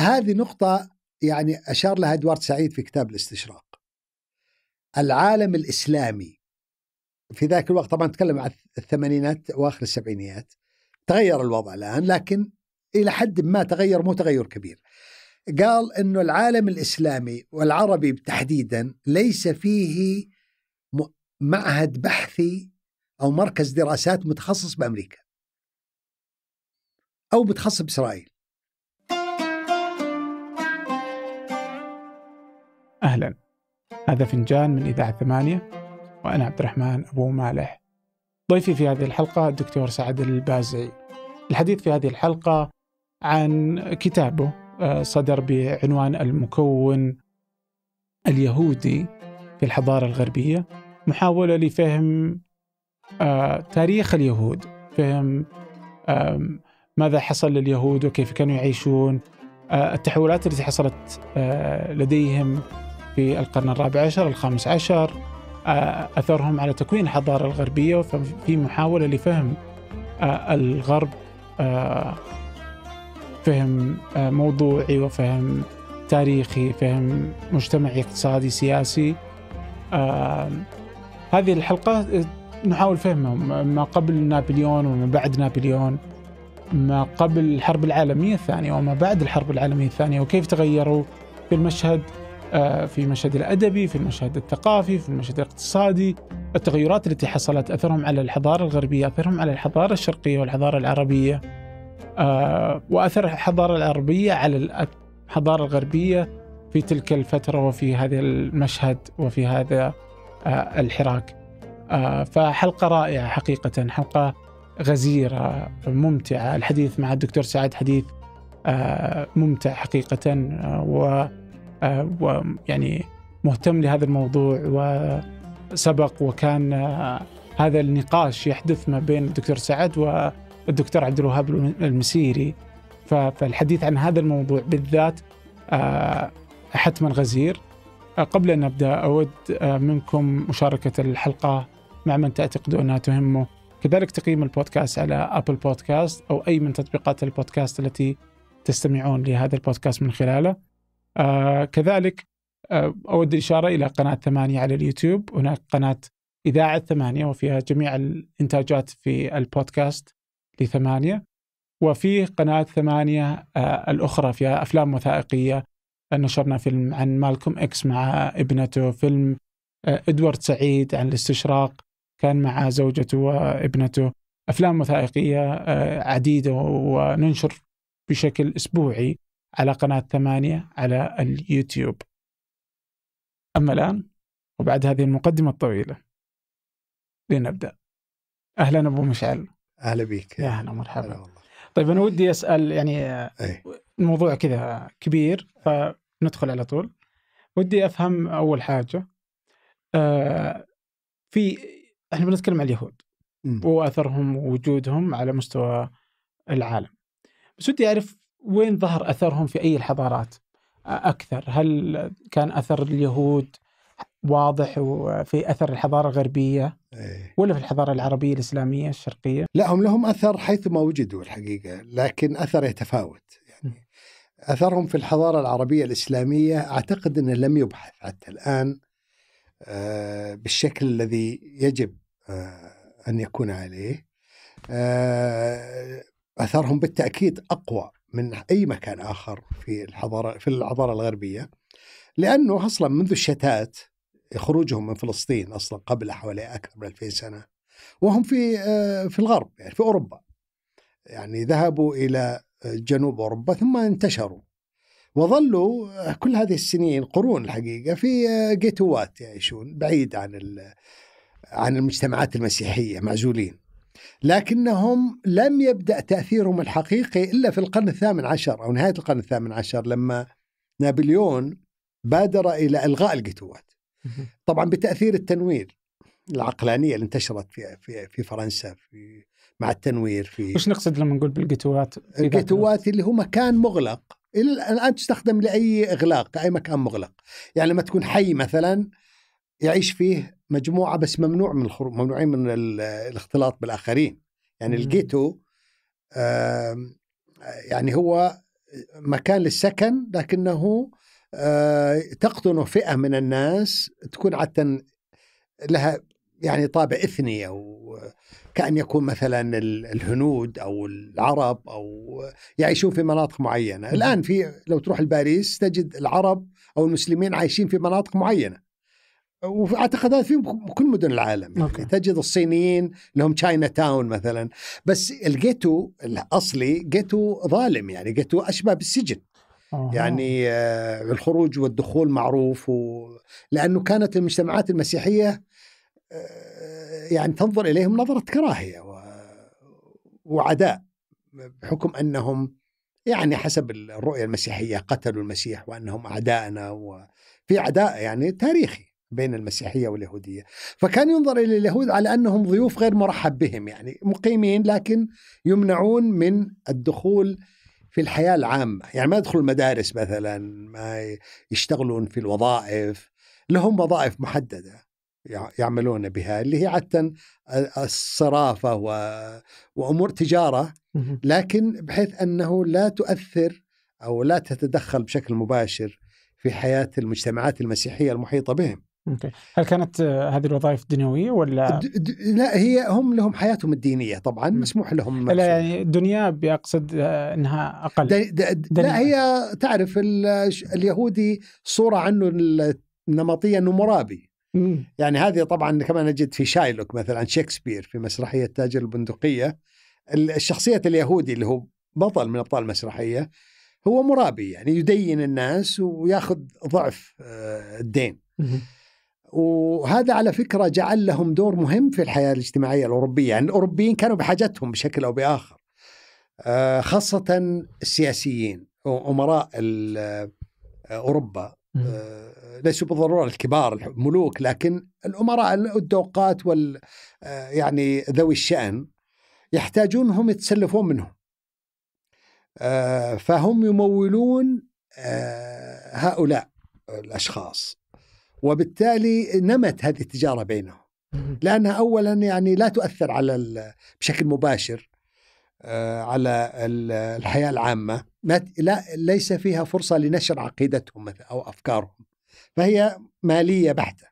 هذه نقطة يعني أشار لها إدوارد سعيد في كتاب الاستشراق العالم الإسلامي في ذاك الوقت طبعا نتكلم عن الثمانينات وآخر السبعينيات تغير الوضع الآن لكن إلى حد ما تغير مو تغير كبير قال أنه العالم الإسلامي والعربي تحديدا ليس فيه معهد بحثي أو مركز دراسات متخصص بأمريكا أو متخصص بإسرائيل أهلا هذا فنجان من إذاعة ثمانية وأنا عبد الرحمن أبو مالح ضيفي في هذه الحلقة الدكتور سعد البازعي الحديث في هذه الحلقة عن كتابه آه، صدر بعنوان المكون اليهودي في الحضارة الغربية محاولة لفهم آه، تاريخ اليهود فهم ماذا حصل لليهود وكيف كانوا يعيشون آه، التحولات التي حصلت لديهم في القرن الرابع عشر الخامس عشر آه، أثرهم على تكوين الحضارة الغربية وفي محاولة لفهم آه، الغرب آه، فهم موضوعي وفهم تاريخي فهم مجتمعي اقتصادي سياسي هذه الحلقة نحاول فهمهم ما قبل نابليون وما بعد نابليون ما قبل الحرب العالمية الثانية وما بعد الحرب العالمية الثانية وكيف تغيروا في المشهد آه، في المشهد الأدبي في المشهد الثقافي في المشهد الاقتصادي التغيرات التي حصلت أثرهم على الحضارة الغربية أثرهم على الحضارة الشرقية والحضارة العربية آه، وأثر الحضارة العربية على الحضارة الغربية في تلك الفترة وفي هذا المشهد وفي هذا آه، الحراك فحلقة رائعة حقيقة حلقة غزيرة ممتعة الحديث مع الدكتور سعد حديث ممتع حقيقة و آه، ويعني مهتم لهذا الموضوع وسبق وكان آه، هذا النقاش يحدث ما بين الدكتور سعد والدكتور عبد الوهاب المسيري فالحديث عن هذا الموضوع بالذات آه، حتما غزير قبل أن نبدأ أود منكم مشاركة الحلقة مع من تعتقدون أنها تهمه كذلك تقييم البودكاست على أبل بودكاست أو أي من تطبيقات البودكاست التي تستمعون لهذا البودكاست من خلاله آه، كذلك آه، أود الإشارة إلى قناة ثمانية على اليوتيوب هناك قناة إذاعة ثمانية وفيها جميع الإنتاجات في البودكاست لثمانية وفي قناة ثمانية آه، الأخرى فيها أفلام وثائقية نشرنا فيلم عن مالكوم إكس مع ابنته فيلم إدوارد سعيد عن الاستشراق كان مع زوجته وابنته أفلام وثائقية عديدة وننشر بشكل أسبوعي على قناة ثمانية على اليوتيوب أما الآن وبعد هذه المقدمة الطويلة لنبدأ أهلا أبو مشعل أهلا بك يا أهلا مرحبا أهلا والله. طيب أنا ودي أسأل يعني إيه. الموضوع كذا كبير فندخل على طول ودي أفهم أول حاجة آه، في احنا بنتكلم عن اليهود واثرهم ووجودهم على مستوى العالم بس ودي اعرف وين ظهر أثرهم في أي الحضارات أكثر هل كان أثر اليهود واضح في أثر الحضارة الغربية إيه. ولا في الحضارة العربية الإسلامية الشرقية لا هم لهم أثر حيثما وجدوا الحقيقة لكن أثر يتفاوت يعني أثرهم في الحضارة العربية الإسلامية أعتقد أنه لم يبحث حتى الآن آه، بالشكل الذي يجب آه، أن يكون عليه آه، أثرهم بالتأكيد أقوى من اي مكان اخر في الحضاره في الحضاره الغربيه لانه اصلا منذ الشتات خروجهم من فلسطين اصلا قبل حوالي اكثر من 2000 سنه وهم في آه، في الغرب يعني في اوروبا يعني ذهبوا الى جنوب اوروبا ثم انتشروا وظلوا آه، كل هذه السنين قرون الحقيقه في آه، جيتوات يعيشون بعيد عن عن المجتمعات المسيحيه معزولين لكنهم لم يبدأ تأثيرهم الحقيقي إلا في القرن الثامن عشر أو نهاية القرن الثامن عشر لما نابليون بادر إلى إلغاء القتوات طبعا بتأثير التنوير العقلانية اللي انتشرت في في في فرنسا في مع التنوير في ايش نقصد لما نقول بالقتوات؟ القتوات اللي هو مكان مغلق الان تستخدم لاي اغلاق اي مكان مغلق يعني لما تكون حي مثلا يعيش فيه مجموعه بس ممنوع من الخروج ممنوعين من الاختلاط بالاخرين يعني الجيتو يعني هو مكان للسكن لكنه آه، تقطنه فئه من الناس تكون عاده لها يعني طابع اثني او كان يكون مثلا الهنود او العرب او يعيشون في مناطق معينه، الان في لو تروح لباريس تجد العرب او المسلمين عايشين في مناطق معينه. واعتقد هذا في كل مدن العالم يعني أوكي. تجد الصينيين لهم تشاينا تاون مثلا بس الجيتو الاصلي جيتو ظالم يعني جيتو اشبه بالسجن أوه. يعني آه الخروج والدخول معروف و... لانه كانت المجتمعات المسيحيه آه يعني تنظر اليهم نظره كراهيه و... وعداء بحكم انهم يعني حسب الرؤيه المسيحيه قتلوا المسيح وانهم اعدائنا وفي عداء يعني تاريخي بين المسيحيه واليهوديه، فكان ينظر الى اليهود على انهم ضيوف غير مرحب بهم يعني مقيمين لكن يمنعون من الدخول في الحياه العامه، يعني ما يدخلوا المدارس مثلا، ما يشتغلون في الوظائف، لهم وظائف محدده يعملون بها اللي هي عاده الصرافه و... وامور تجاره لكن بحيث انه لا تؤثر او لا تتدخل بشكل مباشر في حياه المجتمعات المسيحيه المحيطه بهم. اوكي، هل كانت آه، هذه الوظائف دنيويه ولا د... د... لا هي هم لهم حياتهم الدينيه طبعا م. مسموح لهم لا يعني دنيا بيقصد آه، انها اقل د... د... د... لا هي تعرف ال... اليهودي صوره عنه النمطيه انه مرابي مم. يعني هذه طبعا كما نجد في شايلوك مثلا شكسبير في مسرحيه تاجر البندقيه الشخصيه اليهودي اللي هو بطل من ابطال المسرحيه هو مرابي يعني يدين الناس وياخذ ضعف آه، الدين وهذا على فكره جعل لهم دور مهم في الحياه الاجتماعيه الاوروبيه، يعني الاوروبيين كانوا بحاجتهم بشكل او باخر. آه، خاصه السياسيين امراء آه، اوروبا آه، ليسوا بالضروره الكبار الملوك لكن الامراء الدوقات وال يعني ذوي الشان يحتاجونهم يتسلفون منهم. فهم يمولون هؤلاء الاشخاص وبالتالي نمت هذه التجارة بينهم لأنها أولا يعني لا تؤثر على بشكل مباشر آه، على الحياة العامة لا ليس فيها فرصة لنشر عقيدتهم أو أفكارهم فهي مالية بحتة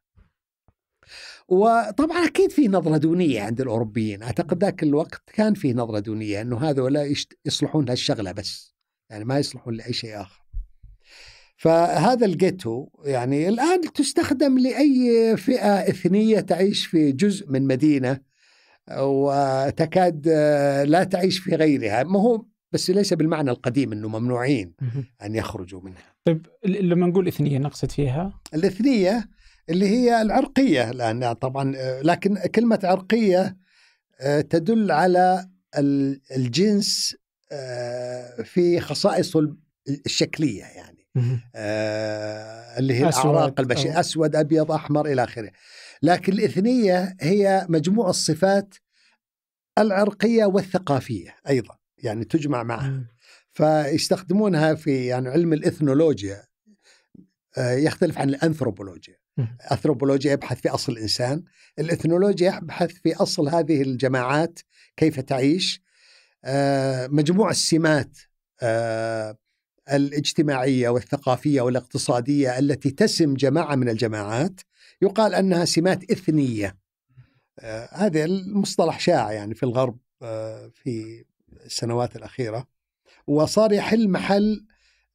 وطبعا اكيد في نظره دونيه عند الاوروبيين، اعتقد ذاك الوقت كان في نظره دونيه انه ولا يصلحون هالشغله بس، يعني ما يصلحون لاي شيء اخر. فهذا الجيتو يعني الآن تستخدم لأي فئة إثنية تعيش في جزء من مدينة وتكاد آه، لا تعيش في غيرها ما هو بس ليس بالمعنى القديم انه ممنوعين ان يخرجوا منها. طيب لما نقول اثنيه نقصد فيها؟ الاثنيه اللي هي العرقيه الان طبعا آه، لكن كلمه عرقيه آه، تدل على الجنس في خصائصه الشكليه يعني آه اللي هي الاعراق البشريه أو... اسود ابيض احمر الى اخره لكن الاثنيه هي مجموع الصفات العرقيه والثقافيه ايضا يعني تجمع معها فيستخدمونها في يعني علم الاثنولوجيا آه يختلف عن الانثروبولوجيا الاثروبولوجيا يبحث في اصل الانسان الاثنولوجيا يبحث في اصل هذه الجماعات كيف تعيش آه مجموع السمات آه الاجتماعيه والثقافيه والاقتصاديه التي تسم جماعه من الجماعات يقال انها سمات اثنيه آه هذا المصطلح شاع يعني في الغرب آه في السنوات الاخيره وصار يحل محل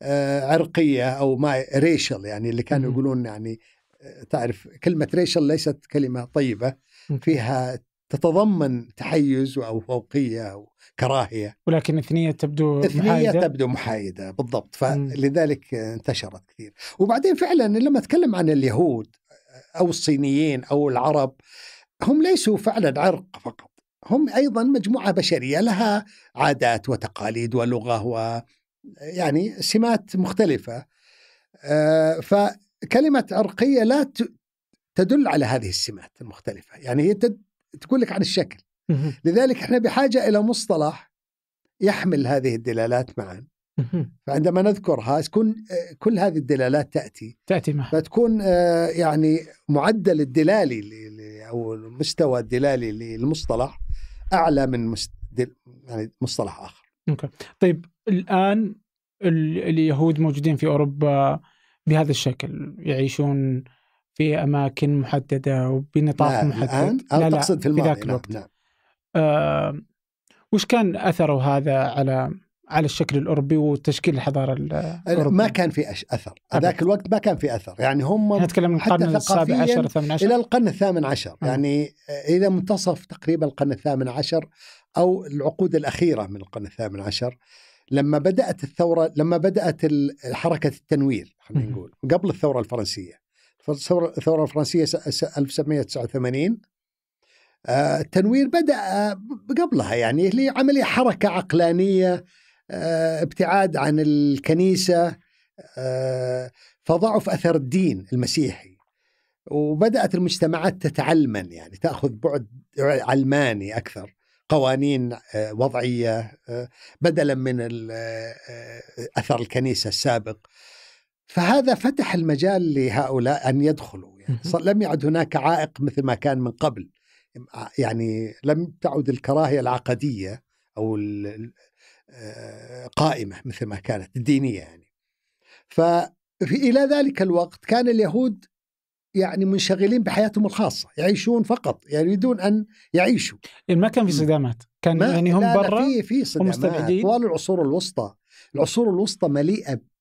آه عرقيه او ما ريشل يعني اللي كانوا يقولون يعني آه، تعرف كلمه ريشل ليست كلمه طيبه فيها تتضمن تحيز او فوقيه او كراهيه ولكن اثنيه تبدو اثنيه محايده تبدو محايده بالضبط فلذلك انتشرت كثير وبعدين فعلا لما اتكلم عن اليهود او الصينيين او العرب هم ليسوا فعلا عرق فقط هم ايضا مجموعه بشريه لها عادات وتقاليد ولغه و يعني سمات مختلفه آه، فكلمه عرقيه لا تدل على هذه السمات المختلفه يعني هي تقول لك عن الشكل لذلك احنا بحاجه الى مصطلح يحمل هذه الدلالات معا فعندما نذكرها تكون كل هذه الدلالات تاتي تاتي معا فتكون آه، يعني معدل الدلالي او المستوى الدلالي للمصطلح اعلى من يعني مصطلح اخر. اوكي طيب الان اليهود موجودين في اوروبا بهذا الشكل يعيشون في اماكن محدده وبنطاق لا نعم، محدد الان لا لا تقصد في الماضي ذاك نعم، الوقت نعم. آه وش كان اثره هذا على على الشكل الاوروبي وتشكيل الحضاره الاوروبيه ما كان في اثر هذاك الوقت ما كان في اثر يعني هم نتكلم من القرن السابع عشر الثامن عشر الى القرن الثامن عشر نعم. يعني، آه. يعني الى منتصف تقريبا القرن الثامن عشر او العقود الاخيره من القرن الثامن عشر لما بدات الثوره لما بدات حركه التنوير خلينا نقول قبل الثوره الفرنسيه الثورة الفرنسية 1789 آه، التنوير بدأ قبلها يعني هي عملية حركة عقلانية آه، ابتعاد عن الكنيسة آه، فضعف أثر الدين المسيحي وبدأت المجتمعات تتعلمن يعني تأخذ بعد علماني أكثر قوانين وضعية بدلا من أثر الكنيسة السابق فهذا فتح المجال لهؤلاء أن يدخلوا يعني لم يعد هناك عائق مثل ما كان من قبل يعني لم تعد الكراهية العقدية أو قائمة مثل ما كانت الدينية يعني فإلى ذلك الوقت كان اليهود يعني منشغلين بحياتهم الخاصة يعيشون فقط يعني يريدون أن يعيشوا يعني ما كان في صدامات كان ما يعني هم برا في في صدامات طوال العصور الوسطى العصور الوسطى مليئة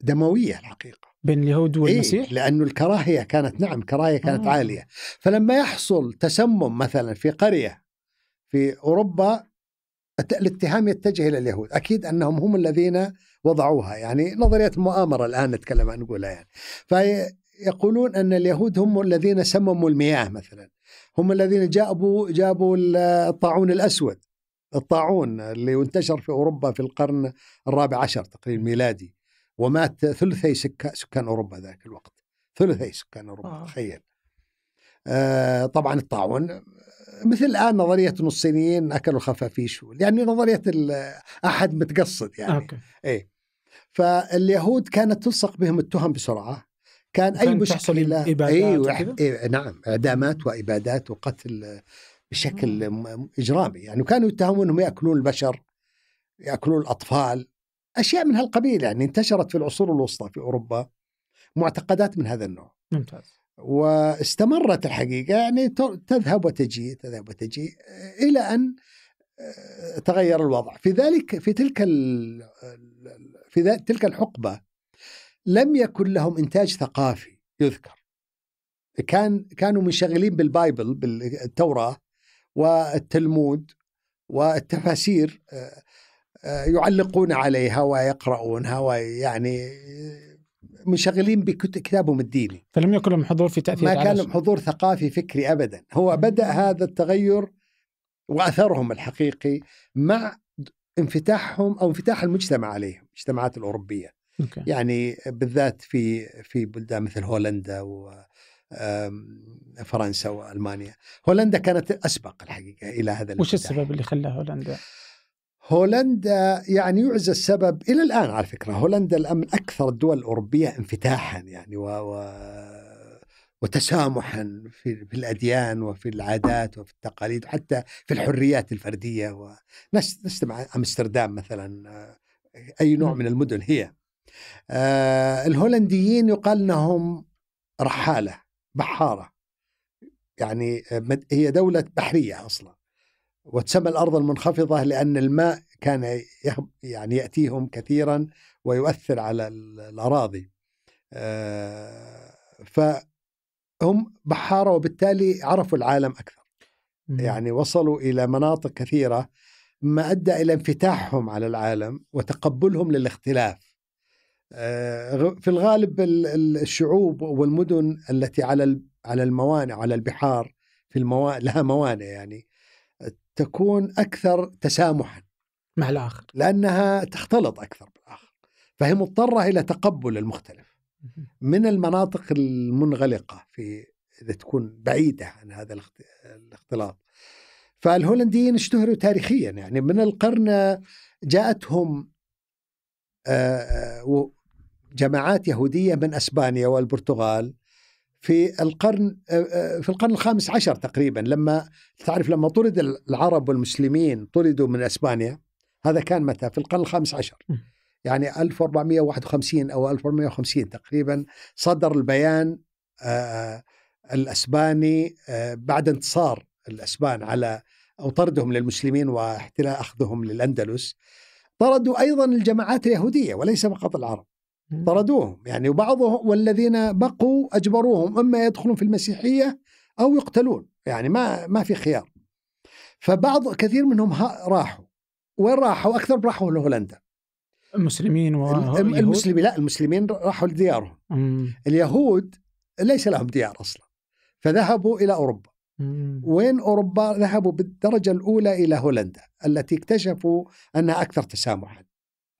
دمويه الحقيقه بين اليهود إيه، والمسيح؟ إيه لانه الكراهيه كانت نعم كراهيه كانت آه. عاليه فلما يحصل تسمم مثلا في قريه في اوروبا الاتهام يتجه الى اليهود، اكيد انهم هم الذين وضعوها يعني نظريه المؤامره الان نتكلم عن نقولها يعني. فيقولون ان اليهود هم الذين سمموا المياه مثلا، هم الذين جابوا جابوا الطاعون الاسود الطاعون اللي انتشر في اوروبا في القرن الرابع عشر تقريبا ميلادي ومات ثلثي سكان اوروبا ذاك الوقت ثلثي سكان اوروبا آه. تخيل آه طبعا الطاعون مثل الان نظريه انه الصينيين اكلوا الخفافيش يعني نظريه احد متقصد يعني أوكي. ايه فاليهود كانت تلصق بهم التهم بسرعه كان اي مشكله ايوه إيه نعم اعدامات وابادات وقتل بشكل آه. اجرامي يعني كانوا يتهمون انهم ياكلون البشر ياكلون الاطفال اشياء من هالقبيل يعني انتشرت في العصور الوسطى في اوروبا معتقدات من هذا النوع ممتاز واستمرت الحقيقه يعني تذهب وتجي تذهب وتجي الى ان آه، تغير الوضع في ذلك في تلك في تلك الحقبه لم يكن لهم انتاج ثقافي يذكر كان كانوا منشغلين بالبايبل بالتوراه والتلمود والتفاسير آه، يعلقون عليها ويقرؤونها ويعني منشغلين بكتابهم الديني فلم يكن لهم حضور في تأثير ما كان لهم حضور ثقافي فكري أبدا هو بدأ هذا التغير وأثرهم الحقيقي مع انفتاحهم أو انفتاح المجتمع عليهم المجتمعات الأوروبية أوكي. يعني بالذات في في بلدان مثل هولندا و فرنسا والمانيا هولندا كانت اسبق الحقيقه الى هذا وش السبب اللي خلى هولندا هولندا يعني يعزى السبب الى الان على فكره هولندا الان من اكثر الدول الاوروبيه انفتاحا يعني و... و... وتسامحا في... في الاديان وفي العادات وفي التقاليد حتى في الحريات الفرديه و... نستمع امستردام مثلا آه، اي نوع من المدن هي آه الهولنديين يقال انهم رحاله بحاره يعني آه، هي دوله بحريه اصلا وتسمى الأرض المنخفضة لأن الماء كان يعني يأتيهم كثيرا ويؤثر على الأراضي آه، فهم بحارة وبالتالي عرفوا العالم أكثر يعني وصلوا إلى مناطق كثيرة ما أدى إلى انفتاحهم على العالم وتقبلهم للاختلاف آه، في الغالب الشعوب والمدن التي على على الموانئ على البحار في الموانئ لها موانئ يعني تكون اكثر تسامحا مع الاخر لانها تختلط اكثر بالاخر فهي مضطره الى تقبل المختلف من المناطق المنغلقه في اذا تكون بعيده عن هذا الاختلاط فالهولنديين اشتهروا تاريخيا يعني من القرن جاءتهم آه، آه، جماعات يهوديه من اسبانيا والبرتغال في القرن آه، آه، في القرن الخامس عشر تقريبا لما تعرف لما طرد العرب والمسلمين طردوا من اسبانيا هذا كان متى في القرن الخامس عشر يعني 1451 او 1450 تقريبا صدر البيان آه، الاسباني بعد انتصار الاسبان على او طردهم للمسلمين واحتلال اخذهم للاندلس طردوا ايضا الجماعات اليهوديه وليس فقط العرب طردوهم يعني وبعضهم والذين بقوا اجبروهم اما يدخلون في المسيحيه او يقتلون يعني ما ما في خيار فبعض كثير منهم راحوا وين راحوا اكثر راحوا لهولندا المسلمين و... المسلمين لا المسلمين راحوا لديارهم مم. اليهود ليس لهم ديار اصلا فذهبوا الى اوروبا مم. وين اوروبا ذهبوا بالدرجه الاولى الى هولندا التي اكتشفوا انها اكثر تسامحا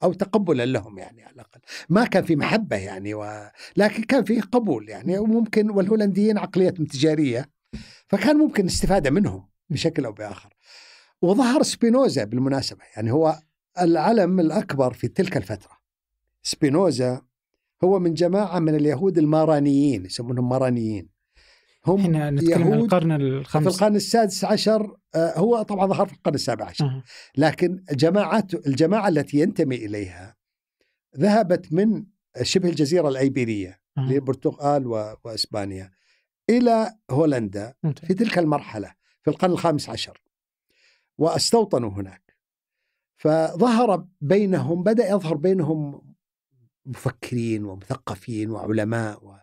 او إمم. تقبلا لهم يعني على الاقل ما كان في محبه يعني و... لكن كان في قبول يعني إمم. وممكن والهولنديين عقليتهم تجاريه فكان ممكن الاستفاده منهم بشكل او باخر وظهر سبينوزا بالمناسبه يعني هو العلم الاكبر في تلك الفتره سبينوزا هو من جماعه من اليهود المارانيين يسمونهم مارانيين هم احنا نتكلم عن القرن الخامس في القرن السادس عشر آه، هو طبعا ظهر في القرن السابع عشر لكن جماعات الجماعة التي ينتمي إليها ذهبت من شبه الجزيرة الأيبيرية أه. للبرتغال وإسبانيا إلى هولندا في تلك المرحلة في القرن الخامس عشر واستوطنوا هناك فظهر بينهم بدأ يظهر بينهم مفكرين ومثقفين وعلماء و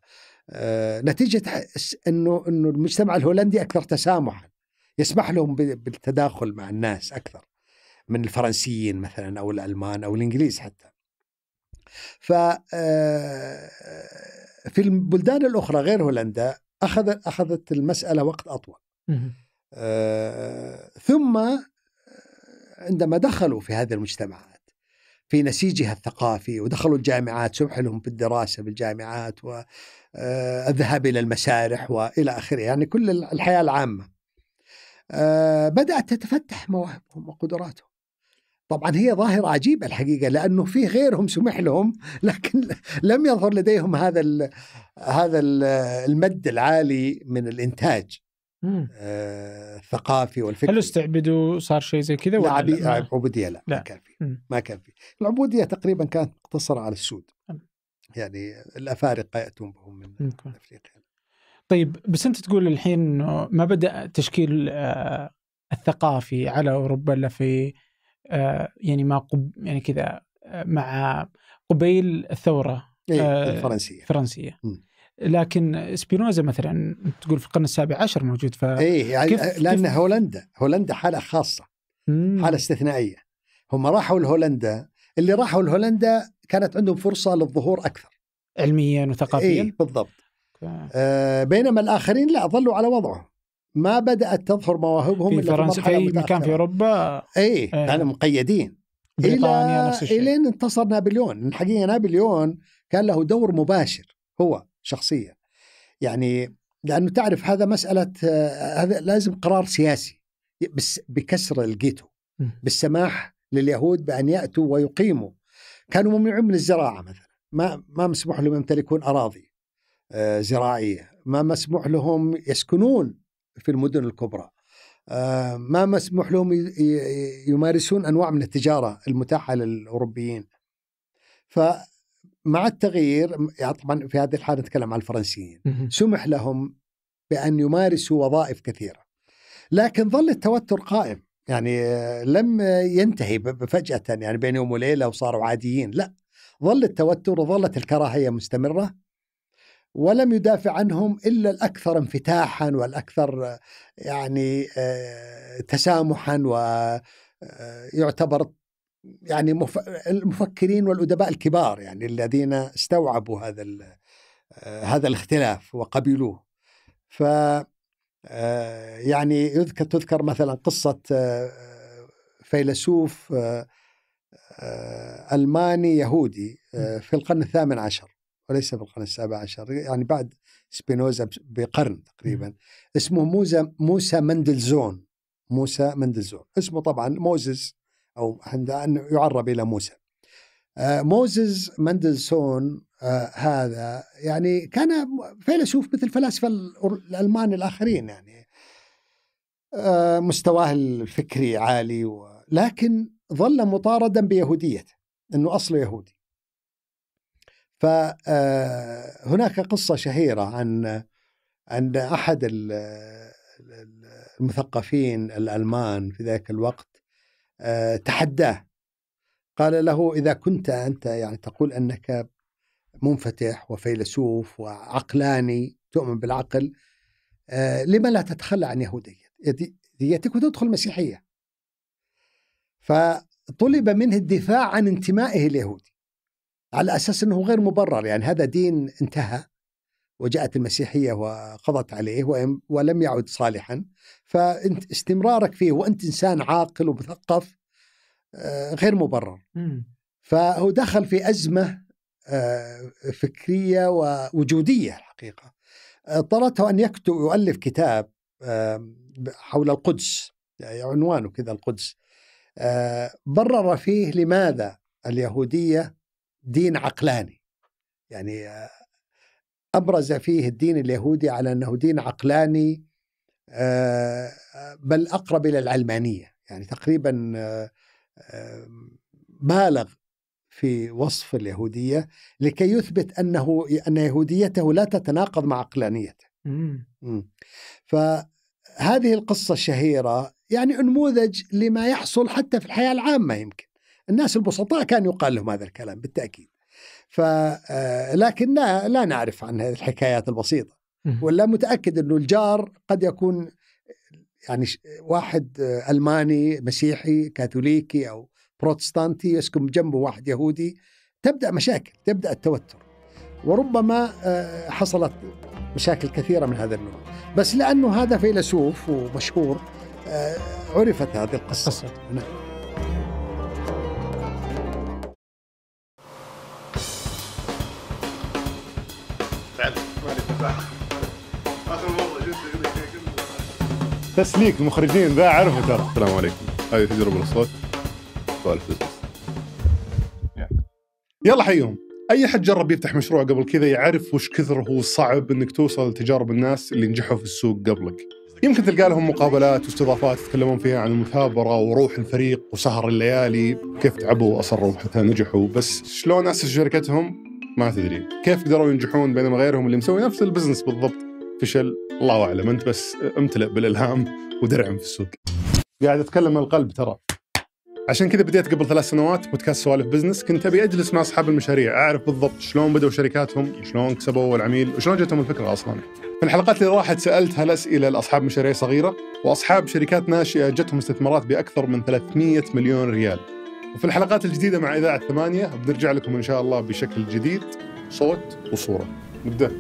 آه، نتيجه انه انه المجتمع الهولندي اكثر تسامحا يسمح لهم بالتداخل مع الناس اكثر من الفرنسيين مثلا او الالمان او الانجليز حتى. ف آه، في البلدان الاخرى غير هولندا اخذ اخذت المساله وقت اطول. آه، ثم عندما دخلوا في هذه المجتمعات في نسيجها الثقافي ودخلوا الجامعات سمح لهم بالدراسه بالجامعات والذهاب آه، الى المسارح والى اخره يعني كل الحياه العامه. آه، بدات تتفتح مواهبهم وقدراتهم. طبعا هي ظاهرة عجيبة الحقيقة لأنه في غيرهم سمح لهم لكن لم يظهر لديهم هذا هذا المد العالي من الإنتاج آه الثقافي والفكري هل استعبدوا صار شيء زي كذا ولا لا عبوديه لا, لا ما كان في ما كان في العبوديه تقريبا كانت مقتصره على السود يعني الافارقه ياتون بهم من افريقيا طيب بس انت تقول الحين انه ما بدا تشكيل آه الثقافي على اوروبا الا في آه يعني ما قب يعني كذا آه، مع قبيل الثوره إيه آه، الفرنسيه الفرنسيه لكن سبينوزا مثلا تقول في القرن السابع عشر موجود ف ايه يعني كيف لان كيف هولندا هولندا حاله خاصه حاله استثنائيه هم راحوا لهولندا اللي راحوا لهولندا كانت عندهم فرصه للظهور اكثر علميا وثقافيا ايه بالضبط آه بينما الاخرين لا ظلوا على وضعهم ما بدات تظهر مواهبهم في فرنسا في أي مكان في اوروبا اي كانوا آه. يعني مقيدين بريطانيا إلى نفس الشيء الين انتصر نابليون الحقيقه نابليون كان له دور مباشر هو شخصيه يعني لانه تعرف هذا مساله هذا لازم قرار سياسي بكسر الجيتو بالسماح لليهود بان ياتوا ويقيموا كانوا ممنوعين من الزراعه مثلا ما ما مسموح لهم يمتلكون اراضي آه، زراعيه ما مسموح لهم يسكنون في المدن الكبرى آه، ما مسموح لهم يمارسون انواع من التجاره المتاحه للاوروبيين ف مع التغيير يعني طبعا في هذه الحاله نتكلم عن الفرنسيين سمح لهم بان يمارسوا وظائف كثيره لكن ظل التوتر قائم يعني آه، لم ينتهي فجاه يعني بين يوم وليله وصاروا عاديين لا ظل التوتر وظلت الكراهيه مستمره ولم يدافع عنهم الا الاكثر انفتاحا والاكثر آه، يعني آه، تسامحا ويعتبر يعني المفكرين والادباء الكبار يعني الذين استوعبوا هذا آه، هذا الاختلاف وقبلوه ف آه، يعني يذكر تذكر مثلا قصه آه، فيلسوف الماني يهودي في القرن الثامن عشر وليس في القرن السابع عشر يعني بعد سبينوزا بقرن تقريبا اسمه موسى موسى مندلزون موسى مندلزون اسمه طبعا موزس أو عند أن يعرب إلى موسى آه، موزز مندلسون آه، هذا يعني كان فيلسوف مثل الفلاسفة الألمان الآخرين يعني آه، مستواه الفكري عالي لكن ظل مطاردا بيهوديته أنه أصله يهودي فهناك قصة شهيرة عن أن أحد المثقفين الألمان في ذاك الوقت آه، تحداه قال له إذا كنت أنت يعني تقول أنك منفتح وفيلسوف وعقلاني تؤمن بالعقل آه، لما لا تتخلى عن يهوديتك وتدخل المسيحية فطلب منه الدفاع عن انتمائه اليهودي على أساس أنه غير مبرر يعني هذا دين انتهى وجاءت المسيحية وقضت عليه ولم يعد صالحا فأنت استمرارك فيه وأنت إنسان عاقل ومثقف آه، غير مبرر فهو دخل في أزمة آه، فكرية ووجودية الحقيقة آه، اضطرته أن يكتب يؤلف كتاب حول القدس يعني عنوانه كذا القدس برر فيه لماذا اليهودية دين عقلاني يعني أبرز فيه الدين اليهودي على أنه دين عقلاني آه، آه، بل أقرب إلى العلمانية يعني تقريبا آه، بالغ في وصف اليهودية لكي يثبت أنه أن يهوديته لا تتناقض مع عقلانيته فهذه القصة الشهيرة يعني نموذج لما يحصل حتى في الحياة العامة يمكن الناس البسطاء كان يقال لهم هذا الكلام بالتأكيد آه، لكن لا, لا نعرف عن هذه الحكايات البسيطة ولا متأكد أنه الجار قد يكون يعني واحد آه، ألماني مسيحي كاثوليكي أو بروتستانتي يسكن جنبه واحد يهودي تبدأ مشاكل تبدأ التوتر وربما آه، حصلت مشاكل كثيرة من هذا النوع بس لأنه هذا فيلسوف ومشهور عرفت هذه القصة, القصة. نعم. تسليك المخرجين ذا عرفه ترى السلام عليكم هذه تجربه الصوت سوالف يلا حيهم اي حد جرب يفتح مشروع قبل كذا يعرف وش كثر هو صعب انك توصل لتجارب الناس اللي نجحوا في السوق قبلك يمكن تلقى لهم مقابلات واستضافات يتكلمون فيها عن المثابرة وروح الفريق وسهر الليالي كيف تعبوا وأصروا حتى نجحوا بس شلون أسسوا شركتهم ما تدري كيف قدروا ينجحون بينما غيرهم اللي مسوي نفس البزنس بالضبط فشل الله اعلم انت بس امتلئ بالالهام ودرعم في السوق قاعد اتكلم من القلب ترى عشان كذا بديت قبل ثلاث سنوات بودكاست سوالف بزنس كنت ابي اجلس مع اصحاب المشاريع اعرف بالضبط شلون بدوا شركاتهم شلون كسبوا العميل وشلون جتهم الفكره اصلا في الحلقات اللي راحت سالت هالاسئله لاصحاب مشاريع صغيره واصحاب شركات ناشئه جتهم استثمارات باكثر من 300 مليون ريال وفي الحلقات الجديده مع اذاعه ثمانيه بنرجع لكم ان شاء الله بشكل جديد صوت وصوره نبدا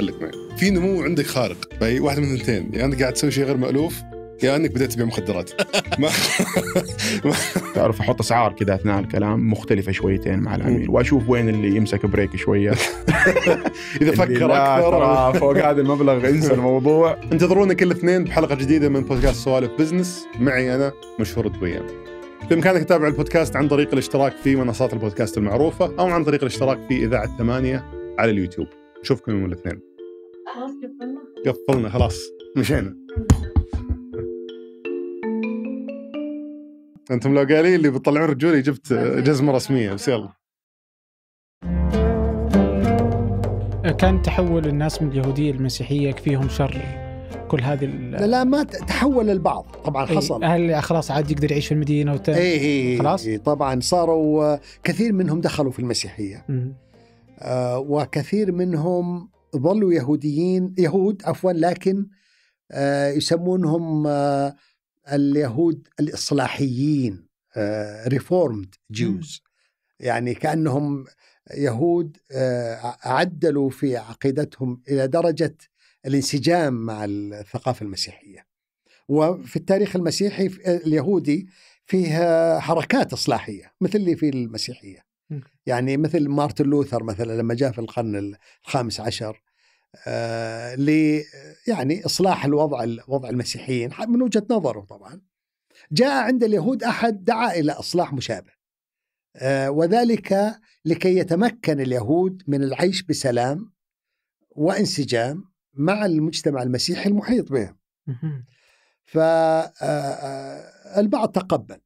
اقول في نمو عندك خارق فهي واحده من الثنتين يا يعني انك قاعد تسوي شيء غير مالوف يا يعني انك بدات تبيع مخدرات ما تعرف احط اسعار كذا اثناء الكلام مختلفه شويتين مع العميل واشوف وين اللي يمسك بريك شويه اذا فكر اكثر فوق هذا المبلغ انسى الموضوع انتظرونا كل اثنين بحلقه جديده من بودكاست سوالف بزنس معي انا مشهور دبيان بامكانك تتابع البودكاست عن طريق الاشتراك في منصات البودكاست المعروفه او عن طريق الاشتراك في اذاعه ثمانيه على اليوتيوب نشوفكم يوم الاثنين خلاص قفلنا قفلنا خلاص مشينا انتم لو قالين اللي بتطلعون رجولي جبت جزمه رسميه بس يلا كان تحول الناس من اليهوديه للمسيحيه يكفيهم شر كل هذه لا, لا ما تحول البعض طبعا حصل هل خلاص عاد يقدر يعيش في المدينه وت... اي اي خلاص إيه طبعا صاروا آه، كثير منهم دخلوا في المسيحيه مم. آه، وكثير منهم ظلوا يهوديين يهود عفوا لكن آه، يسمونهم آه، اليهود الاصلاحيين ريفورمد جيوز يعني كانهم يهود عدلوا في عقيدتهم الى درجه الانسجام مع الثقافه المسيحيه. وفي التاريخ المسيحي اليهودي فيه حركات اصلاحيه مثل اللي في المسيحيه. يعني مثل مارتن لوثر مثلا لما جاء في القرن الخامس عشر آه، ل يعني اصلاح الوضع وضع المسيحيين من وجهه نظره طبعا جاء عند اليهود احد دعا الى اصلاح مشابه آه، وذلك لكي يتمكن اليهود من العيش بسلام وانسجام مع المجتمع المسيحي المحيط بهم فالبعض آه، تقبل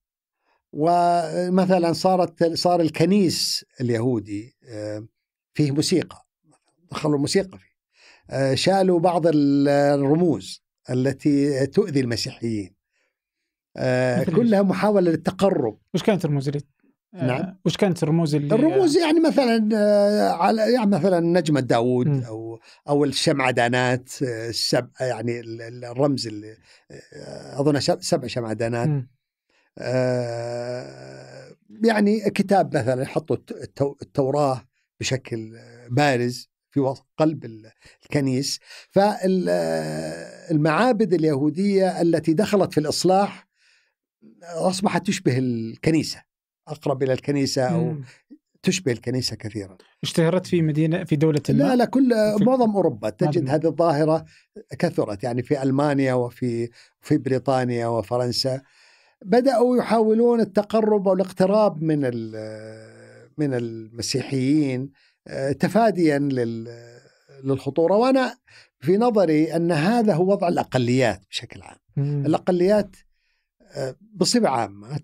ومثلا صارت صار الكنيس اليهودي آه، فيه موسيقى دخلوا الموسيقى فيه آه، شالوا بعض الرموز التي تؤذي المسيحيين آه، كلها محاولة للتقرب وش كانت الرموز اللي نعم وش كانت الرموز اللي الرموز يعني مثلا على يعني مثلا نجمة داوود أو او او الشمعدانات السبع يعني الرمز اللي اظن سبع شمعدانات م. آه، يعني كتاب مثلا حطوا التوراة بشكل بارز في قلب الكنيس فالمعابد آه، اليهودية التي دخلت في الإصلاح أصبحت تشبه الكنيسة أقرب إلى الكنيسة أو تشبه الكنيسة كثيرا اشتهرت في مدينة في دولة لا لا كل معظم أوروبا تجد هذه الظاهرة كثرت يعني في ألمانيا وفي في بريطانيا وفرنسا بداوا يحاولون التقرب او الاقتراب من من المسيحيين آه، تفاديا للخطوره وانا في نظري ان هذا هو وضع الاقليات بشكل عام الاقليات آه، بصفه عامه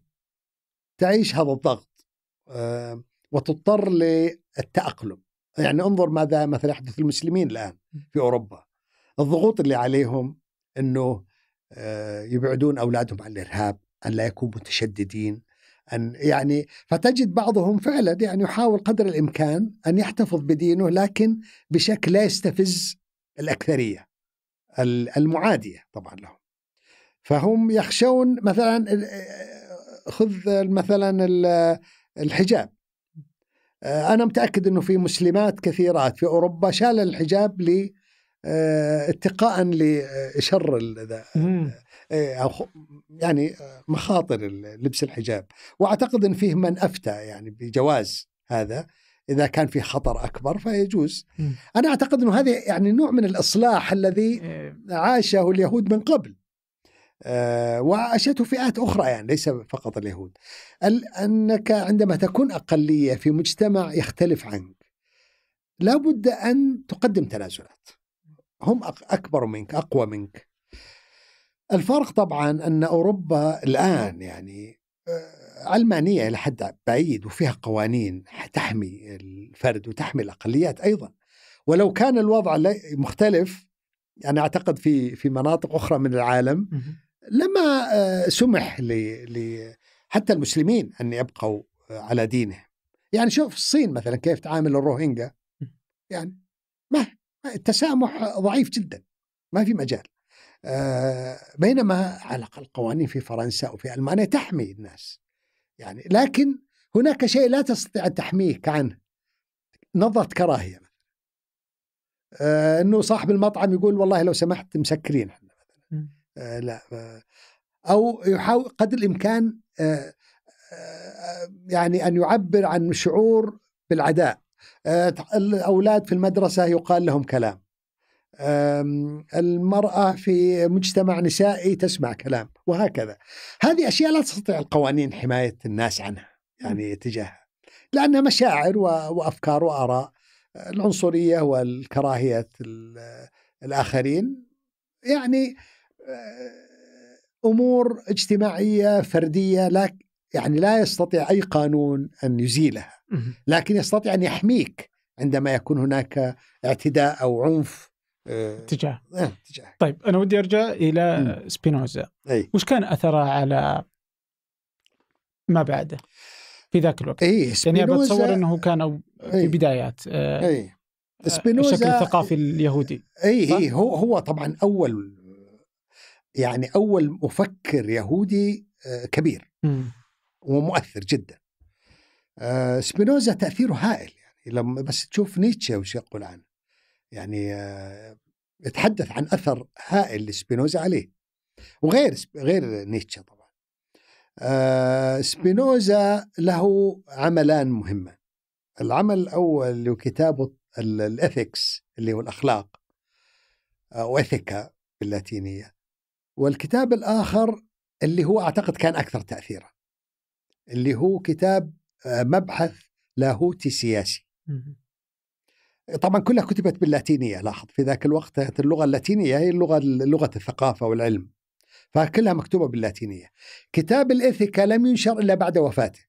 تعيش هذا الضغط آه، وتضطر للتاقلم يعني انظر ماذا مثلا يحدث المسلمين الان في اوروبا الضغوط اللي عليهم انه يبعدون اولادهم عن الارهاب أن لا يكون متشددين أن يعني فتجد بعضهم فعلا يعني يحاول قدر الإمكان أن يحتفظ بدينه لكن بشكل لا يستفز الأكثرية المعادية طبعا لهم فهم يخشون مثلا خذ مثلا الحجاب آه، أنا متأكد أنه في مسلمات كثيرات في أوروبا شال الحجاب لاتقاء آه، لشر آه، او يعني آه، مخاطر لبس الحجاب واعتقد ان فيه من افتى يعني بجواز هذا اذا كان في خطر اكبر فيجوز م. انا اعتقد انه هذا يعني نوع من الاصلاح الذي إيه. عاشه اليهود من قبل آه، وعاشته فئات اخرى يعني ليس فقط اليهود انك عندما تكون اقليه في مجتمع يختلف عنك لابد ان تقدم تنازلات هم اكبر منك اقوى منك الفرق طبعا أن أوروبا الآن يعني علمانية آه، إلى حد بعيد وفيها قوانين تحمي الفرد وتحمي الأقليات أيضا ولو كان الوضع مختلف يعني أعتقد في في مناطق أخرى من العالم لما آه، سمح ل حتى المسلمين أن يبقوا على دينهم يعني شوف الصين مثلا كيف تعامل الروهينجا يعني ما التسامح ضعيف جدا ما في مجال آه، بينما على الأقل القوانين في فرنسا وفي ألمانيا تحمي الناس يعني لكن هناك شيء لا تستطيع أن تحميك عنه نظرة كراهية آه، أنه صاحب المطعم يقول والله لو سمحت مسكرين احنا مثلا آه، لا أو يحاول قدر الإمكان يعني أن يعبر عن شعور بالعداء الأولاد في المدرسة يقال لهم كلام المرأة في مجتمع نسائي تسمع كلام وهكذا هذه أشياء لا تستطيع القوانين حماية الناس عنها يعني نعم. تجاهها لأنها مشاعر وأفكار وآراء العنصرية والكراهية الآخرين يعني آه، أمور اجتماعية فردية لا يعني لا يستطيع أي قانون أن يزيلها لكن يستطيع أن يحميك عندما يكون هناك اعتداء أو عنف إيه. اتجاه اه اتجاه طيب انا ودي ارجع الى مم. سبينوزا اي وش كان اثره على ما بعده في ذاك الوقت؟ اي يعني بتصور انه كان في بدايات اه اي آه، سبينوزا الشكل الثقافي اليهودي اي اي هو هو طبعا اول يعني اول مفكر يهودي آه، كبير م. ومؤثر جدا آه، سبينوزا تاثيره هائل يعني لما بس تشوف نيتشه وش يقول عنه يعني يتحدث عن اثر هائل لسبينوزا عليه وغير غير نيتشه طبعا آه، سبينوزا له عملان مهمان العمل الاول اللي هو كتابه الاثكس اللي هو الاخلاق او آه، اثيكا باللاتينيه والكتاب الاخر اللي هو اعتقد كان اكثر تاثيرا اللي هو كتاب آه، مبحث لاهوتي سياسي طبعا كلها كتبت باللاتينيه لاحظ في ذاك الوقت كانت اللغه اللاتينيه هي اللغه لغه الثقافه والعلم فكلها مكتوبه باللاتينيه كتاب الاثيكا لم ينشر الا بعد وفاته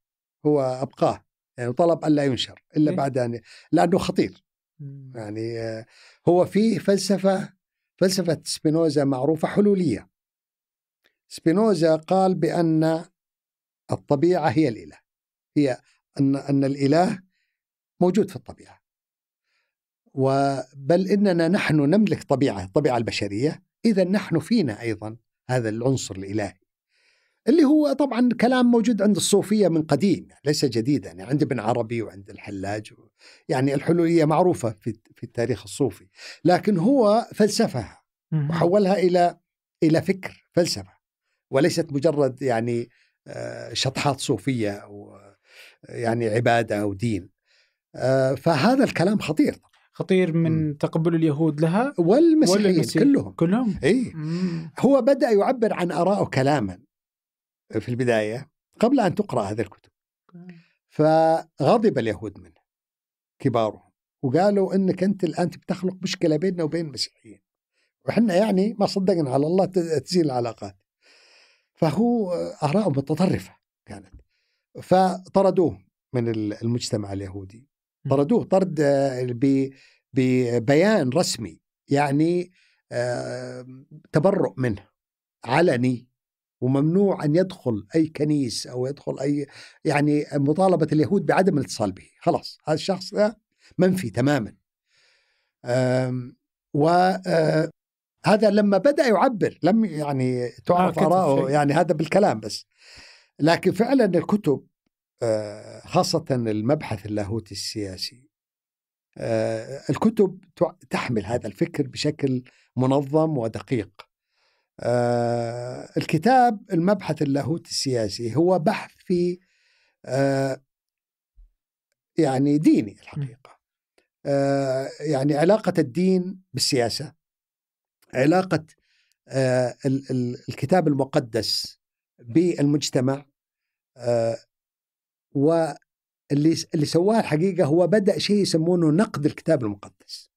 هو ابقاه يعني طلب الا ينشر الا إيه. بعد ان لانه خطير يعني آه، هو فيه فلسفه فلسفه سبينوزا معروفه حلوليه سبينوزا قال بان الطبيعه هي الاله هي ان ان الاله موجود في الطبيعه وبل إننا نحن نملك طبيعة الطبيعة البشرية إذا نحن فينا أيضا هذا العنصر الإلهي اللي هو طبعا كلام موجود عند الصوفية من قديم يعني ليس جديدا يعني عند ابن عربي وعند الحلاج يعني الحلولية معروفة في, في التاريخ الصوفي لكن هو فلسفها وحولها إلى إلى فكر فلسفة وليست مجرد يعني آه، شطحات صوفية أو يعني عبادة أو دين آه، فهذا الكلام خطير طبعا خطير من تقبل اليهود لها والمسيحيين كلهم كلهم اي هو بدا يعبر عن ارائه كلاما في البدايه قبل ان تقرا هذه الكتب فغضب اليهود منه كبارهم وقالوا انك انت الان بتخلق مشكله بيننا وبين المسيحيين وحنا يعني ما صدقنا على الله تزيل العلاقات فهو اراءه متطرفه كانت فطردوه من المجتمع اليهودي طردوه طرد آه، ببيان رسمي يعني آه، تبرؤ منه علني وممنوع ان يدخل اي كنيس او يدخل اي يعني مطالبه اليهود بعدم الاتصال به خلاص هذا الشخص منفي تماما وهذا آه، لما بدا يعبر لم يعني تعرف اراءه يعني هذا بالكلام بس لكن فعلا الكتب آه، خاصة المبحث اللاهوتي السياسي آه، الكتب تحمل هذا الفكر بشكل منظم ودقيق آه، الكتاب المبحث اللاهوتي السياسي هو بحث في يعني ديني الحقيقة يعني علاقة الدين بالسياسة علاقة الكتاب المقدس بالمجتمع واللي اللي سواه الحقيقه هو بدا شيء يسمونه نقد الكتاب المقدس.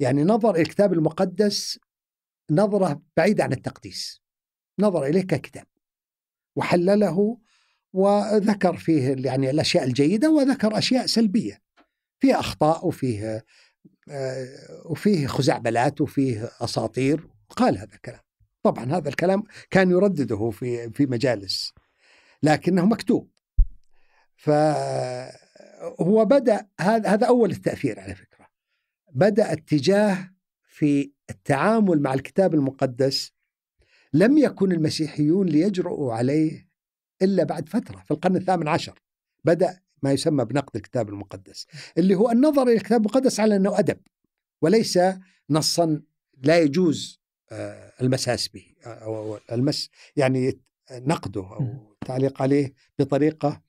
يعني نظر الكتاب المقدس نظره بعيده عن التقديس. نظر اليه ككتاب. وحلله وذكر فيه يعني الاشياء الجيده وذكر اشياء سلبيه. فيه اخطاء وفيه آه، وفيه خزعبلات وفيه اساطير قال هذا الكلام طبعا هذا الكلام كان يردده في في مجالس لكنه مكتوب فهو بدأ هذا أول التأثير على فكرة بدأ اتجاه في التعامل مع الكتاب المقدس لم يكن المسيحيون ليجرؤوا عليه إلا بعد فترة في القرن الثامن عشر بدأ ما يسمى بنقد الكتاب المقدس اللي هو النظر إلى الكتاب المقدس على أنه أدب وليس نصا لا يجوز آه، المساس به آه، أو المس يعني نقده أو التعليق عليه بطريقة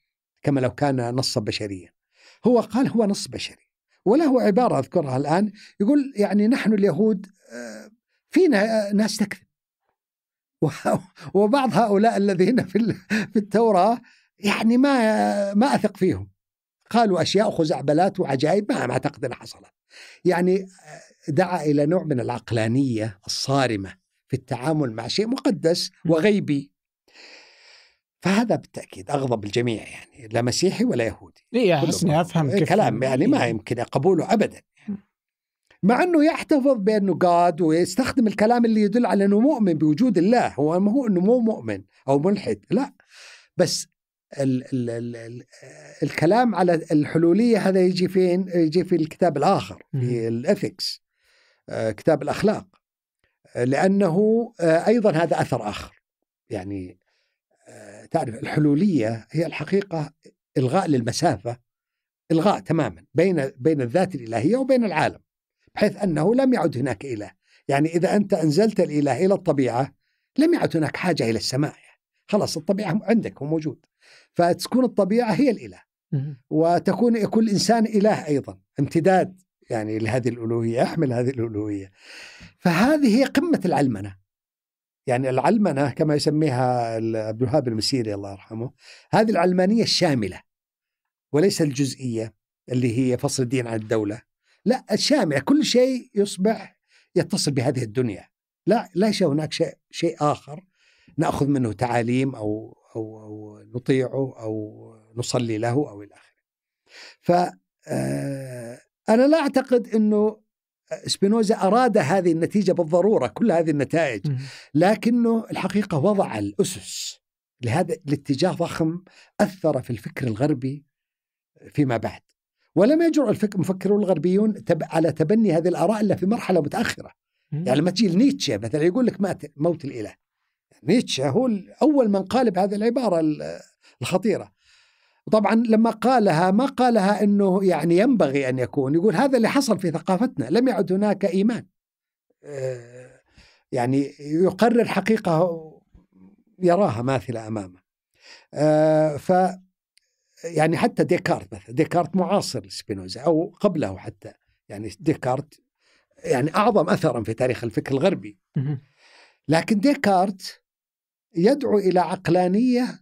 كما لو كان نصا بشريا هو قال هو نص بشري وله عبارة أذكرها الآن يقول يعني نحن اليهود آه، فينا آه، ناس تكذب وبعض هؤلاء الذين في في التوراة يعني ما ما أثق فيهم قالوا أشياء خزعبلات وعجائب ما أعتقد أنها حصلت يعني آه، دعا إلى نوع من العقلانية الصارمة في التعامل مع شيء مقدس وغيبي فهذا بالتاكيد اغضب الجميع يعني لا مسيحي ولا يهودي اي احس يعني افهم إيه، كيف كلام يعني ما إيه. يمكن قبوله ابدا يعني. مع انه يحتفظ بانه قاد ويستخدم الكلام اللي يدل على انه مؤمن بوجود الله هو ما هو انه مو مؤمن او ملحد لا بس ال ال ال ال الكلام على الحلوليه هذا يجي فين؟ يجي في الكتاب الاخر في الاثكس آه، كتاب الاخلاق لانه آه، ايضا هذا اثر اخر يعني تعرف الحلوليه هي الحقيقه الغاء للمسافه الغاء تماما بين بين الذات الالهيه وبين العالم بحيث انه لم يعد هناك اله يعني اذا انت انزلت الاله الى الطبيعه لم يعد هناك حاجه الى السماء خلاص الطبيعه عندك وموجود فتكون الطبيعه هي الاله وتكون يكون الانسان اله ايضا امتداد يعني لهذه الالوهيه احمل هذه الالوهيه فهذه هي قمه العلمنه يعني العلمنة كما يسميها عبد الوهاب المسيري الله يرحمه هذه العلمانية الشاملة وليس الجزئية اللي هي فصل الدين عن الدولة لا الشاملة كل شيء يصبح يتصل بهذه الدنيا لا ليس هناك شيء شيء آخر نأخذ منه تعاليم أو أو, أو نطيعه أو نصلي له أو إلى آخره فأنا آه، لا أعتقد أنه سبينوزا أراد هذه النتيجة بالضرورة كل هذه النتائج لكنه الحقيقة وضع الأسس لهذا الاتجاه ضخم أثر في الفكر الغربي فيما بعد ولم يجرؤ المفكرون الغربيون على تبني هذه الآراء إلا في مرحلة متأخرة يعني لما تجي لنيتشه مثلا يقول لك مات موت الإله نيتشه هو أول من قال بهذه العبارة الخطيرة طبعا لما قالها ما قالها انه يعني ينبغي ان يكون يقول هذا اللي حصل في ثقافتنا لم يعد هناك ايمان آه، يعني يقرر حقيقه يراها ماثله امامه آه، ف يعني حتى ديكارت مثلا ديكارت معاصر لسبينوزا او قبله حتى يعني ديكارت يعني اعظم اثرا في تاريخ الفكر الغربي لكن ديكارت يدعو الى عقلانيه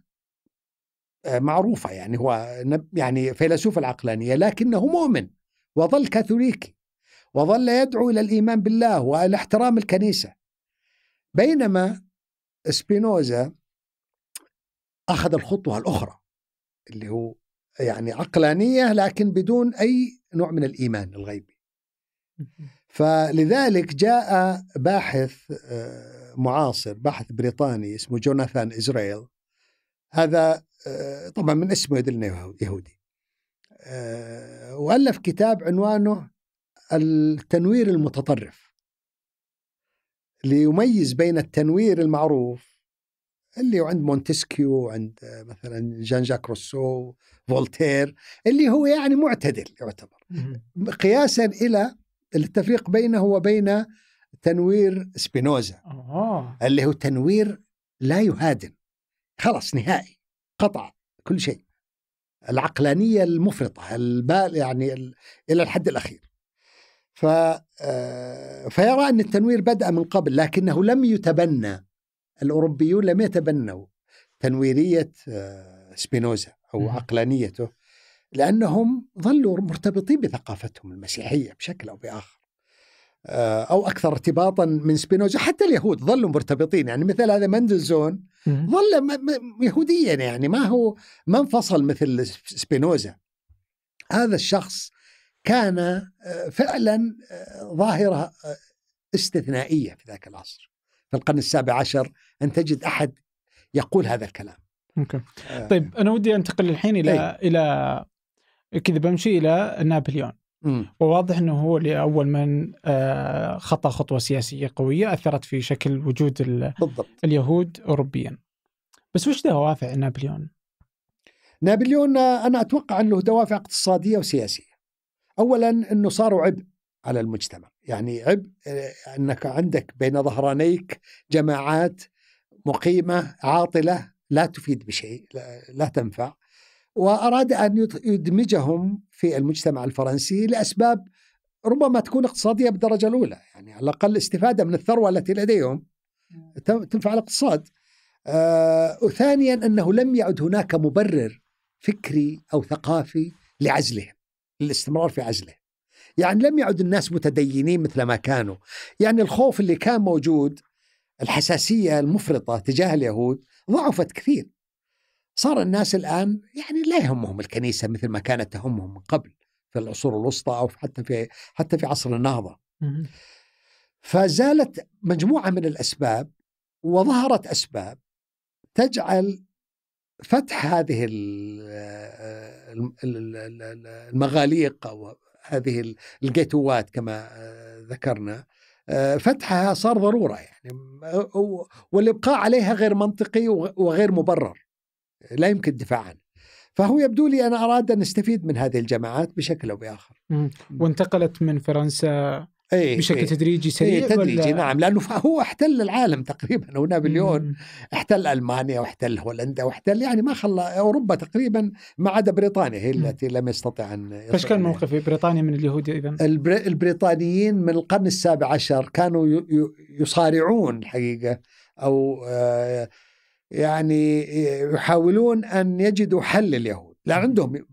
آه، معروفة يعني هو يعني فيلسوف العقلانية لكنه مؤمن وظل كاثوليكي وظل يدعو إلى الإيمان بالله والاحترام الكنيسة بينما سبينوزا أخذ الخطوة الأخرى اللي هو يعني عقلانية لكن بدون أي نوع من الإيمان الغيبي فلذلك جاء باحث آه، معاصر باحث بريطاني اسمه جوناثان إزرائيل هذا آه، طبعا من اسمه يدلنا يهودي آه، والف كتاب عنوانه التنوير المتطرف ليميز بين التنوير المعروف اللي عند مونتسكيو وعند مثلا جان جاك روسو فولتير اللي هو يعني معتدل يعتبر قياسا الى التفريق بينه وبين تنوير سبينوزا آه. اللي هو تنوير لا يهادن خلاص نهائي قطع كل شيء العقلانية المفرطة البال يعني إلى الحد الأخير ف آه، فيرى أن التنوير بدأ من قبل لكنه لم يتبنى الأوروبيون لم يتبنوا تنويرية آه، سبينوزا أو عقلانيته لأنهم ظلوا مرتبطين بثقافتهم المسيحية بشكل أو بآخر آه، أو أكثر ارتباطا من سبينوزا حتى اليهود ظلوا مرتبطين يعني مثل هذا مندلزون ظل يهوديا يعني ما هو ما انفصل مثل سبينوزا هذا الشخص كان آه، فعلا آه، ظاهرة آه، استثنائية في ذاك العصر في القرن السابع عشر أن تجد أحد يقول هذا الكلام ممكن. طيب أنا ودي أنتقل الحين إلى إيه. إلى كذا بمشي إلى نابليون وواضح انه هو لاول من آه، خطا خطوه سياسيه قويه اثرت في شكل وجود بالضبط. اليهود اوروبيا. بس وش دوافع نابليون؟ نابليون آه، انا اتوقع انه دوافع اقتصاديه وسياسيه. اولا انه صاروا عبء على المجتمع، يعني عبء آه، انك عندك بين ظهرانيك جماعات مقيمه عاطله لا تفيد بشيء لا, لا تنفع وأراد أن يدمجهم في المجتمع الفرنسي لأسباب ربما تكون اقتصادية بالدرجة الأولى يعني على الأقل استفادة من الثروة التي لديهم تنفع الاقتصاد آه وثانيا أنه لم يعد هناك مبرر فكري أو ثقافي لعزلهم للاستمرار في عزله يعني لم يعد الناس متدينين مثل ما كانوا يعني الخوف اللي كان موجود الحساسية المفرطة تجاه اليهود ضعفت كثير صار الناس الآن يعني لا يهمهم الكنيسة مثل ما كانت تهمهم من قبل في العصور الوسطى أو حتى في حتى في عصر النهضة فزالت مجموعة من الأسباب وظهرت أسباب تجعل فتح هذه المغاليق أو هذه الجيتوات كما آه، ذكرنا آه، فتحها صار ضروره يعني آه، والابقاء عليها غير منطقي وغير مبرر. لا يمكن الدفاع عنه فهو يبدو لي أنا أراد أن استفيد من هذه الجماعات بشكل أو بآخر وانتقلت من فرنسا أي بشكل أيه تدريجي سريع أي تدريجي ولا؟ نعم لأنه هو احتل العالم تقريبا ونابليون احتل ألمانيا واحتل هولندا واحتل يعني ما خلى أوروبا تقريبا ما عدا بريطانيا هي التي لم يستطع أن فش كان موقف بريطانيا من اليهود إذا؟ البر... البريطانيين من القرن السابع عشر كانوا ي... ي... يصارعون الحقيقة أو آه يعني آه، يحاولون ان يجدوا حل لليهود، لا عندهم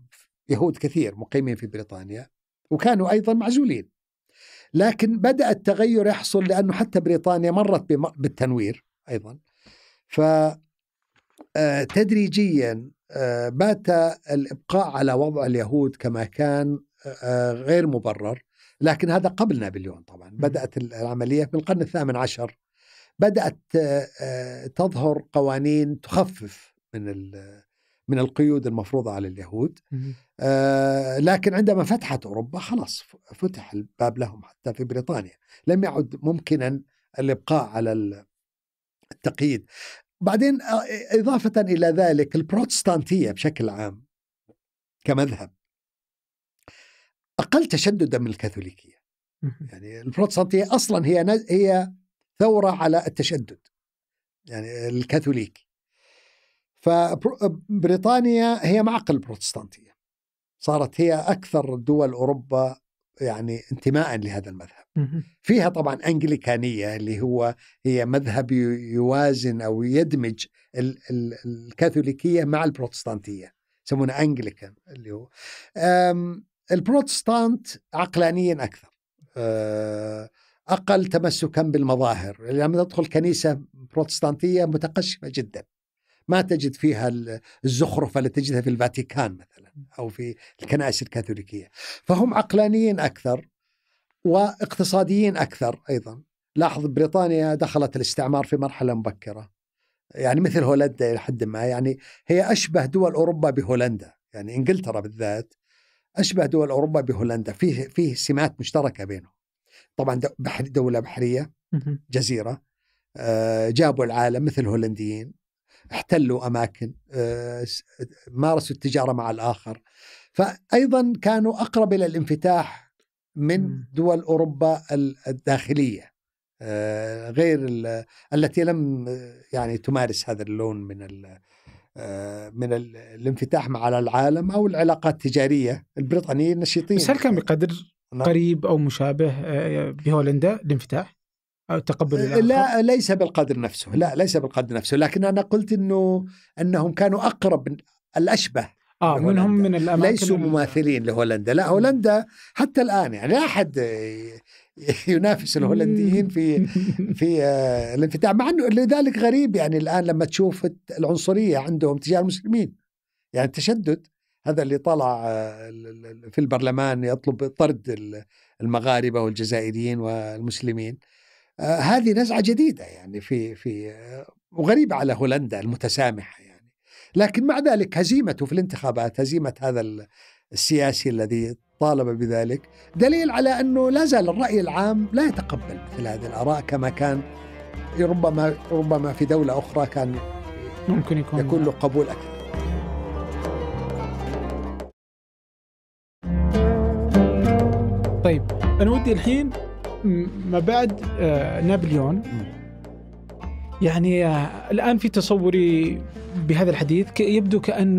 يهود كثير مقيمين في بريطانيا وكانوا ايضا معزولين لكن بدا التغير يحصل لانه حتى بريطانيا مرت بالتنوير ايضا ف آه، تدريجيا آه، بات الابقاء على وضع اليهود كما كان غير مبرر لكن هذا قبل نابليون طبعا بدات العمليه في القرن الثامن عشر بدات تظهر قوانين تخفف من من القيود المفروضه على اليهود لكن عندما فتحت اوروبا خلاص فتح الباب لهم حتى في بريطانيا لم يعد ممكنا الابقاء على التقييد بعدين اضافه الى ذلك البروتستانتيه بشكل عام كمذهب اقل تشددا من الكاثوليكيه يعني البروتستانتيه اصلا هي هي ثورة على التشدد يعني الكاثوليك فبريطانيا هي معقل البروتستانتية صارت هي أكثر دول أوروبا يعني انتماء لهذا المذهب فيها طبعا أنجليكانية اللي هو هي مذهب يوازن أو يدمج الكاثوليكية مع البروتستانتية يسمونها أنجليكان اللي هو آمم، البروتستانت عقلانيا أكثر أه اقل تمسكا بالمظاهر يعني لما تدخل كنيسه بروتستانتيه متقشفه جدا ما تجد فيها الزخرفه اللي تجدها في الفاتيكان مثلا او في الكنائس الكاثوليكيه فهم عقلانيين اكثر واقتصاديين اكثر ايضا لاحظ بريطانيا دخلت الاستعمار في مرحله مبكره يعني مثل هولندا الى حد ما يعني هي اشبه دول اوروبا بهولندا يعني انجلترا بالذات اشبه دول اوروبا بهولندا فيه فيه سمات مشتركه بينهم طبعا بحر دوله بحريه جزيره آه، جابوا العالم مثل الهولنديين احتلوا اماكن آه، مارسوا التجاره مع الاخر فايضا كانوا اقرب الى الانفتاح من دول اوروبا الداخليه آه، غير التي لم يعني تمارس هذا اللون من ال من الانفتاح مع العالم او العلاقات التجاريه البريطانيين نشيطين بس هل كان بقدر نعم. قريب او مشابه آه، آه، بهولندا الانفتاح او آه، تقبل الآخر. لا ليس بالقدر نفسه لا ليس بالقدر نفسه لكن انا قلت انه انهم كانوا اقرب الاشبه اه لهولندا. منهم من الاماكن ليسوا مماثلين لهولندا لا هولندا حتى الان يعني لا احد ينافس الهولنديين في في الانفتاح مع انه لذلك غريب يعني الان لما تشوف العنصريه عندهم تجاه المسلمين يعني التشدد هذا اللي طلع آه، في البرلمان يطلب طرد المغاربه والجزائريين والمسلمين آه، هذه نزعه جديده يعني في في آه، وغريبه على هولندا المتسامحه يعني لكن مع ذلك هزيمته في الانتخابات هزيمه هذا السياسي الذي طالب بذلك دليل على انه لا زال الراي العام لا يتقبل مثل هذه الاراء كما كان ربما ربما في دوله اخرى كان ممكن يكون يكون له يعني. قبول اكثر طيب انا ودي الحين ما بعد آه، نابليون يعني آه، الان في تصوري بهذا الحديث يبدو كان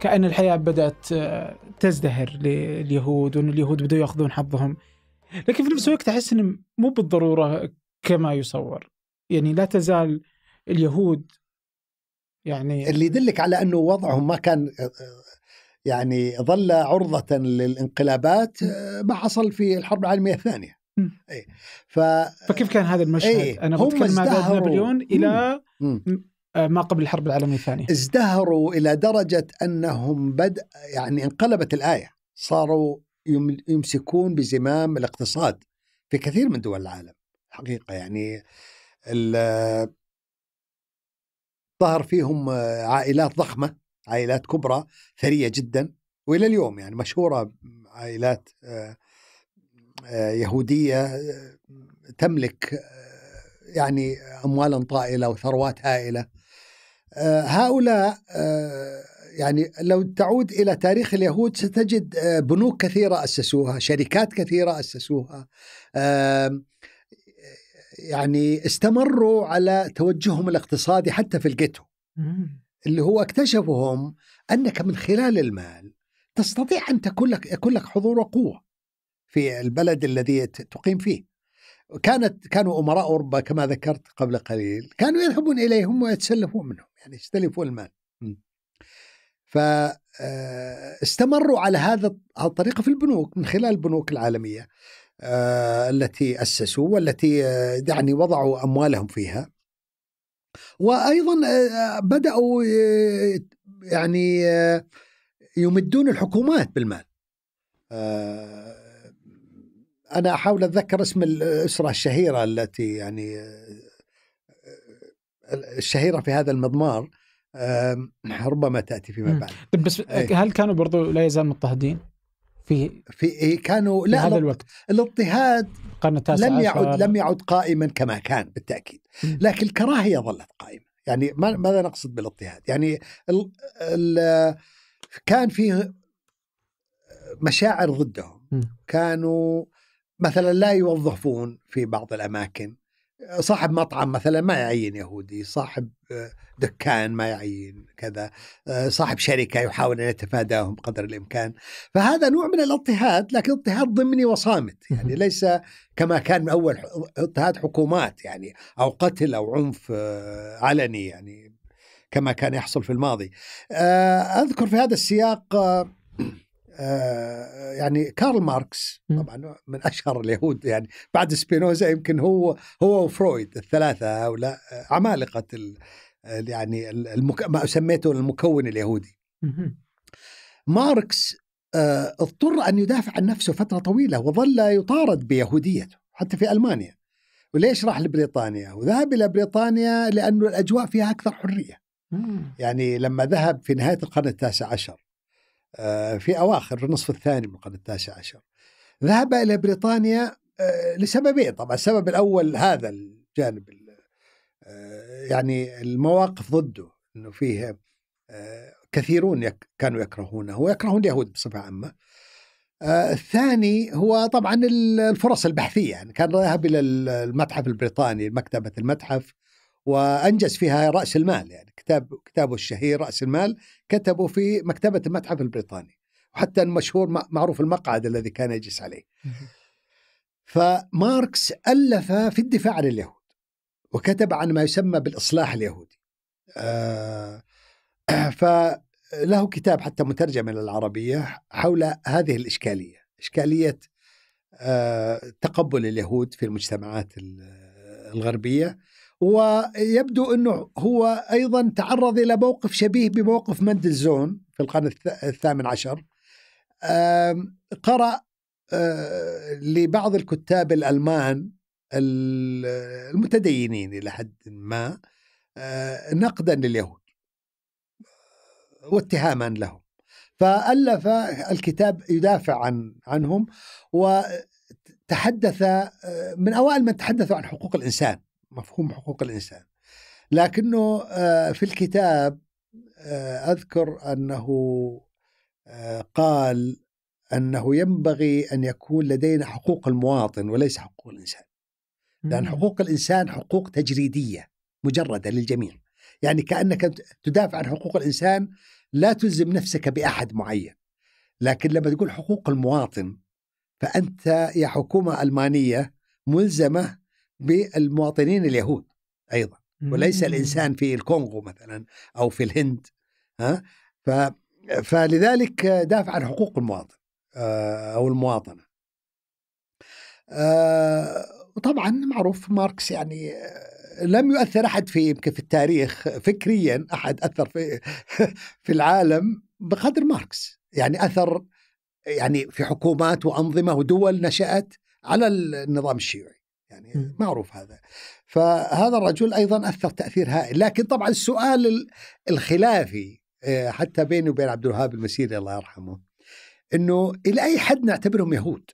كان الحياه بدات آه، تزدهر لليهود وان اليهود بداوا ياخذون حظهم لكن في نفس الوقت احس انه مو بالضروره كما يصور يعني لا تزال اليهود يعني اللي يدلك على انه وضعهم ما كان يعني ظل عرضة للانقلابات آه، ما حصل في الحرب العالمية الثانية أي. ف... فكيف كان هذا المشهد؟ أي. أنا بتكلم بعد نابليون إلى مم. مم. آه، ما قبل الحرب العالمية الثانية ازدهروا إلى درجة أنهم بدأ يعني انقلبت الآية صاروا يمسكون بزمام الاقتصاد في كثير من دول العالم حقيقة يعني ال... ظهر فيهم آه، عائلات ضخمة عائلات كبرى ثريه جدا والى اليوم يعني مشهوره عائلات آه، آه، يهوديه آه، تملك يعني اموالا طائله وثروات هائله هؤلاء يعني لو تعود الى تاريخ اليهود ستجد بنوك كثيره اسسوها، شركات كثيره اسسوها. يعني استمروا على توجههم الاقتصادي حتى في الجيتو. اللي هو اكتشفوا هم انك من خلال المال تستطيع ان تكون لك يكون لك حضور وقوه في البلد الذي تقيم فيه. كانت كانوا امراء اوروبا كما ذكرت قبل قليل كانوا يذهبون اليهم ويتسلفون منهم يعني يستلفون المال. فاستمروا آه، على هذا الطريقه في البنوك من خلال البنوك العالميه آه، التي اسسوا والتي آه، يعني وضعوا اموالهم فيها وايضا آه، آه، بداوا آه، يعني يمدون الحكومات بالمال انا احاول اتذكر اسم الاسره الشهيره التي يعني الشهيره في هذا المضمار ربما تاتي فيما بعد طيب بس إيه. هل كانوا برضو لا يزال مضطهدين؟ في في إيه، كانوا في هذا الوقت الاضطهاد القرن التاسع لم يعد لم يعد قائما كما كان بالتاكيد إمم. لكن الكراهيه ظلت قائمه يعني ماذا نقصد بالاضطهاد يعني الـ الـ كان فيه مشاعر ضدهم إمم. كانوا مثلا لا يوظفون في بعض الاماكن صاحب مطعم مثلا ما يعين يهودي صاحب آه، دكان ما يعين كذا آه، صاحب شركة يحاول أن يتفاداهم قدر الإمكان فهذا نوع من الاضطهاد لكن اضطهاد ضمني وصامت يعني ليس كما كان من أول اضطهاد حكومات يعني أو قتل أو عنف آه، علني يعني كما كان يحصل في الماضي أذكر في هذا السياق آه، يعني كارل ماركس طبعا من اشهر اليهود يعني بعد سبينوزا يمكن هو هو وفرويد الثلاثه هؤلاء عمالقه يعني المك... ما سميته المكون اليهودي ماركس آه، اضطر ان يدافع عن نفسه فتره طويله وظل يطارد بيهوديته حتى في المانيا وليش راح لبريطانيا؟ وذهب الى بريطانيا لانه الاجواء فيها اكثر حريه. يعني لما ذهب في نهايه القرن التاسع عشر آه، في أواخر في النصف الثاني من القرن التاسع عشر ذهب إلى بريطانيا آه، لسببين طبعا السبب الأول هذا الجانب آه، يعني المواقف ضده أنه فيه كثيرون كانوا يكرهونه ويكرهون اليهود بصفة عامة الثاني هو طبعا الفرص البحثية يعني كان ذهب إلى المتحف البريطاني مكتبة المتحف وانجز فيها راس المال يعني كتاب كتابه الشهير راس المال كتبه في مكتبه المتحف البريطاني وحتى المشهور معروف المقعد الذي كان يجلس عليه فماركس الف في الدفاع عن اليهود وكتب عن ما يسمى بالاصلاح اليهودي آه فله كتاب حتى مترجم الى العربيه حول هذه الاشكاليه اشكاليه آه، تقبل اليهود في المجتمعات الغربيه ويبدو انه هو ايضا تعرض الى موقف شبيه بموقف مندلزون في القرن الثامن عشر قرأ آه، لبعض الكتاب الالمان المتدينين الى حد ما آه، نقدا لليهود آه، واتهاما لهم فألف الكتاب يدافع عن عنهم وتحدث من أوائل من تحدثوا عن حقوق الإنسان مفهوم حقوق الانسان لكنه آه، في الكتاب آه، اذكر انه آه، قال انه ينبغي ان يكون لدينا حقوق المواطن وليس حقوق الانسان لان حقوق الانسان حقوق تجريديه مجرده للجميع يعني كانك تدافع عن حقوق الانسان لا تلزم نفسك باحد معين لكن لما تقول حقوق المواطن فانت يا حكومه المانيه ملزمه بالمواطنين اليهود ايضا وليس الانسان في الكونغو مثلا او في الهند ها ف فلذلك دافع عن حقوق المواطن آه، او المواطنه آه، وطبعا معروف ماركس يعني آه، لم يؤثر احد في يمكن في التاريخ فكريا احد اثر في في العالم بقدر ماركس يعني اثر يعني في حكومات وانظمه ودول نشات على النظام الشيوعي يعني معروف هذا فهذا الرجل أيضا أثر تأثير هائل لكن طبعا السؤال الخلافي آه، حتى بيني وبين عبد الوهاب المسيري الله يرحمه انه الى اي حد نعتبرهم يهود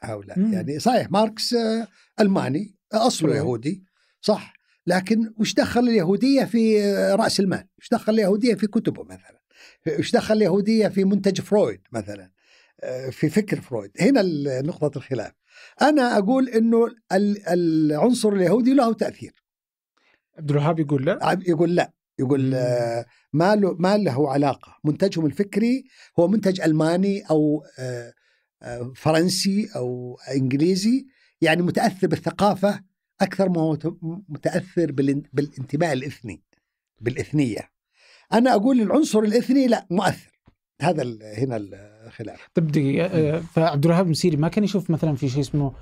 هؤلاء يعني صحيح ماركس آه، الماني آه، اصله يهودي صح لكن وش دخل اليهوديه في راس المال؟ وش دخل اليهوديه في كتبه مثلا؟ وش دخل اليهوديه في منتج فرويد مثلا؟ في فكر فرويد هنا نقطه الخلاف انا اقول انه العنصر اليهودي له تاثير عبد الوهاب يقول لا يقول لا يقول آه، ما له ما له علاقه منتجهم الفكري هو منتج الماني او آه، آه، فرنسي او انجليزي يعني متاثر بالثقافه اكثر ما هو متاثر بالانتماء الاثني بالاثنيه انا اقول العنصر الاثني لا مؤثر هذا هنا خلاف طب دقيقه آه، فعبد الوهاب المسيري ما كان يشوف مثلا في شيء اسمه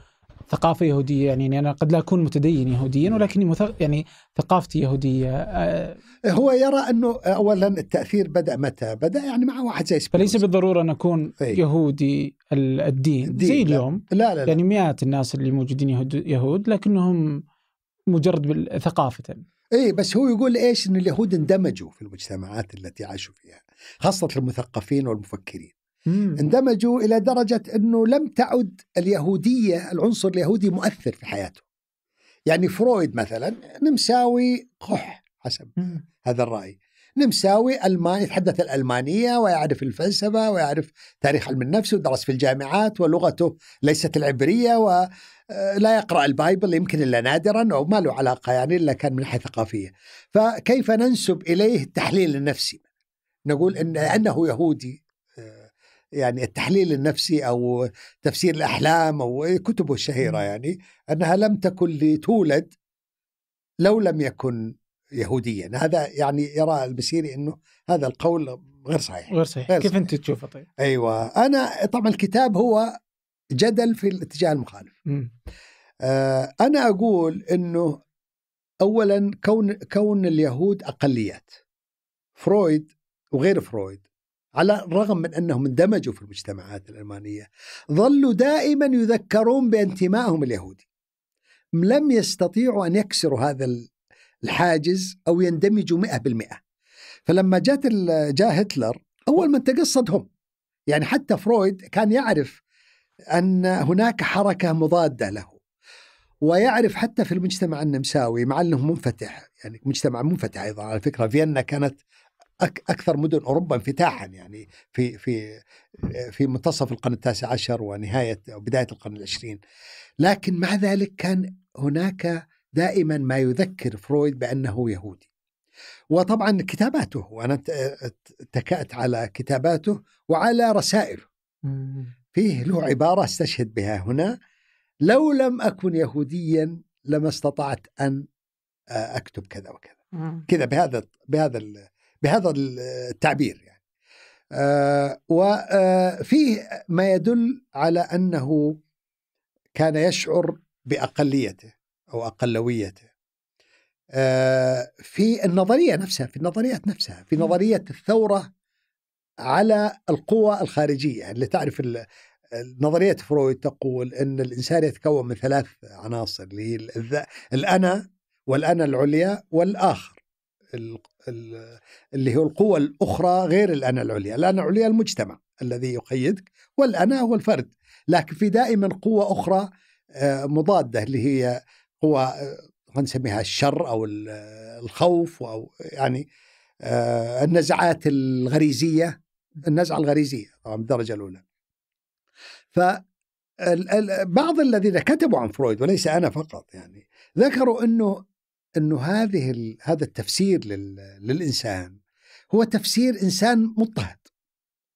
ثقافة يهودية يعني أنا قد لا أكون متدين يهوديا ولكني مثق... يعني ثقافتي يهودية آه، هو يرى أنه أولا التأثير بدأ متى؟ بدأ يعني مع واحد زي فليس بالضرورة أن أكون أي. يهودي الدين, الدين زي لا. اليوم لا لا لا يعني مئات الناس اللي موجودين يهود, يهود لكنهم مجرد ثقافة اي بس هو يقول ايش ان اليهود اندمجوا في المجتمعات التي عاشوا فيها خاصه المثقفين والمفكرين مم. اندمجوا الى درجه انه لم تعد اليهوديه العنصر اليهودي مؤثر في حياته. يعني فرويد مثلا نمساوي قح حسب مم. هذا الراي. نمساوي الماني يتحدث الالمانيه ويعرف الفلسفه ويعرف تاريخ علم النفس ودرس في الجامعات ولغته ليست العبريه ولا آه، يقرا البايبل يمكن الا نادرا او ما له علاقه يعني الا كان من ناحيه ثقافيه. فكيف ننسب اليه التحليل النفسي؟ نقول ان انه يهودي يعني التحليل النفسي أو تفسير الأحلام أو كتبه الشهيرة يعني أنها لم تكن لتولد لو لم يكن يهوديا هذا يعني يرى البسيري أنه هذا القول غير صحيح غير صحيح غير كيف أنت تشوفه طيب؟ أيوة أنا طبعا الكتاب هو جدل في الاتجاه المخالف آه أنا أقول أنه أولا كون, كون اليهود أقليات فرويد وغير فرويد على الرغم من أنهم اندمجوا في المجتمعات الألمانية ظلوا دائما يذكرون بانتمائهم اليهودي لم يستطيعوا أن يكسروا هذا الحاجز أو يندمجوا مئة بالمئة فلما جات جاء هتلر أول من تقصد هم يعني حتى فرويد كان يعرف أن هناك حركة مضادة له ويعرف حتى في المجتمع النمساوي مع انه منفتح يعني مجتمع منفتح ايضا على فكره فيينا كانت اكثر مدن اوروبا انفتاحا يعني في في في منتصف القرن التاسع عشر ونهايه أو بدايه القرن العشرين لكن مع ذلك كان هناك دائما ما يذكر فرويد بانه يهودي وطبعا كتاباته وانا اتكأت على كتاباته وعلى رسائله فيه له عباره استشهد بها هنا لو لم اكن يهوديا لما استطعت ان اكتب كذا وكذا كذا بهذا بهذا بهذا التعبير يعني آه، وفيه آه، ما يدل على أنه كان يشعر بأقليته أو أقلويته آه، في النظرية نفسها في النظريات نفسها في نظرية الثورة على القوى الخارجية يعني، اللي تعرف نظرية فرويد تقول أن الإنسان يتكون من ثلاث عناصر اللي هي الأنا والأنا العليا والآخر اللي هو القوة الأخرى غير الأنا العليا الأنا العليا المجتمع الذي يقيدك والأنا هو الفرد لكن في دائما قوة أخرى آه، مضادة اللي هي قوة آه، نسميها الشر أو الخوف أو يعني آه، النزعات الغريزية النزعة الغريزية طبعا بالدرجة الأولى ف بعض الذين كتبوا عن فرويد وليس أنا فقط يعني ذكروا أنه انه هذه هذا التفسير للانسان هو تفسير انسان مضطهد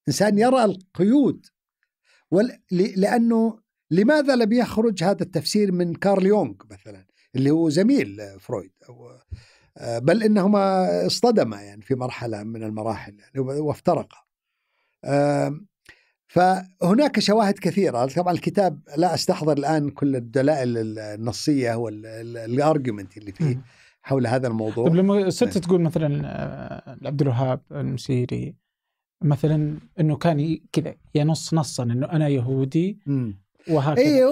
انسان يرى القيود لانه لماذا لم يخرج هذا التفسير من كارل يونغ مثلا اللي هو زميل فرويد أو آه، بل انهما اصطدما يعني في مرحله من المراحل يعني وافترقا فهناك شواهد كثيرة طبعا الكتاب لا أستحضر الآن كل الدلائل النصية والارجيومنت اللي فيه حول هذا الموضوع طيب لما إيه. صرت تقول مثلا آه، عبد الوهاب المسيري مثلا انه كان كذا ينص نصا انه انا يهودي وهكذا اي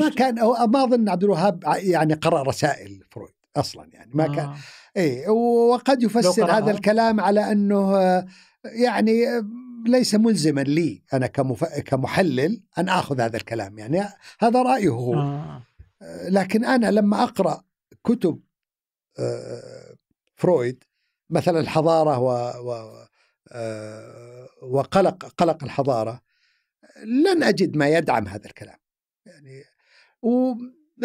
ما كان ما اظن عبد الوهاب يعني قرا رسائل فرويد اصلا يعني ما آه. كان اي وقد يفسر هذا الكلام على انه آه، يعني آه، ليس ملزما لي انا كمف... كمحلل ان اخذ هذا الكلام يعني هذا رايه هو آه. آه، لكن انا لما اقرا كتب آه، فرويد مثلا الحضاره و... و... وقلق قلق الحضاره لن اجد ما يدعم هذا الكلام يعني و...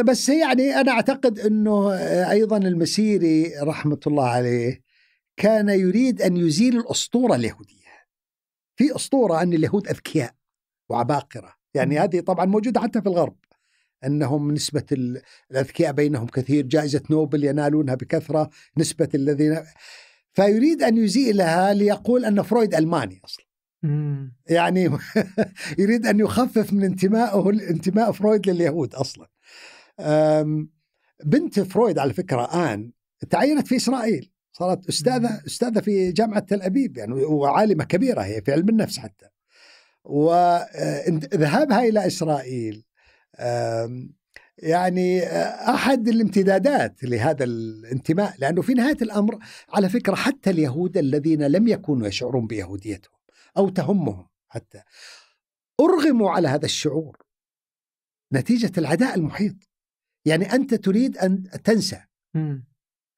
بس يعني انا اعتقد انه ايضا المسيري رحمه الله عليه كان يريد ان يزيل الاسطوره اليهوديه في اسطوره ان اليهود اذكياء وعباقره يعني هذه طبعا موجوده حتى في الغرب انهم نسبه الاذكياء بينهم كثير جائزه نوبل ينالونها بكثره نسبه الذين فيريد ان يزيء لها ليقول ان فرويد الماني اصلا يعني يريد ان يخفف من انتمائه انتماء فرويد لليهود اصلا بنت فرويد على فكره ان تعينت في اسرائيل صارت استاذه استاذه في جامعه تل ابيب يعني وعالمه كبيره هي في علم النفس حتى وذهابها آه، الى اسرائيل يعني آه، احد الامتدادات لهذا الانتماء لانه في نهايه الامر على فكره حتى اليهود الذين لم يكونوا يشعرون بيهوديتهم او تهمهم حتى ارغموا على هذا الشعور نتيجه العداء المحيط يعني انت تريد ان تنسى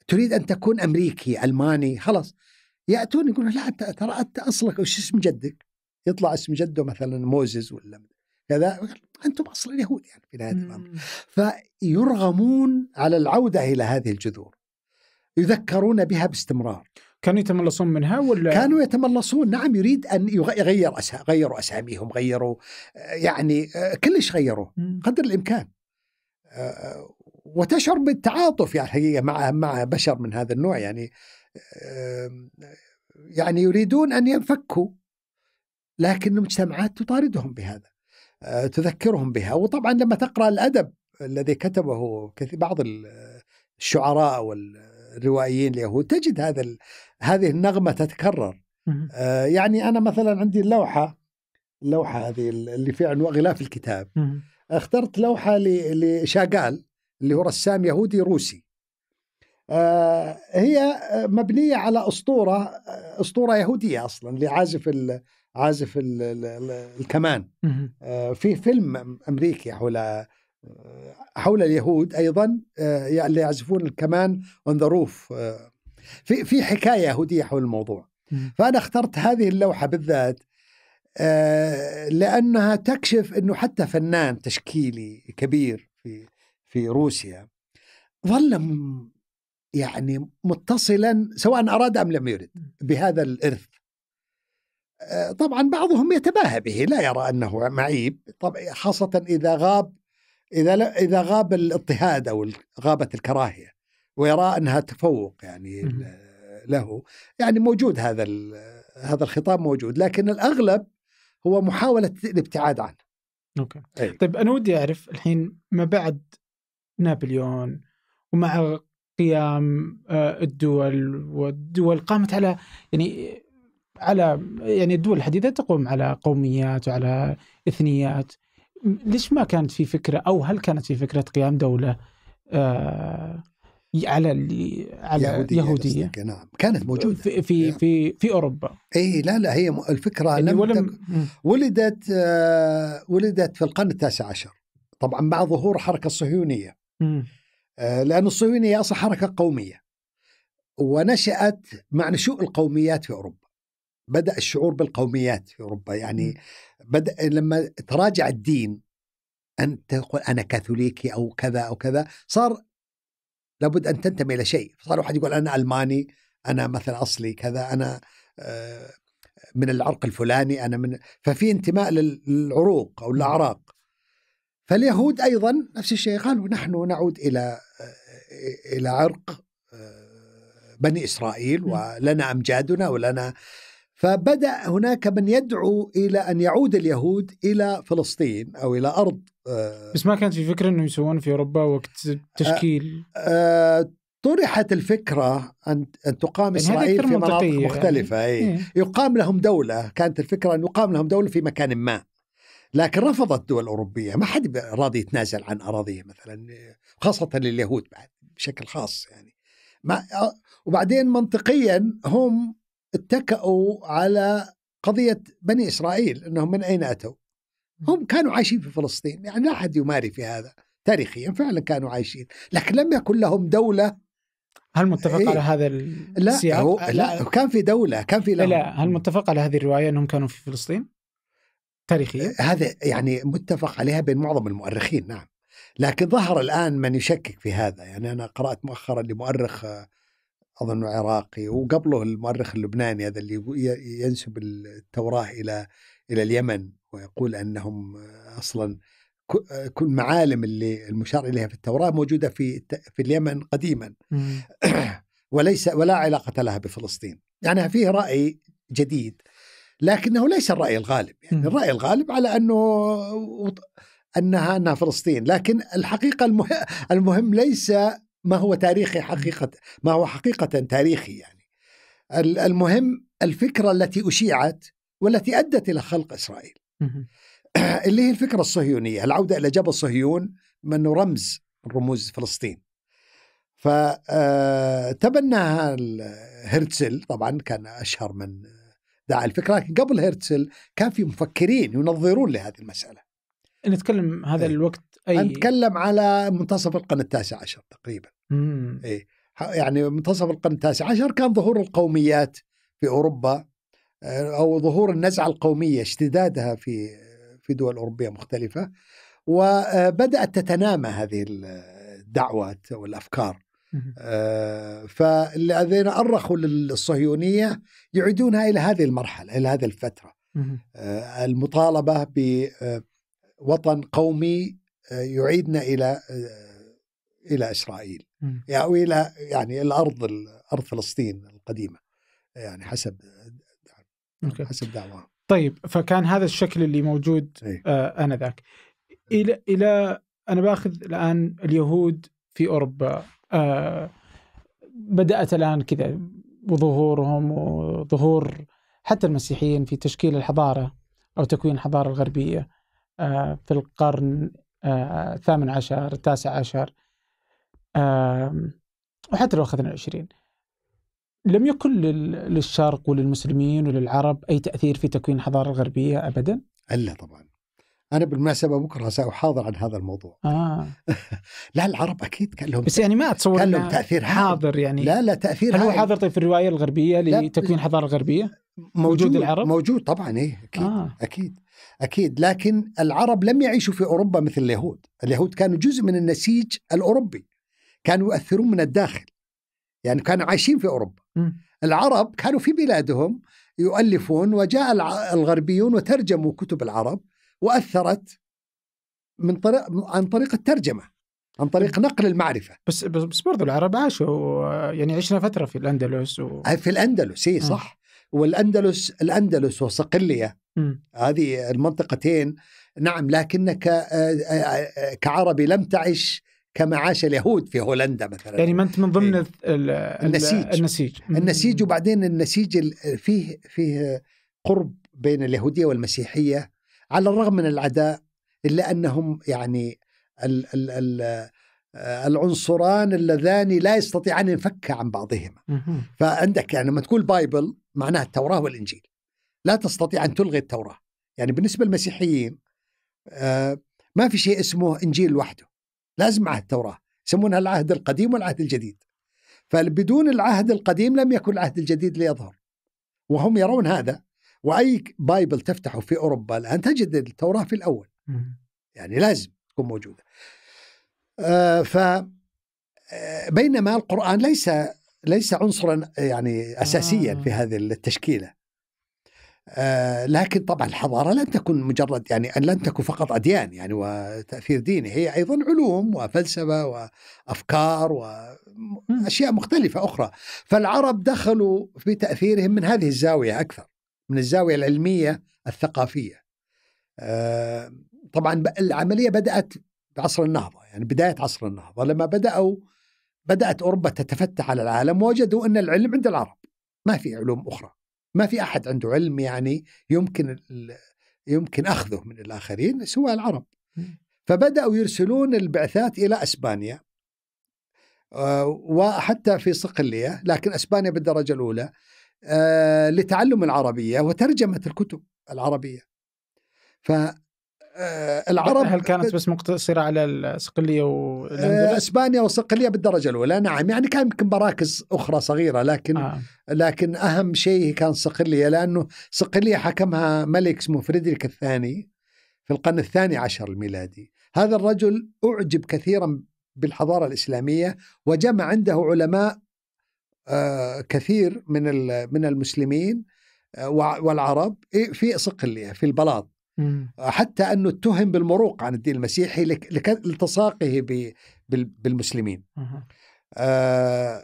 تريد ان تكون امريكي الماني خلاص ياتون يقولون لا انت ترى انت اصلك وش اسم جدك؟ يطلع اسم جده مثلا موزز ولا كذا انتم اصلا يهود يعني في نهايه الامر فيرغمون على العوده الى هذه الجذور يذكرون بها باستمرار كانوا يتملصون منها ولا كانوا يتملصون نعم يريد ان يغير أسا... غيروا اساميهم غيروا يعني آه، كلش غيروا قدر الامكان آه، آه، وتشعر بالتعاطف يعني الحقيقه مع مع بشر من هذا النوع يعني يعني يريدون ان ينفكوا لكن المجتمعات تطاردهم بهذا آه، تذكرهم بها وطبعا لما تقرا الادب الذي كتبه كثير بعض الشعراء والروائيين اليهود تجد هذا هذه النغمه تتكرر آه، يعني انا مثلا عندي اللوحه اللوحه هذه اللي في عنوان غلاف الكتاب اخترت لوحه لشاغال اللي هو رسام يهودي روسي آه، هي آه، مبنية على أسطورة آه، أسطورة يهودية أصلا لعازف ال عازف الكمان في فيلم أمريكي حول حول اليهود أيضا اللي يعزفون الكمان اون ذا روف في في حكاية يهودية حول الموضوع فأنا اخترت هذه اللوحة بالذات لأنها تكشف أنه حتى فنان تشكيلي كبير في في روسيا ظل يعني متصلا سواء اراد ام لم يرد بهذا الارث آه، طبعا بعضهم يتباهى به لا يرى انه معيب طبعا خاصه اذا غاب اذا اذا غاب الاضطهاد او غابت الكراهيه ويرى انها تفوق يعني له يعني موجود هذا هذا الخطاب موجود لكن الاغلب هو محاوله الابتعاد عنه. اوكي. أي. طيب انا ودي اعرف الحين ما بعد نابليون ومع قيام آه، الدول والدول قامت على يعني على يعني الدول الحديثه تقوم على قوميات وعلى اثنيات ليش ما كانت في فكره او هل كانت في فكره قيام دوله آه على على يهودية, يهودية. نعم كانت موجودة في في يعني. في, في أوروبا اي لا لا هي الفكرة يعني لم ولم ولدت آه ولدت في القرن التاسع عشر طبعا مع ظهور الحركة الصهيونية آه، لأن الصهيونية أصلا حركة قومية ونشأت مع نشوء القوميات في أوروبا بدأ الشعور بالقوميات في أوروبا يعني بدأ لما تراجع الدين أن تقول أنا كاثوليكي أو كذا أو كذا صار لابد أن تنتمي إلى شيء صار واحد يقول أنا ألماني أنا مثلا أصلي كذا أنا آه، من العرق الفلاني أنا من ففي انتماء للعروق أو الأعراق فاليهود ايضا نفس الشيء قالوا نحن نعود الى آه، الى عرق آه، بني اسرائيل ولنا امجادنا ولنا فبدا هناك من يدعو الى ان يعود اليهود الى فلسطين او الى ارض آه، بس ما كانت في فكره انه يسوون في اوروبا وقت تشكيل طرحت الفكرة أن أن تقام يعني إسرائيل في مناطق يعني. مختلفة يعني. إيه. أي. يقام لهم دولة كانت الفكرة أن يقام لهم دولة في مكان ما لكن رفضت الدول الأوروبية ما حد راضي يتنازل عن أراضيه مثلا خاصة لليهود بعد بشكل خاص يعني ما وبعدين منطقيا هم اتكأوا على قضية بني إسرائيل أنهم من أين أتوا هم كانوا عايشين في فلسطين يعني لا أحد يماري في هذا تاريخيا فعلا كانوا عايشين لكن لم يكن لهم دولة هل متفق إيه؟ على هذا السياق؟ لا, هو لا, كان في دولة كان في إيه، لهم لا هل متفق على هذه الرواية أنهم كانوا في فلسطين؟ تاريخية آه، هذا يعني متفق عليها بين معظم المؤرخين نعم لكن ظهر الآن من يشكك في هذا يعني أنا قرأت مؤخرا لمؤرخ آه، أظن عراقي وقبله المؤرخ اللبناني هذا اللي ينسب التوراة إلى إلى اليمن ويقول أنهم آه، أصلا كل معالم اللي المشار إليها في التوراة موجودة في في اليمن قديما وليس ولا علاقة لها بفلسطين يعني فيه رأي جديد لكنه ليس الرأي الغالب يعني الرأي الغالب على أنه أنها أنها فلسطين لكن الحقيقة المه... المهم ليس ما هو تاريخي حقيقة ما هو حقيقة تاريخي يعني المهم الفكرة التي أشيعت والتي أدت إلى خلق إسرائيل اللي هي الفكرة الصهيونية العودة إلى جبل صهيون من رمز من رموز فلسطين فتبناها آه، هرتزل طبعا كان أشهر من دعا الفكره لكن قبل هرتزل كان في مفكرين ينظرون لهذه المساله نتكلم هذا ايه. الوقت اي نتكلم على منتصف القرن التاسع عشر تقريبا ايه. اي يعني منتصف القرن التاسع عشر كان ظهور القوميات في اوروبا آه، او ظهور النزعه القوميه اشتدادها في في دول اوروبيه مختلفه وبدات آه، تتنامى هذه الدعوات والافكار آه فالذين أرخوا للصهيونية يعيدونها إلى هذه المرحلة إلى هذه الفترة آه، المطالبة بوطن آه، قومي آه، يعيدنا إلى إلى إسرائيل أو إلى يعني الأرض أرض فلسطين القديمة يعني حسب حسب دعواهم طيب فكان هذا الشكل اللي موجود إيه؟ آه انذاك الى الى انا باخذ الان اليهود في اوروبا آه، بدأت الآن كذا وظهورهم وظهور حتى المسيحيين في تشكيل الحضارة أو تكوين الحضارة الغربية آه، في القرن آه، الثامن عشر التاسع عشر وحتى لو أخذنا العشرين لم يكن للشرق وللمسلمين وللعرب أي تأثير في تكوين الحضارة الغربية أبدا ألا طبعا انا بالمناسبه بكره ساحاضر عن هذا الموضوع آه. لا العرب اكيد كان لهم بس يعني ما اتصور كان لهم تاثير حاضر يعني لا لا تاثير هل هو حاضر طيب في الروايه الغربيه لتكوين حضاره غربيه؟ موجود العرب؟ موجود طبعا ايه اكيد آه. اكيد اكيد لكن العرب لم يعيشوا في اوروبا مثل اليهود، اليهود كانوا جزء من النسيج الاوروبي كانوا يؤثرون من الداخل يعني كانوا عايشين في اوروبا م. العرب كانوا في بلادهم يؤلفون وجاء الغربيون وترجموا كتب العرب واثرت من طريق عن طريق الترجمه عن طريق نقل المعرفه بس بس برضو العرب عاشوا يعني عشنا فتره في الاندلس و... آه، في الاندلس اي صح والاندلس الاندلس وصقليه هذه المنطقتين نعم لكنك آه، آه، كعربي لم تعش كما عاش اليهود في هولندا مثلا يعني ما انت من ضمن إيه. ال الـ النسيج النسيج النسيج وبعدين النسيج فيه فيه قرب بين اليهوديه والمسيحيه على الرغم من العداء إلا أنهم يعني الـ الـ الـ آه، العنصران اللذان لا يستطيعان ينفكا عن بعضهما فعندك يعني لما تقول بايبل معناها التوراة والإنجيل لا تستطيع أن تلغي التوراة يعني بالنسبة للمسيحيين آه، ما في شيء اسمه إنجيل لوحده لازم معه التوراة يسمونها العهد القديم والعهد الجديد فبدون العهد القديم لم يكن العهد الجديد ليظهر وهم يرون هذا واي بايبل تفتحه في اوروبا الان تجد التوراه في الاول يعني لازم تكون موجوده آه، ف آه، بينما القران ليس ليس عنصرا يعني اساسيا في آه. هذه التشكيله لكن طبعا الحضاره لن تكون مجرد يعني لن تكون فقط اديان يعني وتاثير ديني هي ايضا علوم وفلسفه وافكار واشياء مختلفه اخرى فالعرب دخلوا في تاثيرهم من هذه الزاويه اكثر من الزاويه العلميه الثقافيه. آه، طبعا العمليه بدات بعصر النهضه يعني بدايه عصر النهضه لما بداوا بدات اوروبا تتفتح على العالم وجدوا ان العلم عند العرب ما في علوم اخرى ما في احد عنده علم يعني يمكن يمكن اخذه من الاخرين سوى العرب فبداوا يرسلون البعثات الى اسبانيا آه، وحتى في صقليه لكن اسبانيا بالدرجه الاولى آه، لتعلم العربية وترجمة الكتب العربية ف آه، العرب هل كانت بس مقتصرة على الصقلية آه، اسبانيا والصقلية بالدرجة الأولى نعم يعني كان يمكن مراكز أخرى صغيرة لكن آه. لكن أهم شيء كان صقلية لأنه صقلية حكمها ملك اسمه فريدريك الثاني في القرن الثاني عشر الميلادي هذا الرجل أعجب كثيرا بالحضارة الإسلامية وجمع عنده علماء آه، كثير من من المسلمين آه، والعرب إيه، في صقليه في البلاط آه، حتى انه اتهم بالمروق عن الدين المسيحي لتصاقه بالمسلمين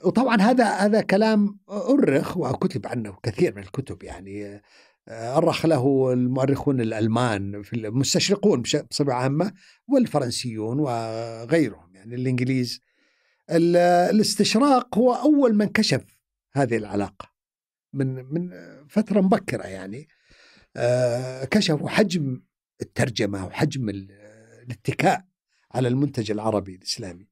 وطبعا هذا هذا كلام أرخ وكتب عنه كثير من الكتب يعني أرخ له المؤرخون الألمان في المستشرقون بصفة عامة والفرنسيون وغيرهم يعني الإنجليز الاستشراق هو أول من كشف هذه العلاقة من من فترة مبكرة يعني آه، كشفوا حجم الترجمة وحجم الاتكاء على المنتج العربي الإسلامي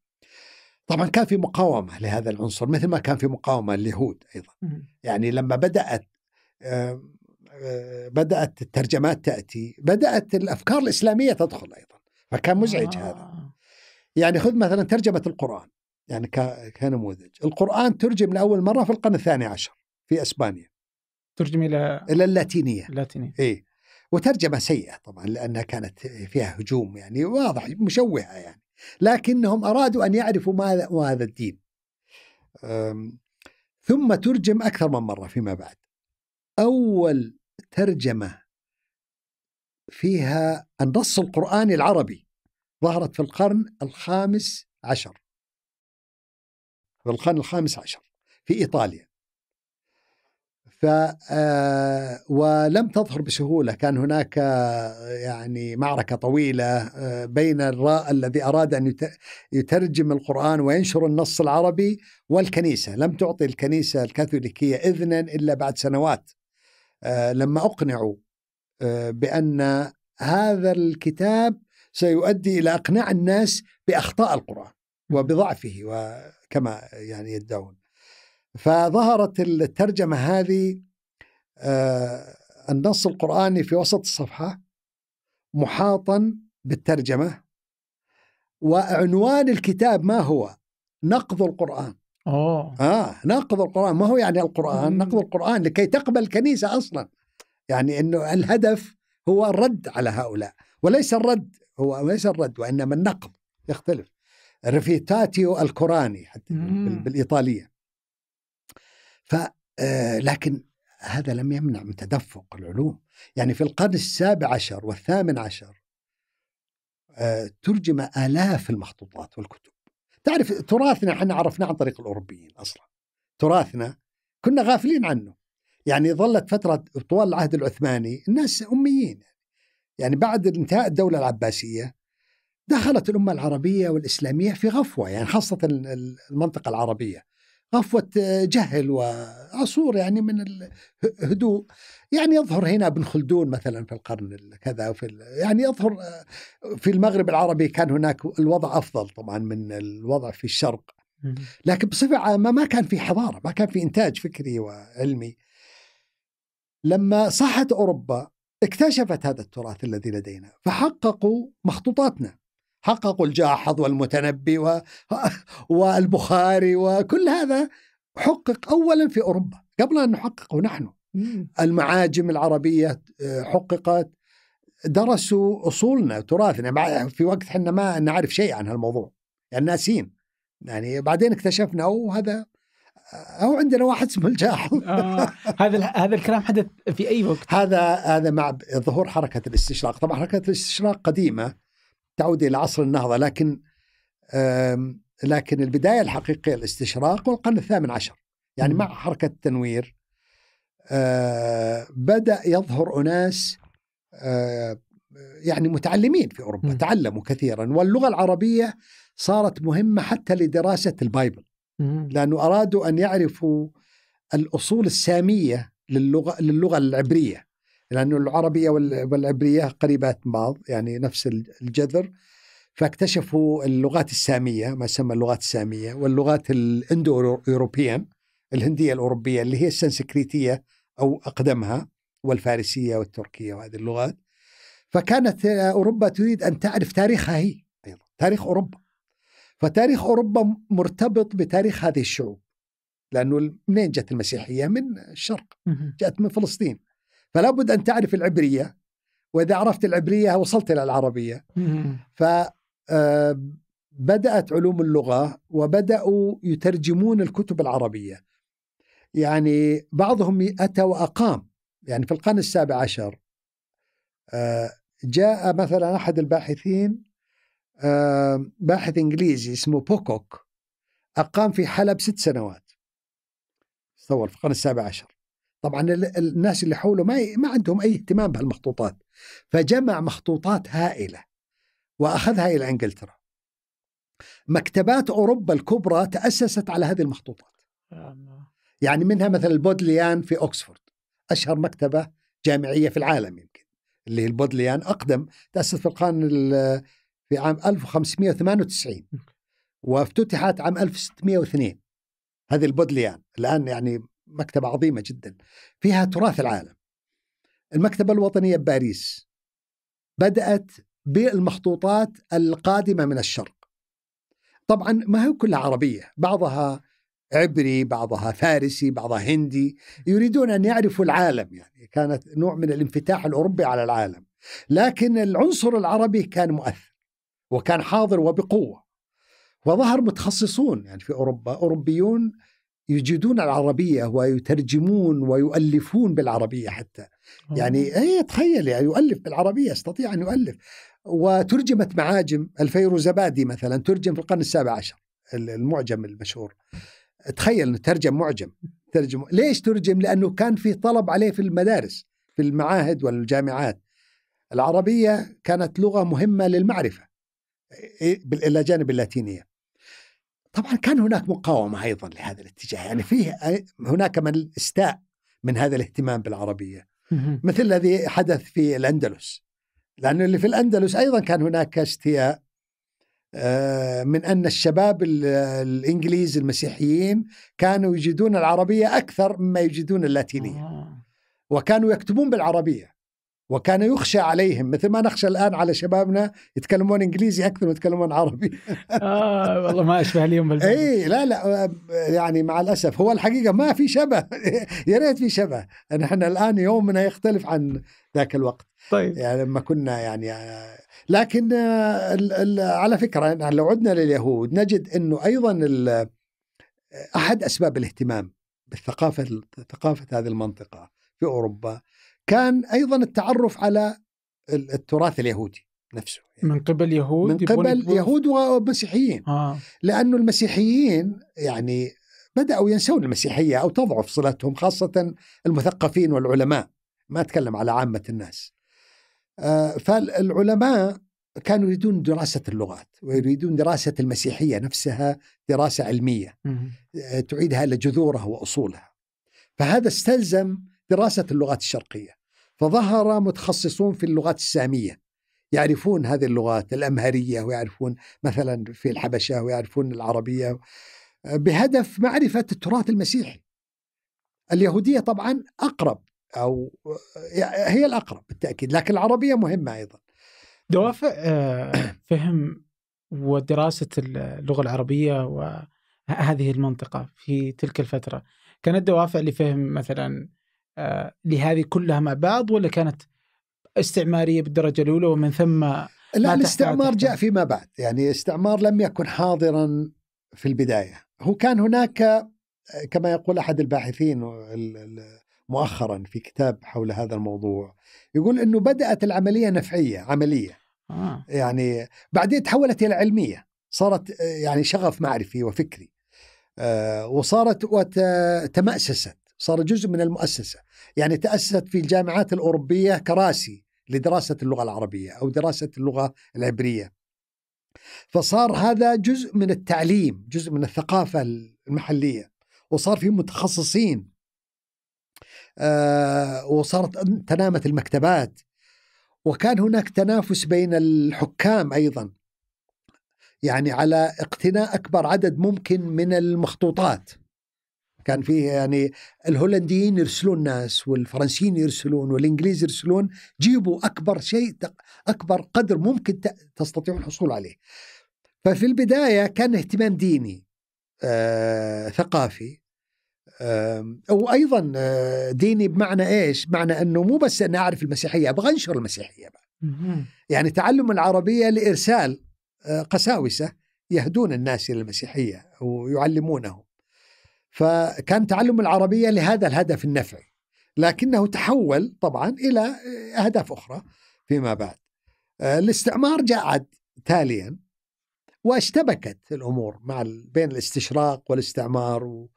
طبعا كان في مقاومة لهذا العنصر مثل ما كان في مقاومة لليهود أيضا يعني لما بدأت آه، آه، بدأت الترجمات تأتي بدأت الأفكار الإسلامية تدخل أيضا فكان مزعج آه. هذا يعني خذ مثلا ترجمة القرآن يعني كنموذج القرآن ترجم لأول مرة في القرن الثاني عشر في أسبانيا ترجم إلى إلى اللاتينية اللاتينية إيه وترجمة سيئة طبعا لأنها كانت فيها هجوم يعني واضح مشوهة يعني لكنهم أرادوا أن يعرفوا ما هذا الدين ثم ترجم أكثر من مرة فيما بعد أول ترجمة فيها النص القرآني العربي ظهرت في القرن الخامس عشر في القرن الخامس عشر في إيطاليا ف آه، ولم تظهر بسهوله كان هناك آه، يعني معركه طويله آه، بين الراء الذي اراد ان يترجم القران وينشر النص العربي والكنيسه لم تعطي الكنيسه الكاثوليكيه اذنا الا بعد سنوات لما اقنعوا بان هذا الكتاب سيؤدي الى اقناع الناس باخطاء القران وبضعفه و كما يعني يدعون فظهرت الترجمة هذه آه، النص القرآني في وسط الصفحة محاطا بالترجمة وعنوان الكتاب ما هو نقض القرآن أوه. آه نقض القرآن ما هو يعني القرآن نقض القرآن لكي تقبل الكنيسة أصلا يعني أنه الهدف هو الرد على هؤلاء وليس الرد هو ليس الرد وإنما النقض يختلف ريفيتاتيو الكوراني حتى يعني بالايطاليه ف آه، لكن هذا لم يمنع من تدفق العلوم يعني في القرن السابع عشر والثامن عشر آه، ترجم آلاف المخطوطات والكتب تعرف تراثنا احنا عرفناه عن طريق الأوروبيين أصلا تراثنا كنا غافلين عنه يعني ظلت فترة طوال العهد العثماني الناس أميين يعني بعد انتهاء الدولة العباسية دخلت الأمة العربية والإسلامية في غفوة يعني خاصة المنطقة العربية غفوة آه، جهل وعصور يعني من الهدوء يعني يظهر هنا ابن خلدون مثلا في القرن كذا وفي يعني يظهر آه، في المغرب العربي كان هناك الوضع أفضل طبعا من الوضع في الشرق لكن بصفة عامة ما كان في حضارة ما كان في إنتاج فكري وعلمي لما صحت أوروبا اكتشفت هذا التراث الذي لدينا فحققوا مخطوطاتنا حققوا الجاحظ والمتنبي و... والبخاري وكل هذا حقق أولا في أوروبا قبل أن نحققه نحن المعاجم العربية آه، حققت درسوا أصولنا تراثنا في وقت حنا ما نعرف شيء عن هالموضوع يعني ناسين يعني بعدين اكتشفنا او هذا او عندنا واحد اسمه الجاحظ آه هذا هذا الكلام حدث في اي وقت؟ هذا هذا مع ظهور حركه الاستشراق، طبعا حركه الاستشراق قديمه تعود الى عصر النهضه لكن لكن البدايه الحقيقيه الاستشراق والقرن الثامن عشر يعني مع حركه التنوير آه، بدا يظهر اناس آه، يعني متعلمين في اوروبا تعلموا كثيرا واللغه العربيه صارت مهمه حتى لدراسه البايبل لانه ارادوا ان يعرفوا الاصول الساميه للغه للغه العبريه لأنه العربية والعبرية قريبات من بعض يعني نفس الجذر فاكتشفوا اللغات السامية ما يسمى اللغات السامية واللغات الاندو أوروبية الهندية الأوروبية اللي هي السنسكريتية أو أقدمها والفارسية والتركية وهذه اللغات فكانت أوروبا تريد أن تعرف تاريخها هي أيضا تاريخ أوروبا فتاريخ أوروبا مرتبط بتاريخ هذه الشعوب لأنه منين جت المسيحية من الشرق جاءت من فلسطين فلا بد أن تعرف العبرية وإذا عرفت العبرية وصلت إلى العربية ف آه، بدأت علوم اللغة وبدأوا يترجمون الكتب العربية يعني بعضهم أتى وأقام يعني في القرن السابع عشر آه، جاء مثلا أحد الباحثين آه، باحث إنجليزي اسمه بوكوك أقام في حلب ست سنوات تصور في القرن السابع عشر طبعا الناس اللي حوله ما ي... ما عندهم اي اهتمام بهالمخطوطات فجمع مخطوطات هائله واخذها الى انجلترا مكتبات اوروبا الكبرى تاسست على هذه المخطوطات يعني منها مثلا البودليان في اوكسفورد اشهر مكتبه جامعيه في العالم يمكن اللي هي البودليان اقدم تاسست في القرن في عام 1598 وافتتحت عام 1602 هذه البودليان الان يعني مكتبة عظيمة جدا فيها تراث العالم المكتبة الوطنية بباريس بدأت بالمخطوطات القادمة من الشرق طبعا ما هي كلها عربية بعضها عبري بعضها فارسي بعضها هندي يريدون أن يعرفوا العالم يعني كانت نوع من الانفتاح الأوروبي على العالم لكن العنصر العربي كان مؤثر وكان حاضر وبقوة وظهر متخصصون يعني في أوروبا أوروبيون يجيدون العربية ويترجمون ويؤلفون بالعربية حتى يعني هي آه. إيه، تخيل يعني يؤلف بالعربية يستطيع أن يؤلف وترجمت معاجم الفيروزبادي مثلا ترجم في القرن السابع عشر المعجم المشهور تخيل انه ترجم معجم ترجم ليش ترجم لأنه كان في طلب عليه في المدارس في المعاهد والجامعات العربية كانت لغة مهمة للمعرفة إيه، الى جانب اللاتينية طبعا كان هناك مقاومة أيضا لهذا الاتجاه يعني فيه هناك من استاء من هذا الاهتمام بالعربية مثل الذي حدث في الأندلس لأنه اللي في الأندلس أيضا كان هناك استياء آه، من أن الشباب الإنجليز المسيحيين كانوا يجدون العربية أكثر مما يجدون اللاتينية آه. وكانوا يكتبون بالعربية وكان يخشى عليهم مثل ما نخشى الان على شبابنا يتكلمون انجليزي اكثر ما يتكلمون عربي اه والله ما اشبه اليوم بالفعل اي لا لا آه، يعني مع الاسف هو الحقيقه ما في شبه يا ريت في شبه نحن الان يومنا يختلف عن ذاك الوقت طيب يعني لما كنا يعني آه، لكن آه، على فكره لو عدنا لليهود نجد انه ايضا احد اسباب الاهتمام بالثقافه ثقافه هذه المنطقه في اوروبا كان ايضا التعرف على التراث اليهودي نفسه يعني من قبل يهود من قبل يهود ومسيحيين آه. لانه المسيحيين يعني بداوا ينسون المسيحيه او تضعف صلتهم خاصه المثقفين والعلماء ما اتكلم على عامه الناس آه، فالعلماء كانوا يريدون دراسة اللغات ويريدون دراسة المسيحية نفسها دراسة علمية آه، تعيدها إلى جذورها وأصولها فهذا استلزم دراسة اللغات الشرقية فظهر متخصصون في اللغات الساميه يعرفون هذه اللغات الامهريه ويعرفون مثلا في الحبشه ويعرفون العربيه بهدف معرفه التراث المسيحي. اليهوديه طبعا اقرب او هي الاقرب بالتاكيد لكن العربيه مهمه ايضا. دوافع آه، فهم ودراسه اللغه العربيه وهذه المنطقه في تلك الفتره كانت دوافع لفهم مثلا آه، لهذه كلها مع بعض ولا كانت استعماريه بالدرجه الاولى ومن ثم لا الاستعمار جاء فيما بعد يعني الاستعمار لم يكن حاضرا في البدايه هو كان هناك آه، كما يقول احد الباحثين مؤخرا في كتاب حول هذا الموضوع يقول انه بدات العمليه نفعيه عمليه آه. يعني بعدين تحولت الى علميه صارت آه، يعني شغف معرفي وفكري وصارت وتمأسست صار جزء من المؤسسه يعني تأسست في الجامعات الأوروبية كراسي لدراسة اللغة العربية أو دراسة اللغة العبرية فصار هذا جزء من التعليم جزء من الثقافة المحلية وصار في متخصصين آه، وصارت تنامت المكتبات وكان هناك تنافس بين الحكام أيضا يعني على اقتناء أكبر عدد ممكن من المخطوطات كان فيه يعني الهولنديين يرسلون ناس والفرنسيين يرسلون والانجليز يرسلون جيبوا اكبر شيء اكبر قدر ممكن تستطيعون الحصول عليه. ففي البدايه كان اهتمام ديني آه، ثقافي آه، وايضا آه، ديني بمعنى ايش؟ معنى انه مو بس اني اعرف المسيحيه ابغى انشر المسيحيه بقى. يعني تعلم العربيه لارسال آه، قساوسه يهدون الناس الى المسيحيه ويعلمونهم. فكان تعلم العربية لهذا الهدف النفعي لكنه تحول طبعا إلى أهداف أخرى فيما بعد آه، الاستعمار جاء تاليا واشتبكت الأمور مع بين الاستشراق والاستعمار و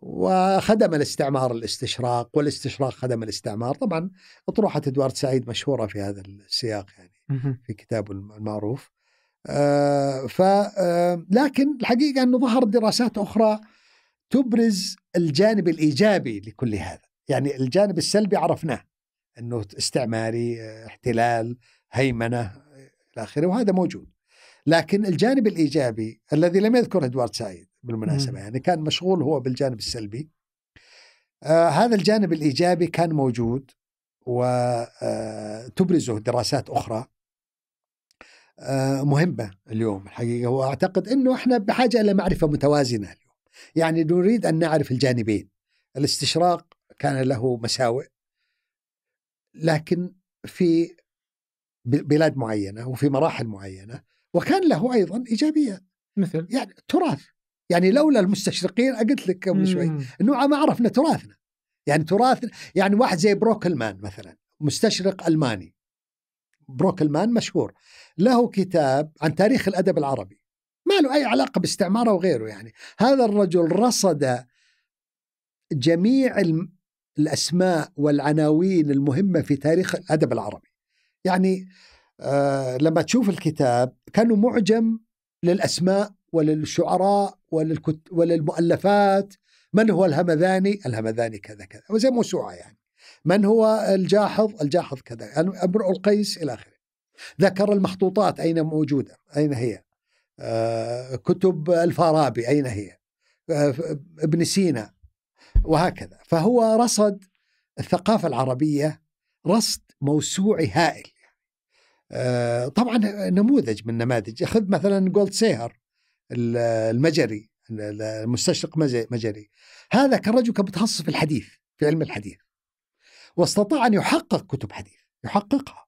وخدم الاستعمار الاستشراق والاستشراق خدم الاستعمار طبعا أطروحة إدوارد سعيد مشهورة في هذا السياق يعني في كتابه المعروف آه ف آه، لكن الحقيقة أنه ظهرت دراسات أخرى تبرز الجانب الايجابي لكل هذا، يعني الجانب السلبي عرفناه انه استعماري، احتلال، هيمنه الى اخره وهذا موجود. لكن الجانب الايجابي الذي لم يذكره ادوارد سعيد بالمناسبه يعني كان مشغول هو بالجانب السلبي. آه هذا الجانب الايجابي كان موجود وتبرزه آه، دراسات اخرى آه مهمه اليوم الحقيقه واعتقد انه احنا بحاجه الى معرفه متوازنه يعني نريد أن نعرف الجانبين الاستشراق كان له مساوئ لكن في بلاد معينة وفي مراحل معينة وكان له أيضا إيجابيات مثل يعني تراث يعني لولا المستشرقين قلت لك قبل شوي انه ما عرفنا تراثنا يعني تراث يعني واحد زي بروكلمان مثلا مستشرق الماني بروكلمان مشهور له كتاب عن تاريخ الادب العربي ما له أي علاقة باستعمارة وغيره يعني هذا الرجل رصد جميع الأسماء والعناوين المهمة في تاريخ الأدب العربي يعني آه لما تشوف الكتاب كانوا معجم للأسماء وللشعراء وللكت... وللمؤلفات من هو الهمذاني الهمذاني كذا كذا وزي موسوعة يعني من هو الجاحظ الجاحظ كذا يعني امرؤ القيس إلى آخره ذكر المخطوطات أين موجودة أين هي آه، كتب الفارابي أين هي آه، ابن سينا وهكذا فهو رصد الثقافة العربية رصد موسوعي هائل آه، طبعا نموذج من نماذج خذ مثلا جولد سيهر المجري المستشرق مجري هذا كان رجل كان متخصص في الحديث في علم الحديث واستطاع ان يحقق كتب حديث يحققها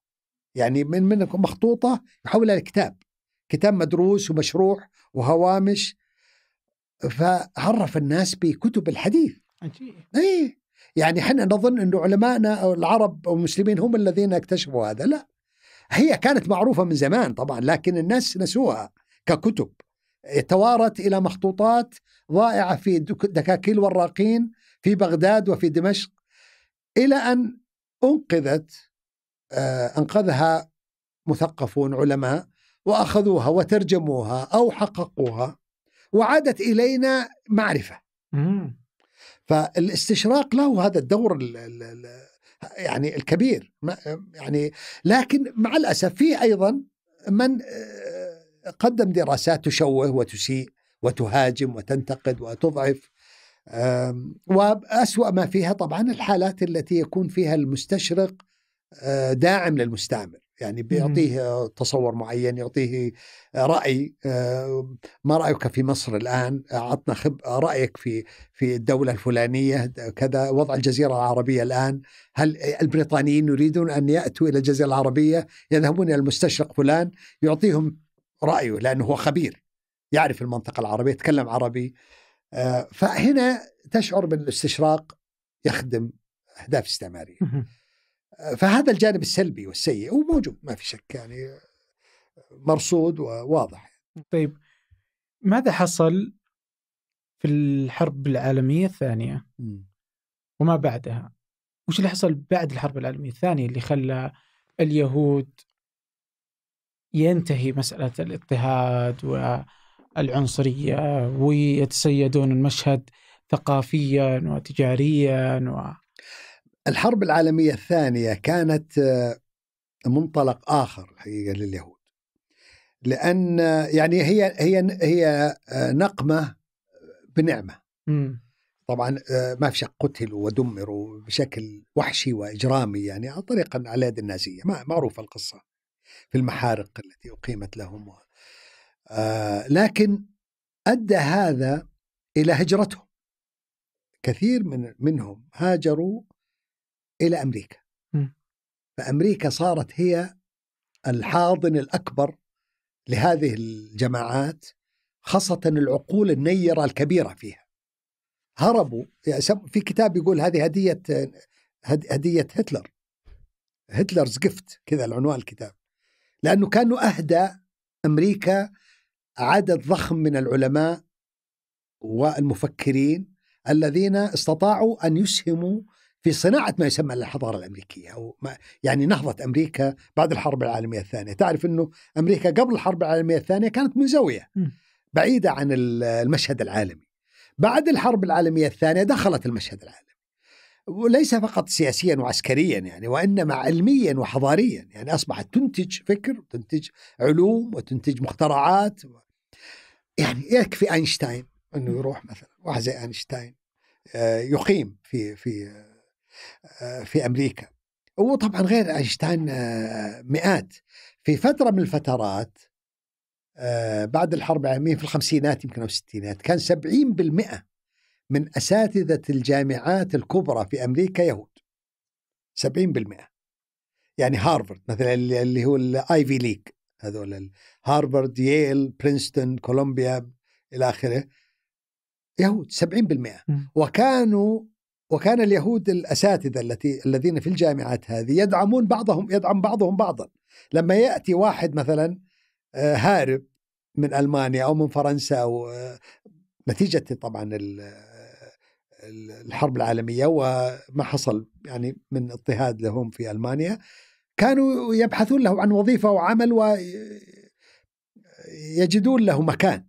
يعني من من مخطوطه يحولها لكتاب كتاب مدروس ومشروح وهوامش فعرف الناس بكتب الحديث عجيب اي يعني احنا نظن انه علمائنا او العرب او المسلمين هم الذين اكتشفوا هذا لا هي كانت معروفه من زمان طبعا لكن الناس نسوها ككتب توارت الى مخطوطات ضائعه في دكاكيل وراقين في بغداد وفي دمشق الى ان انقذت آه، انقذها مثقفون علماء واخذوها وترجموها او حققوها وعادت الينا معرفه. فالاستشراق له هذا الدور ال الـ الـ يعني الكبير يعني لكن مع الاسف في ايضا من آه، قدم دراسات تشوه وتسيء وتهاجم وتنتقد وتضعف وأسوأ ما فيها طبعا الحالات التي يكون فيها المستشرق آه، داعم للمستعمر يعني بيعطيه تصور معين يعطيه راي آه، ما رايك في مصر الان اعطنا خب رايك في في الدوله الفلانيه كذا وضع الجزيره العربيه الان هل البريطانيين يريدون ان ياتوا الى الجزيره العربيه يذهبون الى المستشرق فلان يعطيهم رايه لانه هو خبير يعرف المنطقه العربيه يتكلم عربي آه، فهنا تشعر بالاستشراق يخدم اهداف استعماريه فهذا الجانب السلبي والسيء هو موجود ما في شك يعني مرصود وواضح طيب ماذا حصل في الحرب العالمية الثانية وما بعدها وش اللي حصل بعد الحرب العالمية الثانية اللي خلى اليهود ينتهي مسألة الاضطهاد والعنصرية ويتسيدون المشهد ثقافيا وتجاريا و... الحرب العالمية الثانية كانت آه، منطلق آخر الحقيقة لليهود لأن يعني هي هي هي آه، نقمة بنعمة طبعا آه، ما في شك قتلوا ودمروا بشكل وحشي واجرامي يعني عن طريق يد النازيه معروفه القصه في المحارق التي اقيمت لهم آه لكن ادى هذا الى هجرتهم كثير من منهم هاجروا الى امريكا. فامريكا صارت هي الحاضن الاكبر لهذه الجماعات خاصه العقول النيره الكبيره فيها. هربوا في كتاب يقول هذه هديه هديه هتلر. هتلرز جفت كذا العنوان الكتاب. لانه كانوا اهدى امريكا عدد ضخم من العلماء والمفكرين الذين استطاعوا ان يسهموا في صناعة ما يسمى الحضارة الأمريكية أو ما يعني نهضة أمريكا بعد الحرب العالمية الثانية تعرف أنه أمريكا قبل الحرب العالمية الثانية كانت منزوية بعيدة عن المشهد العالمي بعد الحرب العالمية الثانية دخلت المشهد العالمي وليس فقط سياسيا وعسكريا يعني وانما علميا وحضاريا يعني اصبحت تنتج فكر وتنتج علوم وتنتج مخترعات و... يعني يكفي اينشتاين انه يروح مثلا واحد زي اينشتاين آه، يقيم في في آه، في امريكا وطبعا غير اينشتاين آه، مئات في فتره من الفترات آه، بعد الحرب العالميه في الخمسينات يمكن او الستينات كان 70% من اساتذه الجامعات الكبرى في امريكا يهود 70% يعني هارفرد مثلا اللي هو الايفي ليج هذول هارفرد ييل برينستون كولومبيا الى اخره يهود 70% وكانوا وكان اليهود الاساتذه التي الذين في الجامعات هذه يدعمون بعضهم يدعم بعضهم بعضا لما ياتي واحد مثلا آه، هارب من المانيا او من فرنسا او آه، نتيجه طبعا الحرب العالميه وما حصل يعني من اضطهاد لهم في المانيا كانوا يبحثون له عن وظيفه وعمل ويجدون آه، له مكان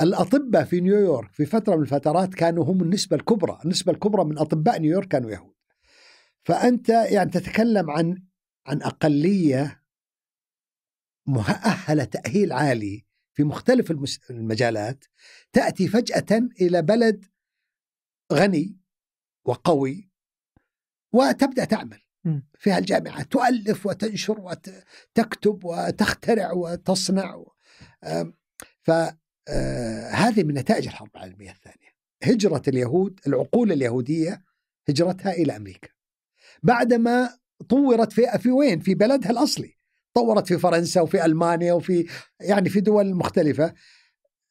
الأطباء في نيويورك في فترة من الفترات كانوا هم النسبة الكبرى النسبة الكبرى من أطباء نيويورك كانوا يهود فأنت يعني تتكلم عن عن أقلية مؤهلة تأهيل عالي في مختلف المجالات تأتي فجأة إلى بلد غني وقوي وتبدأ تعمل في الجامعة تؤلف وتنشر وتكتب وتخترع وتصنع ف آه هذه من نتائج الحرب العالمية الثانية هجرة اليهود العقول اليهودية هجرتها إلى أمريكا بعدما طورت في في وين في بلدها الأصلي طورت في فرنسا وفي ألمانيا وفي يعني في دول مختلفة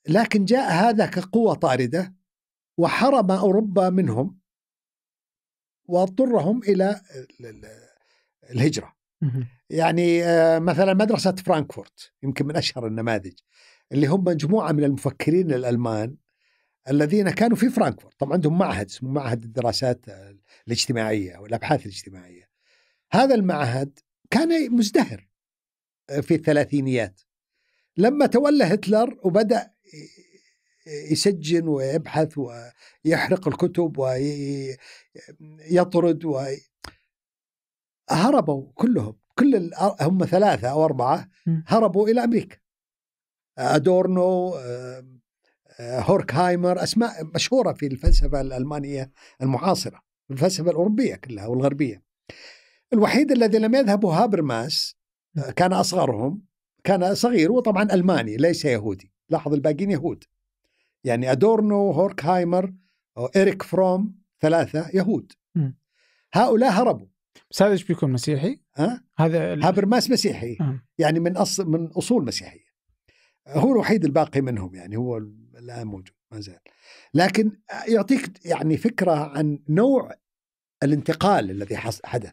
لكن جاء هذا كقوة طاردة وحرم أوروبا منهم واضطرهم إلى الهجرة يعني آه، مثلا مدرسة فرانكفورت يمكن من أشهر النماذج اللي هم مجموعه من المفكرين الالمان الذين كانوا في فرانكفورت طبعا عندهم معهد اسمه معهد الدراسات الاجتماعيه او الابحاث الاجتماعيه هذا المعهد كان مزدهر آه، في الثلاثينيات لما تولى هتلر وبدا يسجن ويبحث ويحرق الكتب ويطرد وهربوا كلهم كل هم ثلاثة أو أربعة هربوا إلى أمريكا ادورنو آه، آه، هوركهايمر اسماء مشهوره في الفلسفه الالمانيه المعاصره الفلسفه الاوروبيه كلها والغربيه الوحيد الذي لم يذهب هو هابرماس آه، كان اصغرهم كان صغير وطبعا الماني ليس يهودي لاحظ الباقيين يهود يعني ادورنو هوركهايمر اريك فروم ثلاثه يهود هؤلاء هربوا بس هذا ايش بيكون مسيحي؟ ها؟ هذا هابرماس مسيحي يعني من اصل من اصول مسيحيه هو الوحيد الباقي منهم يعني هو الان موجود ما زال لكن يعطيك يعني فكره عن نوع الانتقال الذي حدث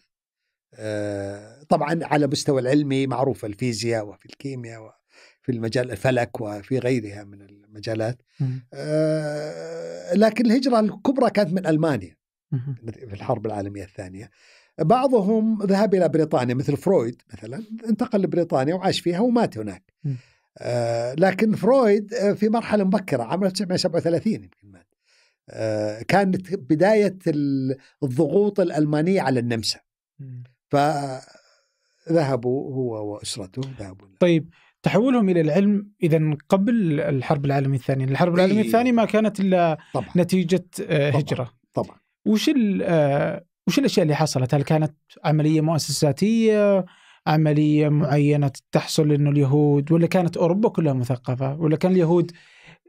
آه، طبعا على مستوى العلمي معروف الفيزياء وفي الكيمياء وفي المجال الفلك وفي غيرها من المجالات آه، لكن الهجرة الكبرى كانت من ألمانيا في الحرب العالمية الثانية بعضهم ذهب إلى بريطانيا مثل فرويد مثلا انتقل لبريطانيا وعاش فيها ومات هناك آه، لكن فرويد آه، في مرحلة مبكرة عام 1937 يمكن مات آه، كانت بداية الضغوط الألمانية على النمسا فذهبوا هو وأسرته ذهبوا طيب تحولهم الى العلم اذا قبل الحرب العالميه الثانيه، الحرب العالميه الثانيه ما كانت الا طبعًا. نتيجه هجره. طبعا, طبعًا. وش وش الاشياء اللي حصلت؟ هل كانت عمليه مؤسساتيه؟ عملية معينة تحصل أنه اليهود ولا كانت أوروبا كلها مثقفة ولا كان اليهود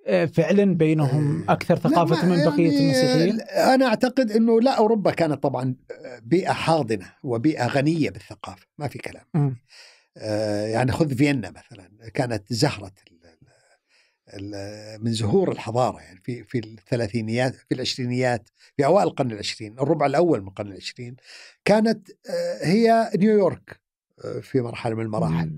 آه، فعلا بينهم إيه. اكثر ثقافه من بقيه يعني، المسيحيين؟ انا اعتقد انه لا اوروبا كانت طبعا آه، بيئه حاضنه وبيئه غنيه بالثقافه ما في كلام. م. آه، يعني خذ فيينا مثلا كانت زهره من زهور الحضاره يعني في في الثلاثينيات في العشرينيات في اوائل القرن العشرين الربع الاول من القرن العشرين كانت هي نيويورك في مرحله من المراحل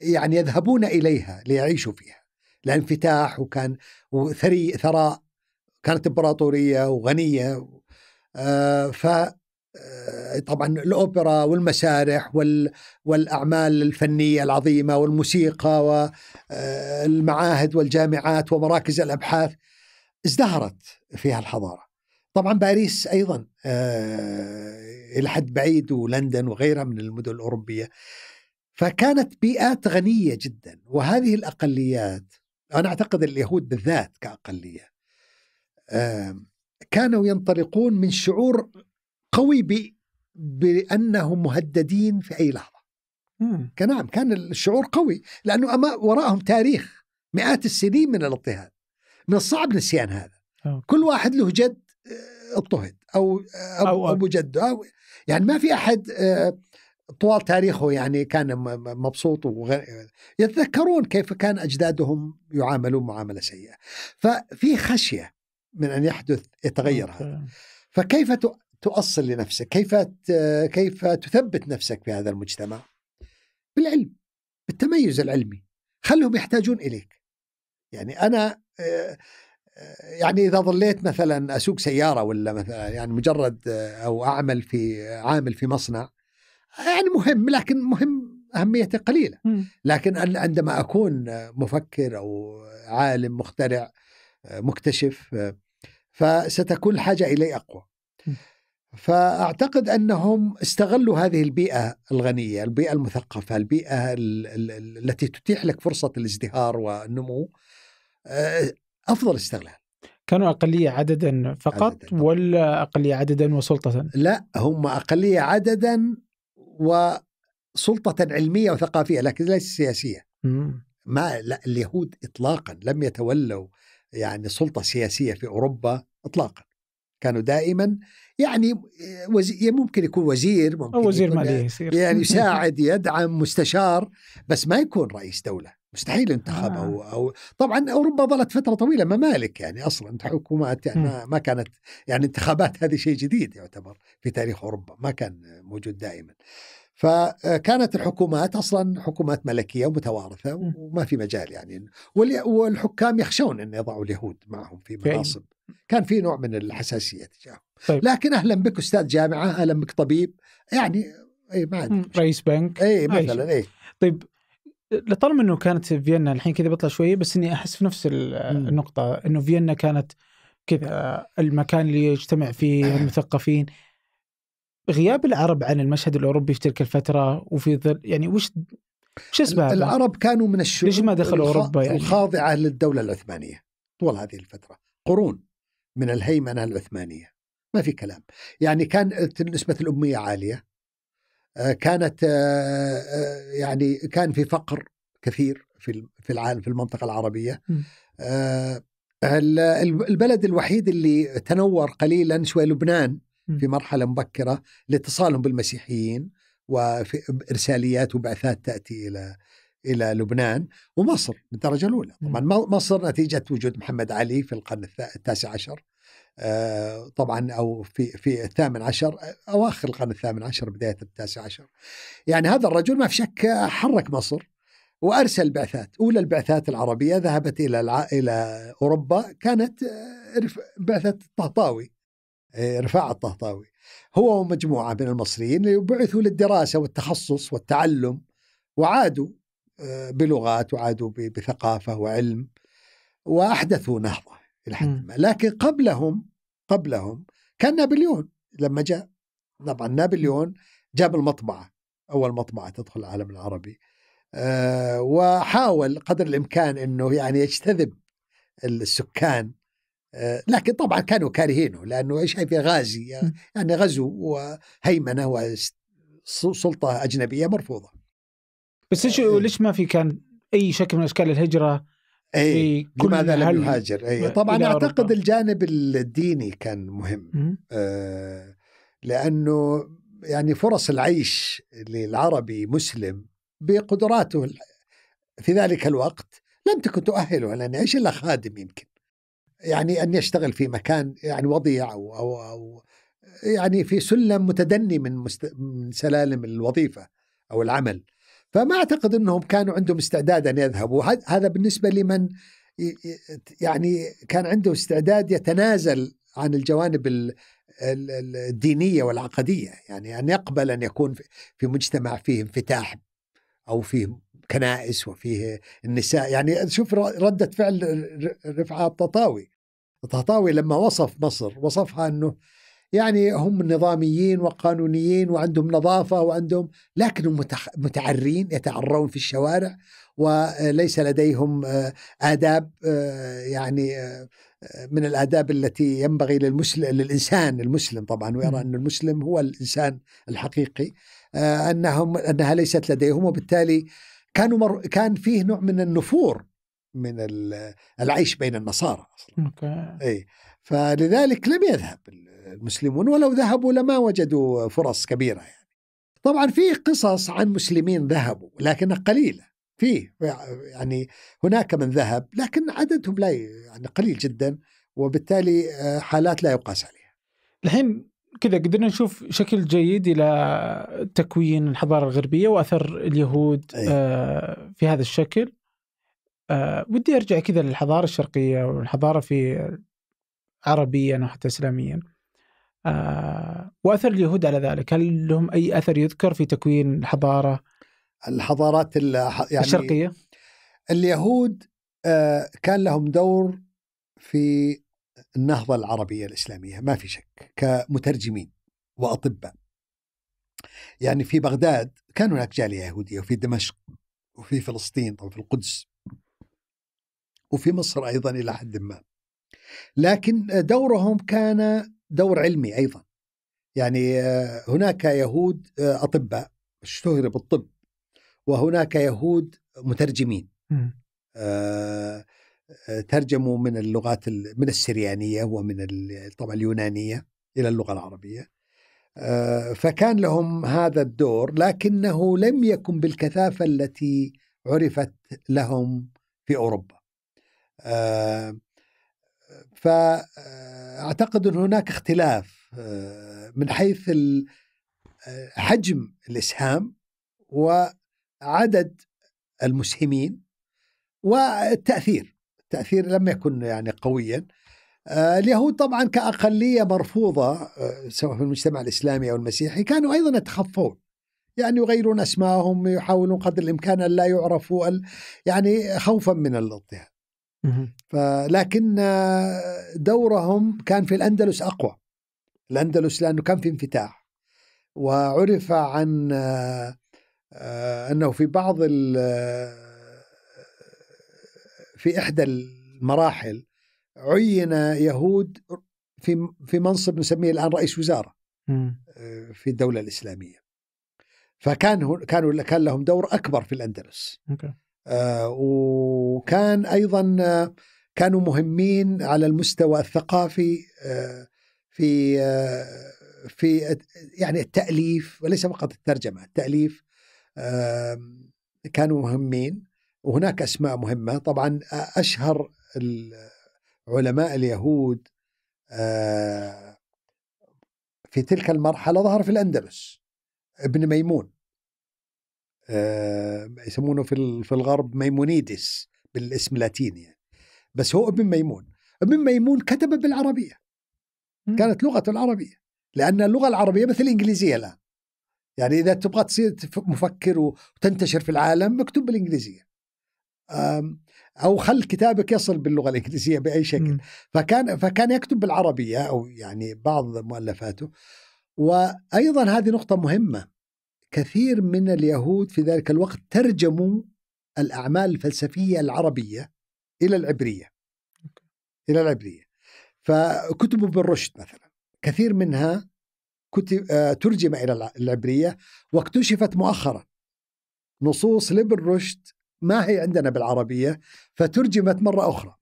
يعني يذهبون اليها ليعيشوا فيها لانفتاح وكان وثري ثراء كانت امبراطوريه وغنيه آه، ف آه، طبعا الاوبرا والمسارح والاعمال الفنيه العظيمه والموسيقى والمعاهد آه، والجامعات ومراكز الابحاث ازدهرت فيها الحضاره طبعا باريس ايضا آه، الى حد بعيد ولندن وغيرها من المدن الاوروبيه فكانت بيئات غنيه جدا وهذه الاقليات انا اعتقد اليهود بالذات كاقليه كانوا ينطلقون من شعور قوي بانهم مهددين في اي لحظه نعم كان الشعور قوي لانه أما وراءهم تاريخ مئات السنين من الاضطهاد من الصعب نسيان هذا كل واحد له جد آه، اضطهد او ابو, آه، أو أبو جده أو يعني ما في احد آه، طوال تاريخه يعني كان مبسوط وغير يتذكرون كيف كان اجدادهم يعاملون معامله سيئه ففي خشيه من ان يحدث يتغير هذا فكيف تؤصل لنفسك كيف كيف تثبت نفسك في هذا المجتمع بالعلم بالتميز العلمي خلهم يحتاجون اليك يعني انا يعني اذا ظليت مثلا اسوق سياره ولا مثلا يعني مجرد آه، او اعمل في عامل في مصنع يعني مهم لكن مهم اهميته قليله لكن عندما اكون آه، مفكر او عالم مخترع آه، مكتشف فستكون الحاجه الي اقوى فاعتقد انهم استغلوا هذه البيئه الغنيه، البيئه المثقفه، البيئه التي تتيح لك فرصه الازدهار والنمو افضل استغلال كانوا اقليه عددا فقط عدداً. ولا اقليه عددا وسلطه؟ لا هم اقليه عددا وسلطه علميه وثقافيه لكن ليس سياسيه. ما لا اليهود اطلاقا لم يتولوا يعني سلطه سياسيه في اوروبا اطلاقا. كانوا دائما يعني وزي يعني ممكن يكون وزير ممكن أو وزير مالية يصير يعني يساعد يدعم مستشار بس ما يكون رئيس دوله مستحيل انتخب آه. او او طبعا اوروبا ظلت فتره طويله ممالك يعني اصلا حكومات يعني ما, كانت يعني انتخابات هذه شيء جديد يعتبر في تاريخ اوروبا ما كان موجود دائما. فكانت الحكومات اصلا حكومات ملكيه ومتوارثه وما في مجال يعني والحكام يخشون ان يضعوا اليهود معهم في مناصب كان في نوع من الحساسيه تجاههم طيب. لكن اهلا بك استاذ جامعه اهلا بك طبيب يعني اي ما رئيس بنك اي مثلا اي طيب لطالما انه كانت فيينا الحين كذا بطلع شويه بس اني احس في نفس النقطه انه فيينا كانت كذا المكان اللي يجتمع فيه المثقفين غياب العرب عن المشهد الاوروبي في تلك الفتره وفي ظل يعني وش وش اسباب؟ العرب كانوا من الشعوب ليش ما دخلوا اوروبا يعني؟ الخاضعه للدوله العثمانيه طول هذه الفتره قرون من الهيمنه العثمانيه ما في كلام يعني كان نسبه الاميه عاليه آه، كانت آه، آه، يعني كان في فقر كثير في في العالم في المنطقه العربيه البلد الوحيد اللي تنور قليلا شوي لبنان في مرحله مبكره لاتصالهم بالمسيحيين وارساليات وبعثات تاتي الى الى لبنان ومصر بالدرجه الاولى طبعا مصر نتيجه وجود محمد علي في القرن التاسع عشر آه، طبعا او في في الثامن عشر اواخر القرن الثامن عشر بدايه التاسع عشر. يعني هذا الرجل ما في شك حرك مصر وارسل بعثات، اولى البعثات العربيه ذهبت الى الع... الى اوروبا كانت آه، بعثه الطهطاوي آه، رفاع الطهطاوي هو ومجموعه من المصريين بعثوا للدراسه والتخصص والتعلم وعادوا بلغات وعادوا بثقافه وعلم واحدثوا نهضه إلى حد ما لكن قبلهم قبلهم كان نابليون لما جاء طبعا نابليون جاب المطبعة أول مطبعة تدخل العالم العربي آه، وحاول قدر الإمكان أنه يعني يجتذب السكان آه، لكن طبعا كانوا كارهينه لأنه شايف غازي يعني غزو وهيمنة وسلطة أجنبية مرفوضة بس ليش آه، إيه. ليش ما في كان أي شكل من أشكال الهجرة أي لماذا لم يهاجر أي. طبعا أعتقد أوروبا. الجانب الديني كان مهم آه لأنه يعني فرص العيش للعربي مسلم بقدراته في ذلك الوقت لم تكن تؤهله لأن يعيش إلا خادم يمكن يعني أن يشتغل في مكان يعني وضيع أو, أو, أو يعني في سلم متدني من, مست... من سلالم الوظيفة أو العمل فما اعتقد انهم كانوا عندهم استعداد ان يذهبوا هذا بالنسبه لمن يعني كان عنده استعداد يتنازل عن الجوانب الدينيه والعقديه يعني ان يقبل ان يكون في مجتمع فيه انفتاح او فيه كنائس وفيه النساء يعني شوف ردة فعل رفعه الططاوي الططاوي لما وصف مصر وصفها انه يعني هم نظاميين وقانونيين وعندهم نظافة وعندهم لكنهم متعرين يتعرون في الشوارع وليس لديهم آه، آداب آه، يعني آه، من الآداب التي ينبغي للمسلم للإنسان المسلم طبعا ويرى أن المسلم هو الإنسان الحقيقي أنهم أنها ليست لديهم وبالتالي كانوا مر كان فيه نوع من النفور من العيش بين النصارى اصلا. اوكي. اي فلذلك لم يذهب المسلمون ولو ذهبوا لما وجدوا فرص كبيرة يعني طبعا في قصص عن مسلمين ذهبوا لكنها قليلة فيه يعني هناك من ذهب لكن عددهم لا يعني قليل جدا وبالتالي آه، حالات لا يقاس عليها الحين كذا قدرنا نشوف شكل جيد الى تكوين الحضاره الغربيه واثر اليهود أيه. آه، في هذا الشكل آه، ودي ارجع كذا للحضاره الشرقيه والحضاره في عربيا وحتى اسلاميا آه، واثر اليهود على ذلك هل لهم اي اثر يذكر في تكوين الحضاره الحضارات يعني الشرقيه اليهود آه، كان لهم دور في النهضه العربيه الاسلاميه ما في شك كمترجمين واطباء يعني في بغداد كان هناك جاليه يهوديه وفي دمشق وفي فلسطين وفي القدس وفي مصر ايضا الى حد ما لكن دورهم كان دور علمي ايضا يعني آه، هناك يهود آه، اطباء اشتهروا بالطب وهناك يهود مترجمين آه، ترجموا من اللغات من السريانيه ومن طبعا اليونانيه الى اللغه العربيه فكان لهم هذا الدور لكنه لم يكن بالكثافه التي عرفت لهم في اوروبا فاعتقد ان هناك اختلاف آه، من حيث آه، حجم الاسهام وعدد المسهمين والتاثير التاثير لم يكن يعني قويا آه، اليهود طبعا كاقليه مرفوضه سواء في المجتمع الاسلامي او المسيحي كانوا ايضا يتخفون يعني يغيرون اسمائهم يحاولون قدر الامكان ان لا يعرفوا يعني خوفا من الاضطهاد فلكن دورهم كان في الأندلس أقوى الأندلس لأنه كان في انفتاح وعرف عن آه، أنه في بعض في إحدى المراحل عين يهود في في منصب نسميه الآن رئيس وزارة آه، في الدولة الإسلامية فكان كانوا كان لهم دور أكبر في الأندلس okay. آه، وكان ايضا آه، كانوا مهمين على المستوى الثقافي آه، في في يعني التاليف وليس فقط الترجمه التاليف كانوا مهمين وهناك اسماء مهمه طبعا اشهر علماء اليهود في تلك المرحله ظهر في الاندلس ابن ميمون آه، يسمونه في في الغرب ميمونيدس بالاسم اللاتيني يعني. بس هو ابن ميمون ابن ميمون كتب بالعربيه كانت لغته العربيه لان اللغه العربيه مثل الانجليزيه الان يعني اذا تبغى تصير مفكر وتنتشر في العالم اكتب بالانجليزيه او خل كتابك يصل باللغه الانجليزيه باي شكل فكان فكان يكتب بالعربيه او يعني بعض مؤلفاته وايضا هذه نقطه مهمه كثير من اليهود في ذلك الوقت ترجموا الأعمال الفلسفية العربية إلى العبرية إلى العبرية فكتب ابن رشد مثلا كثير منها كتب آه، ترجم إلى العبرية واكتشفت مؤخرا نصوص لابن رشد ما هي عندنا بالعربية فترجمت مرة أخرى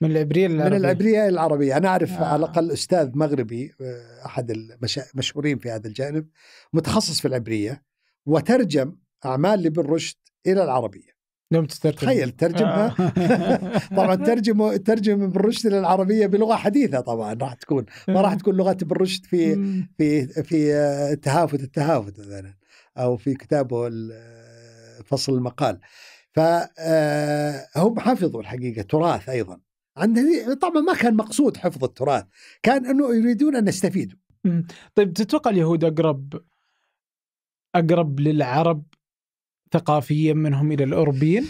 من العبرية للعربية من العبرية للعربية أنا أعرف آه. على الأقل أستاذ مغربي آه، أحد المشهورين في هذا الجانب متخصص في العبرية وترجم أعمال لابن رشد إلى العربية لم تترجم تخيل ترجمها آه. طبعا ترجم ترجم ابن رشد الى العربيه بلغه حديثه طبعا راح تكون ما راح تكون لغه ابن رشد في في في آه، تهافت التهافت مثلا او في كتابه آه، فصل المقال فهم حفظوا الحقيقه تراث ايضا عند طبعا ما كان مقصود حفظ التراث كان انه يريدون ان يستفيدوا طيب تتوقع اليهود اقرب اقرب للعرب ثقافيا منهم الى الاوروبيين؟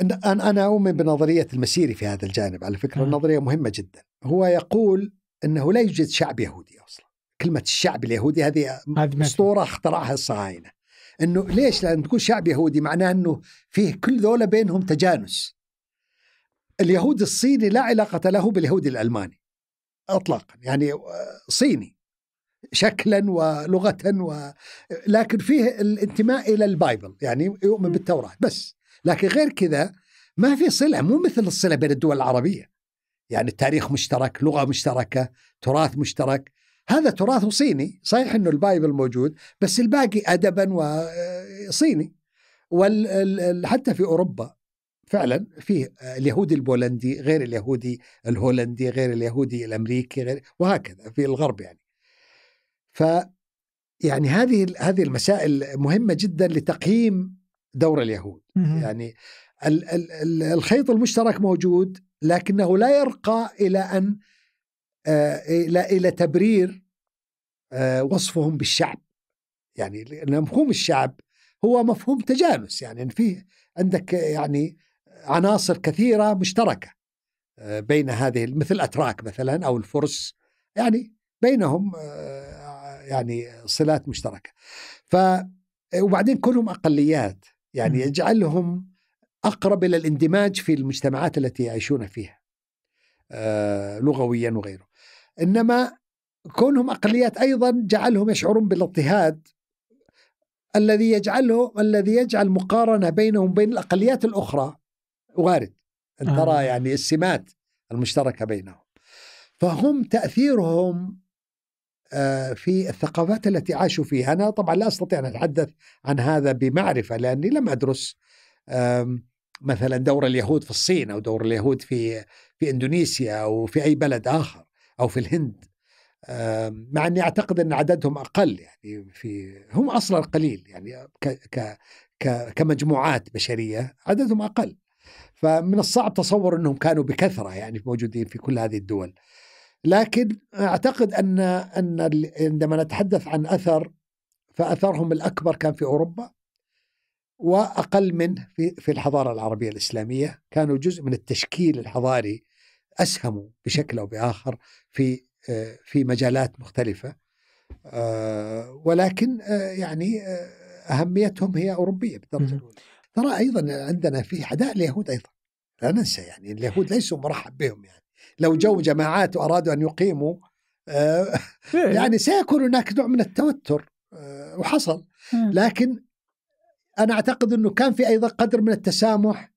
انا انا اؤمن بنظريه المسيري في هذا الجانب على فكره آه. النظريه مهمه جدا هو يقول انه لا يوجد شعب يهودي اصلا كلمه الشعب اليهودي هذه اسطوره اخترعها الصهاينه انه ليش لان تقول شعب يهودي معناه انه فيه كل ذولا بينهم تجانس اليهود الصيني لا علاقه له باليهودي الالماني اطلاقا يعني آه، صيني شكلا ولغه و... لكن فيه الانتماء الى البايبل يعني يؤمن بالتوراه بس لكن غير كذا ما في صله مو مثل الصله بين الدول العربيه يعني التاريخ مشترك لغه مشتركه تراث مشترك هذا تراث صيني صحيح انه البايبل موجود بس الباقي ادبا وصيني وال... حتى في اوروبا فعلا في اليهودي البولندي غير اليهودي الهولندي غير اليهودي الامريكي غير وهكذا في الغرب يعني ف يعني هذه هذه المسائل مهمه جدا لتقييم دور اليهود يعني ال- ال- الخيط المشترك موجود لكنه لا يرقى الى ان آه، الى الى تبرير آه، وصفهم بالشعب يعني مفهوم الشعب هو مفهوم تجانس يعني فيه عندك يعني عناصر كثيره مشتركه آه، بين هذه مثل الاتراك مثلا او الفرس يعني بينهم يعني صلات مشتركه ف وبعدين كلهم اقليات يعني يجعلهم اقرب الى الاندماج في المجتمعات التي يعيشون فيها آه، لغويا وغيره انما كونهم اقليات ايضا جعلهم يشعرون بالاضطهاد الذي يجعله الذي يجعل مقارنه بينهم وبين الاقليات الاخرى وارد ان ترى آه. يعني السمات المشتركه بينهم فهم تاثيرهم آه، في الثقافات التي عاشوا فيها أنا طبعا لا أستطيع أن أتحدث عن هذا بمعرفة لأني لم أدرس مثلا دور اليهود في الصين أو دور اليهود في في إندونيسيا أو في أي بلد آخر أو في الهند مع أني أعتقد أن عددهم أقل يعني في هم أصلا قليل يعني ك ك ك كمجموعات بشرية عددهم أقل فمن الصعب تصور أنهم كانوا بكثرة يعني موجودين في كل هذه الدول لكن اعتقد ان ان عندما نتحدث عن اثر فاثرهم الاكبر كان في اوروبا واقل منه في في الحضاره العربيه الاسلاميه كانوا جزء من التشكيل الحضاري اسهموا بشكل او باخر في آه، في مجالات مختلفه آه، ولكن آه، يعني اهميتهم هي اوروبيه بالدرجه الاولى ترى ايضا عندنا في عداء اليهود ايضا لا ننسى يعني اليهود ليسوا مرحب بهم يعني لو جو جماعات وأرادوا أن يقيموا آه، يعني سيكون هناك نوع من التوتر آه، وحصل لكن أنا أعتقد أنه كان في أيضا قدر من التسامح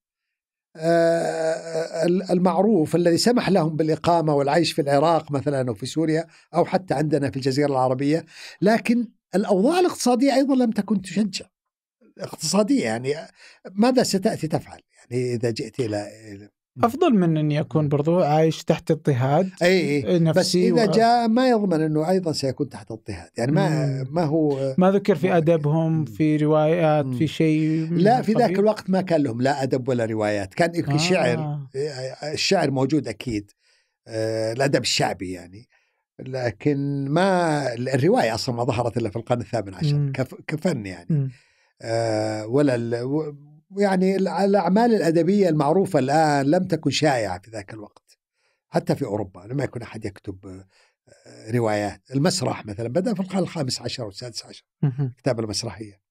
آه، المعروف الذي سمح لهم بالإقامة والعيش في العراق مثلا أو في سوريا أو حتى عندنا في الجزيرة العربية لكن الأوضاع الاقتصادية أيضا لم تكن تشجع اقتصادية يعني ماذا ستأتي تفعل يعني إذا جئت إلى افضل من ان يكون برضو عايش تحت اضطهاد اي نفسي بس اذا و... جاء ما يضمن انه ايضا سيكون تحت اضطهاد يعني ما مم. ما هو ما ذكر في ادبهم في روايات مم. في شيء لا في ذاك الوقت ما كان لهم لا ادب ولا روايات كان آه. شعر الشعر موجود اكيد آه، الادب الشعبي يعني لكن ما الروايه اصلا ما ظهرت الا في القرن الثامن عشر كفن يعني آه، ولا ال... يعني الأعمال الأدبية المعروفة الآن لم تكن شائعة في ذاك الوقت حتى في أوروبا لما يكون أحد يكتب آه، روايات المسرح مثلا بدأ في القرن الخامس عشر والسادس عشر كتاب المسرحية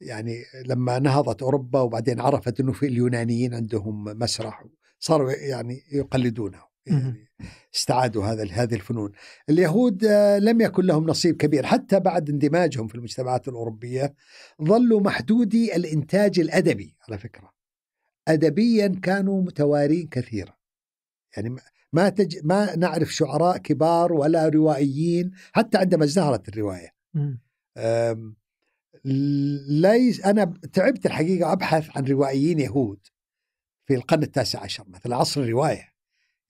يعني لما نهضت أوروبا وبعدين عرفت أنه في اليونانيين عندهم مسرح صاروا يعني يقلدونه يعني استعادوا هذا هذه الفنون اليهود آه، لم يكن لهم نصيب كبير حتى بعد اندماجهم في المجتمعات الأوروبية ظلوا محدودي الإنتاج الأدبي على فكرة أدبيا كانوا متوارين كثيرا يعني ما تج... ما نعرف شعراء كبار ولا روائيين حتى عندما ازدهرت الرواية أم... ليس أنا تعبت الحقيقة أبحث عن روائيين يهود في القرن التاسع عشر مثل عصر الرواية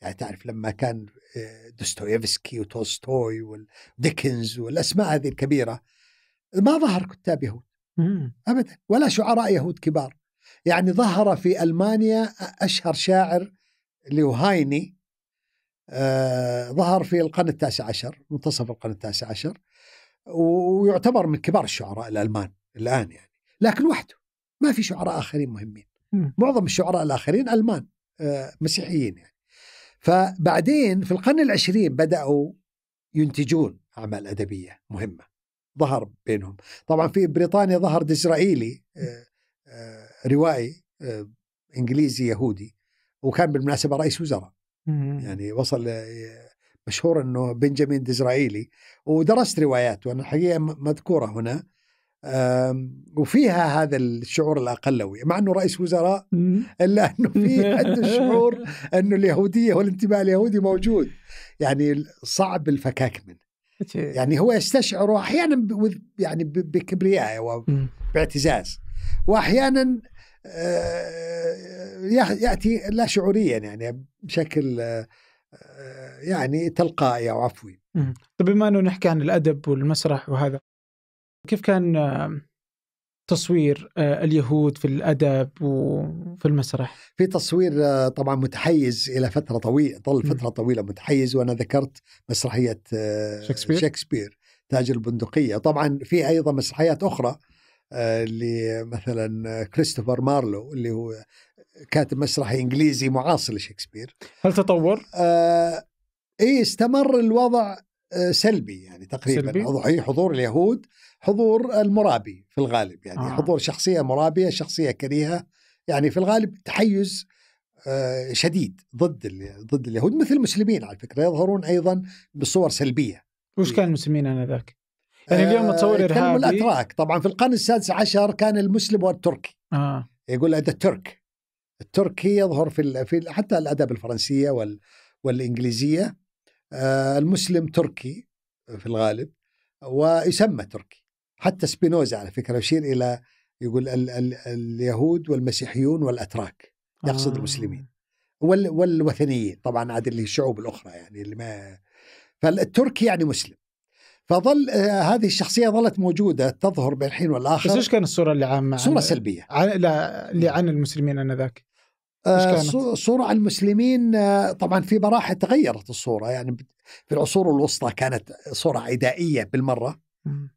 يعني تعرف لما كان آه، دوستويفسكي وتولستوي وديكنز والاسماء هذه الكبيره ما ظهر كتاب يهود ابدا ولا شعراء يهود كبار يعني ظهر في المانيا اشهر شاعر اللي هو هايني آه ظهر في القرن التاسع عشر منتصف القرن التاسع عشر ويعتبر من كبار الشعراء الالمان الان يعني لكن وحده ما في شعراء اخرين مهمين معظم الشعراء الاخرين المان آه مسيحيين يعني فبعدين في القرن العشرين بدأوا ينتجون أعمال أدبية مهمة ظهر بينهم طبعا في بريطانيا ظهر دزرائيلي آه، آه، روائي آه، إنجليزي يهودي وكان بالمناسبة رئيس وزراء يعني وصل مشهور أنه بنجامين دزرائيلي ودرست رواياته أنا الحقيقة مذكورة هنا وفيها هذا الشعور الاقلوي مع انه رئيس وزراء الا انه في عنده شعور انه اليهوديه والانتماء اليهودي موجود يعني صعب الفكاك منه يعني هو يستشعره احيانا يعني بكبرياء وباعتزاز واحيانا آه، ياتي لا شعوريا يعني بشكل آه، آه، يعني تلقائي او عفوي. طيب بما انه نحكي عن الادب والمسرح وهذا كيف كان تصوير آه، اليهود في الادب وفي المسرح؟ في تصوير آه، طبعا متحيز الى فتره طويله ظل فتره طويله متحيز وانا ذكرت مسرحيه آه، شكسبير, شكسبير تاجر البندقيه، طبعا في ايضا مسرحيات اخرى لمثلا كريستوفر مارلو اللي هو كاتب مسرحي انجليزي معاصر لشكسبير هل تطور؟ آه اي استمر الوضع سلبي يعني تقريبا سلبي؟ حضور اليهود حضور المرابي في الغالب يعني آه. حضور شخصيه مرابيه شخصيه كريهه يعني في الغالب تحيز آه، شديد ضد ضد اليهود مثل المسلمين على فكره يظهرون ايضا بصور سلبيه وش كان إيه. المسلمين انذاك؟ يعني اليوم آه تصور ارهابي الاتراك طبعا في القرن السادس عشر كان المسلم والتركي آه. يقول هذا الترك التركي يظهر في في حتى الاداب الفرنسيه وال والانجليزيه آه المسلم تركي في الغالب ويسمى تركي حتى سبينوزا على فكرة يشير إلى يقول ال ال اليهود والمسيحيون والأتراك يقصد آه. المسلمين وال والوثنيين طبعا عاد اللي الشعوب الأخرى يعني اللي ما فالتركي يعني مسلم فظل آه، هذه الشخصية ظلت موجودة تظهر بين الحين والآخر بس ايش كانت الصورة اللي عامة؟ صورة سلبية عن لا اللي نعم. عن المسلمين آنذاك الصورة آه، عن المسلمين آه، طبعا في مراحل تغيرت الصورة يعني في العصور الوسطى كانت صورة عدائية بالمرة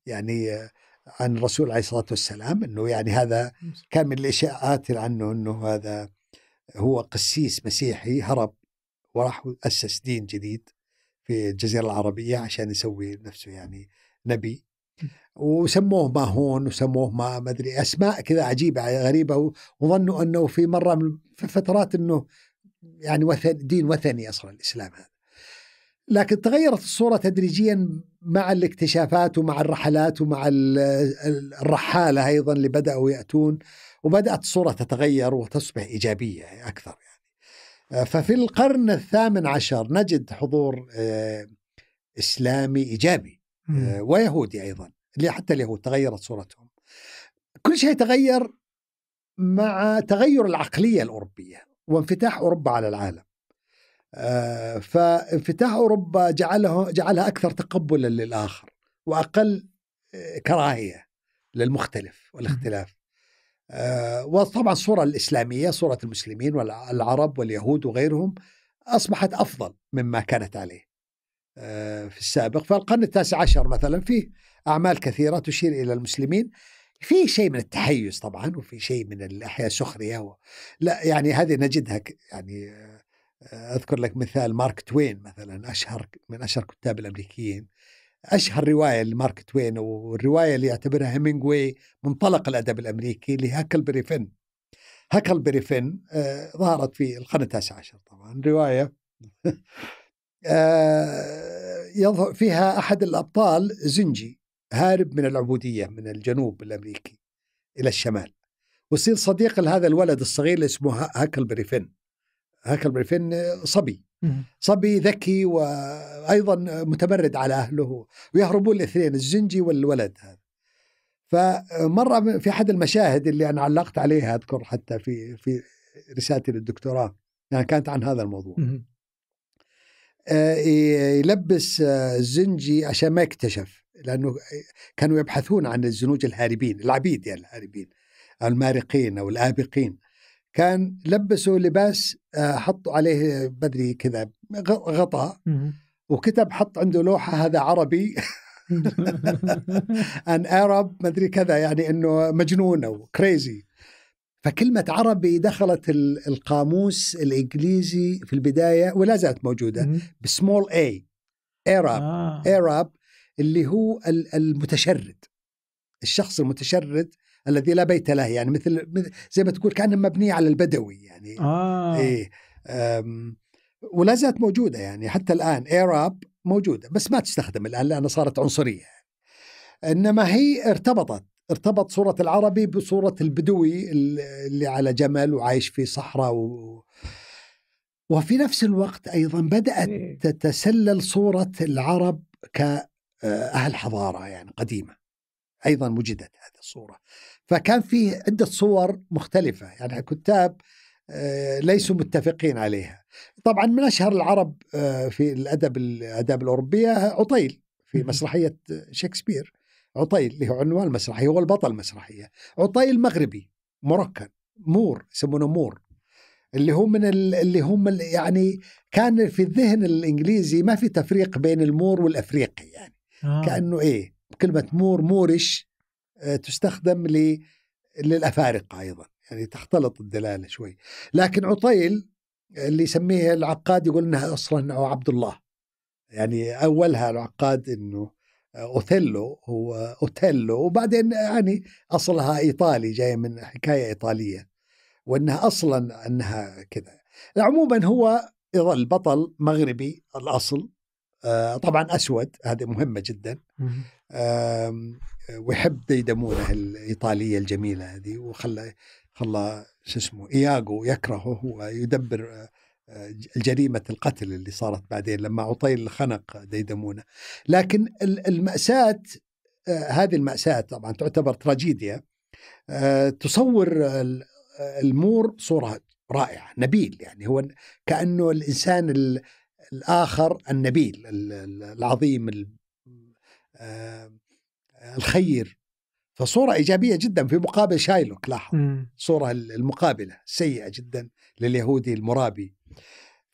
يعني آه، عن الرسول عليه الصلاة والسلام أنه يعني هذا كان من الإشاعات عنه أنه هذا هو قسيس مسيحي هرب وراح أسس دين جديد في الجزيرة العربية عشان يسوي نفسه يعني نبي وسموه ماهون وسموه ما ما ادري اسماء كذا عجيبه غريبه وظنوا انه في مره في فترات انه يعني وثن دين وثني اصلا الاسلام هذا لكن تغيرت الصورة تدريجيا مع الاكتشافات ومع الرحلات ومع الرحالة أيضا اللي بدأوا يأتون وبدأت الصورة تتغير وتصبح إيجابية أكثر يعني آه، ففي القرن الثامن عشر نجد حضور آه، إسلامي إيجابي آه، ويهودي أيضا اللي حتى اليهود تغيرت صورتهم كل شيء تغير مع تغير العقلية الأوروبية وانفتاح أوروبا على العالم آه، فانفتاح اوروبا جعله جعلها اكثر تقبلا للاخر واقل آه، كراهيه للمختلف والاختلاف. آه، وطبعا الصوره الاسلاميه صوره المسلمين والعرب واليهود وغيرهم اصبحت افضل مما كانت عليه. في السابق فالقرن التاسع عشر مثلا فيه اعمال كثيره تشير الى المسلمين في شيء من التحيز طبعا وفي شيء من الاحياء السخرية و... لا يعني هذه نجدها يعني اذكر لك مثال مارك توين مثلا اشهر من اشهر كتاب الامريكيين اشهر روايه لمارك توين والروايه اللي يعتبرها هيمنجواي منطلق الادب الامريكي اللي هاكل بريفن هاكل بريفن آه ظهرت في القرن التاسع عشر طبعا روايه آه يظهر فيها احد الابطال زنجي هارب من العبوديه من الجنوب الامريكي الى الشمال ويصير صديق لهذا الولد الصغير اللي اسمه هاكل بريفن هاكلبري فين صبي صبي ذكي وايضا متمرد على اهله ويهربون الاثنين الزنجي والولد هذا فمره في احد المشاهد اللي انا علقت عليها اذكر حتى في في رسالتي للدكتوراه يعني كانت عن هذا الموضوع آه، يلبس الزنجي عشان ما يكتشف لانه كانوا يبحثون عن الزنوج الهاربين العبيد يعني الهاربين المارقين او الابقين كان لبسوا لباس آه، حطوا عليه بدري كذا غطاء وكتب حط عنده لوحه هذا عربي ان ارب مدري كذا يعني انه مجنون او كريزي فكلمة عربي دخلت القاموس الإنجليزي في البداية ولا زالت موجودة بسمول اي ارب ارب اللي هو المتشرد الشخص المتشرد الذي لا بيت له يعني مثل زي ما تقول كانها مبنيه على البدوي يعني آه. إيه ولا زالت موجوده يعني حتى الان اب موجوده بس ما تستخدم الان لانها صارت عنصريه انما هي ارتبطت ارتبط صورة العربي بصورة البدوي اللي على جمل وعايش في صحراء و... وفي نفس الوقت أيضا بدأت إيه. تتسلل صورة العرب كأهل آه، حضارة يعني قديمة أيضا وجدت هذه الصورة فكان في عدة صور مختلفة يعني الكتاب آه، ليسوا متفقين عليها طبعا من أشهر العرب آه، في الأدب الأداب الأوروبية عطيل في مسرحية شكسبير عطيل اللي هو عنوان المسرحية هو البطل المسرحية عطيل مغربي مركن مور يسمونه مور اللي هم من اللي هم يعني كان في الذهن الانجليزي ما في تفريق بين المور والافريقي يعني آه. كانه ايه كلمه مور مورش آه، تستخدم للأفارقة أيضا يعني تختلط الدلالة شوي لكن عطيل آه، اللي يسميه العقاد يقول انها اصلا أو عبد الله يعني اولها العقاد انه آه، اوثيلو هو اوتيلو وبعدين يعني اصلها ايطالي جايه من حكايه ايطاليه وانها اصلا انها كذا عموما هو البطل مغربي الاصل آه، طبعا اسود هذه مهمه جدا ويحب ديدمونه الايطاليه الجميله هذه وخلى خلى شو اسمه اياجو يكرهه ويدبر آه، جريمة القتل اللي صارت بعدين لما عطيل خنق ديدمونة لكن المأساة آه، هذه المأساة طبعا تعتبر تراجيديا تصور المور صورة رائعة نبيل يعني هو كأنه الإنسان الاخر النبيل العظيم آه، الخير فصورة إيجابية جدا في مقابل شايلوك لاحظ صورة المقابلة سيئة جدا لليهودي المرابي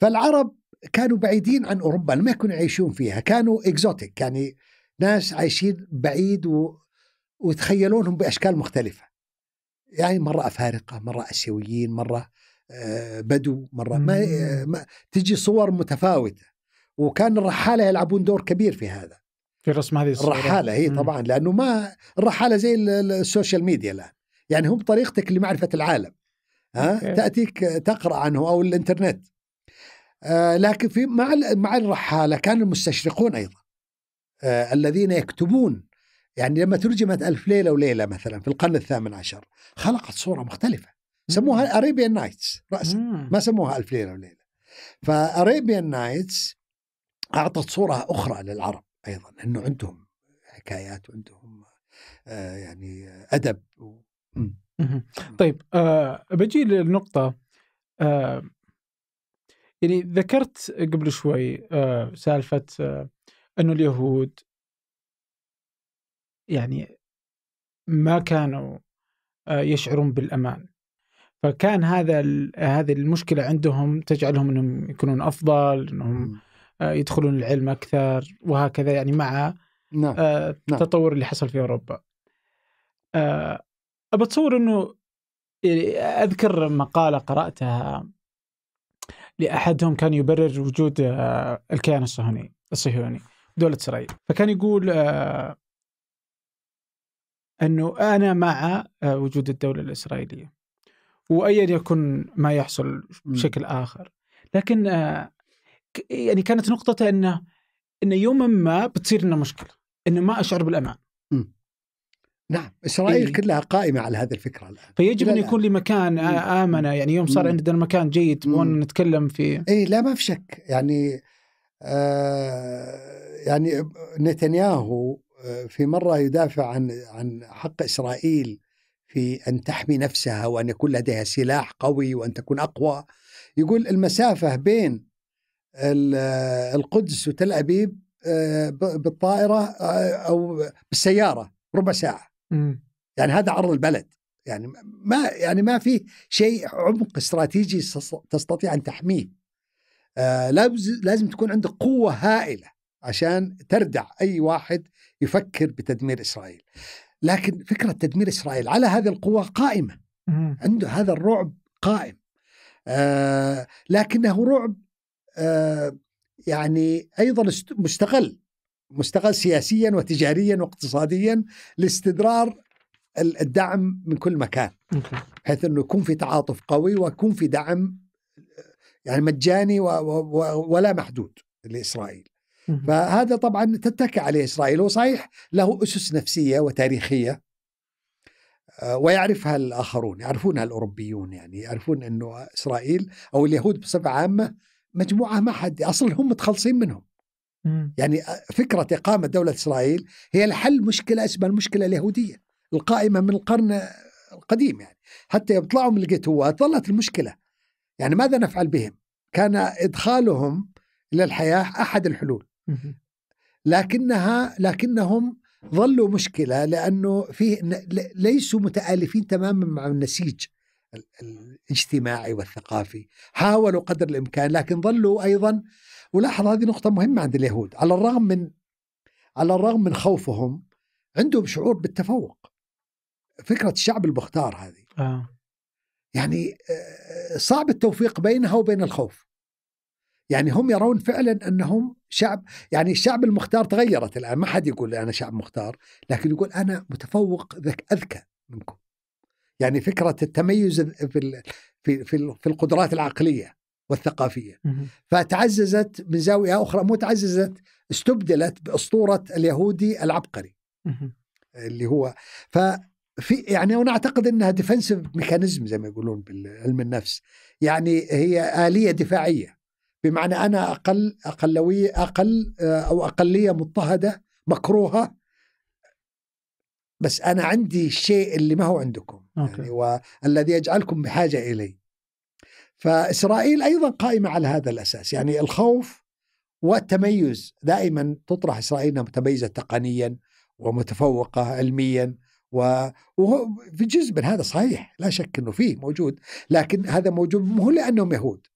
فالعرب كانوا بعيدين عن أوروبا لم يكونوا يعيشون فيها كانوا إكزوتيك يعني ناس عايشين بعيد و... وتخيلونهم بأشكال مختلفة يعني مرة أفارقة مرة أسيويين مرة آه، بدو مرة ما, آه، ما تجي صور متفاوتة وكان الرحالة يلعبون دور كبير في هذا في رسم هذه الصورة الرحالة هي طبعا لأنه ما الرحالة زي السوشيال ميديا الآن يعني هم طريقتك لمعرفة العالم ها تأتيك تقرأ عنه أو الإنترنت آه، لكن في مع مع الرحالة كان المستشرقون أيضا الذين يكتبون يعني لما ترجمت ألف ليلة وليلة مثلا في القرن الثامن عشر خلقت صورة مختلفة سموها اريبيان نايتس راسا ما سموها الف ليله وليله فاريبيان نايتس اعطت صوره اخرى للعرب ايضا انه عندهم حكايات وعندهم آه، يعني ادب و... طيب آه بجي للنقطه آه يعني ذكرت قبل شوي آه سالفه آه انه اليهود يعني ما كانوا آه يشعرون بالامان فكان هذا هذه المشكله عندهم تجعلهم انهم يكونون افضل انهم آه، يدخلون العلم اكثر وهكذا يعني مع نعم. آه، نعم. التطور اللي حصل في اوروبا. آه، أتصور انه يعني اذكر مقاله قراتها لاحدهم كان يبرر وجود الكيان الصهيوني الصهيوني دولة اسرائيل فكان يقول انه انا مع وجود الدولة الاسرائيلية وايا يكن ما يحصل بشكل اخر لكن آه، يعني كانت نقطته انه انه يوما ما بتصير لنا مشكله انه ما اشعر بالامان نعم اسرائيل إيه؟ كلها قائمه على هذه الفكره الان فيجب ان يكون لي مكان امنه آه، يعني يوم صار عندنا مكان جيد نتكلم فيه اي لا ما في شك يعني آه يعني آه، نتنياهو في مره يدافع عن عن حق اسرائيل في أن تحمي نفسها وأن يكون لديها سلاح قوي وأن تكون أقوى يقول المسافة بين آه، القدس وتل أبيب آه، بالطائرة آه، أو بالسيارة ربع ساعة م. يعني هذا عرض البلد يعني ما يعني ما في شيء عمق استراتيجي تستطيع ان تحميه لازم تكون عندك قوه هائله عشان تردع اي واحد يفكر بتدمير اسرائيل لكن فكرة تدمير إسرائيل على هذه القوة قائمة عنده هذا الرعب قائم آه، لكنه رعب آه، يعني أيضا مستغل مستغل سياسيا وتجاريا واقتصاديا لاستدرار الدعم من كل مكان بحيث انه يكون في تعاطف قوي ويكون في دعم آه، يعني مجاني ولا محدود لاسرائيل فهذا طبعا تتكى عليه إسرائيل وصحيح له أسس نفسية وتاريخية آه، ويعرفها الآخرون يعرفونها الأوروبيون يعني يعرفون أنه إسرائيل أو اليهود بصفة عامة مجموعة ما حد أصلا هم متخلصين منهم يعني آه، فكرة إقامة دولة إسرائيل هي لحل مشكلة اسمها المشكلة اليهودية القائمة من القرن القديم يعني حتى يطلعوا من الجيتوات ظلت المشكلة يعني ماذا نفعل بهم كان إدخالهم إلى الحياة أحد الحلول لكنها لكنهم ظلوا مشكلة لأنه فيه ليسوا متآلفين تماما مع النسيج الاجتماعي والثقافي حاولوا قدر الإمكان لكن ظلوا أيضا ولاحظ هذه نقطة مهمة عند اليهود على الرغم من على الرغم من خوفهم عندهم شعور بالتفوق فكرة الشعب المختار هذه آه. يعني آه، صعب التوفيق بينها وبين الخوف يعني هم يرون فعلا انهم شعب يعني الشعب المختار تغيرت الان ما حد يقول انا شعب مختار لكن يقول انا متفوق ذك اذكى منكم يعني فكره التميز في في في, في القدرات العقليه والثقافيه فتعززت من زاويه اخرى مو تعززت استبدلت باسطوره اليهودي العبقري اللي هو ف في يعني انا اعتقد انها ديفنسيف ميكانيزم زي ما يقولون بالعلم النفس يعني هي اليه دفاعيه بمعنى انا اقل اقلويه اقل آه، او اقليه مضطهده مكروهه بس انا عندي الشيء اللي ما هو عندكم أوكي. يعني والذي يجعلكم بحاجه الي فاسرائيل ايضا قائمه على هذا الاساس يعني الخوف والتميز دائما تطرح اسرائيل انها متميزه تقنيا ومتفوقه علميا في جزء من هذا صحيح لا شك انه فيه موجود لكن هذا موجود مو لانهم يهود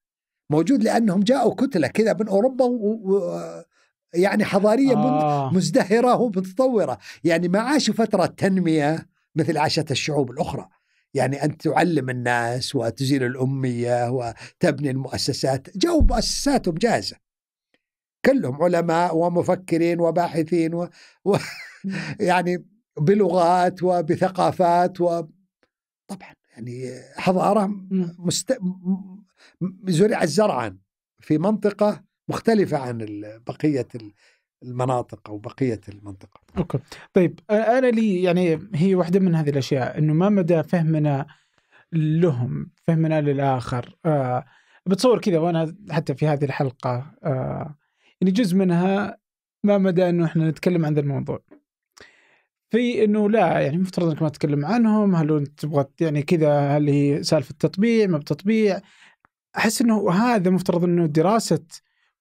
موجود لانهم جاءوا كتله كذا من اوروبا و... يعني حضاريه آه. مزدهره ومتطوره يعني ما عاشوا فتره تنميه مثل عاشت الشعوب الاخرى يعني أن تعلم الناس وتزيل الأمية وتبني المؤسسات جاءوا مؤسساتهم جاهزة كلهم علماء ومفكرين وباحثين و... و... يعني بلغات وبثقافات و... طبعا يعني حضارة مست... زرع زرعا في منطقه مختلفه عن بقيه المناطق او بقيه المنطقه. اوكي، طيب انا لي يعني هي واحده من هذه الاشياء انه ما مدى فهمنا لهم، فهمنا للاخر، آه بتصور كذا وانا حتى في هذه الحلقه آه يعني جزء منها ما مدى انه احنا نتكلم عن ذا الموضوع. في انه لا يعني مفترض انك ما تتكلم عنهم، هل انت تبغى يعني كذا هل هي سالفه تطبيع ما بتطبيع؟ احس انه هذا مفترض انه دراسه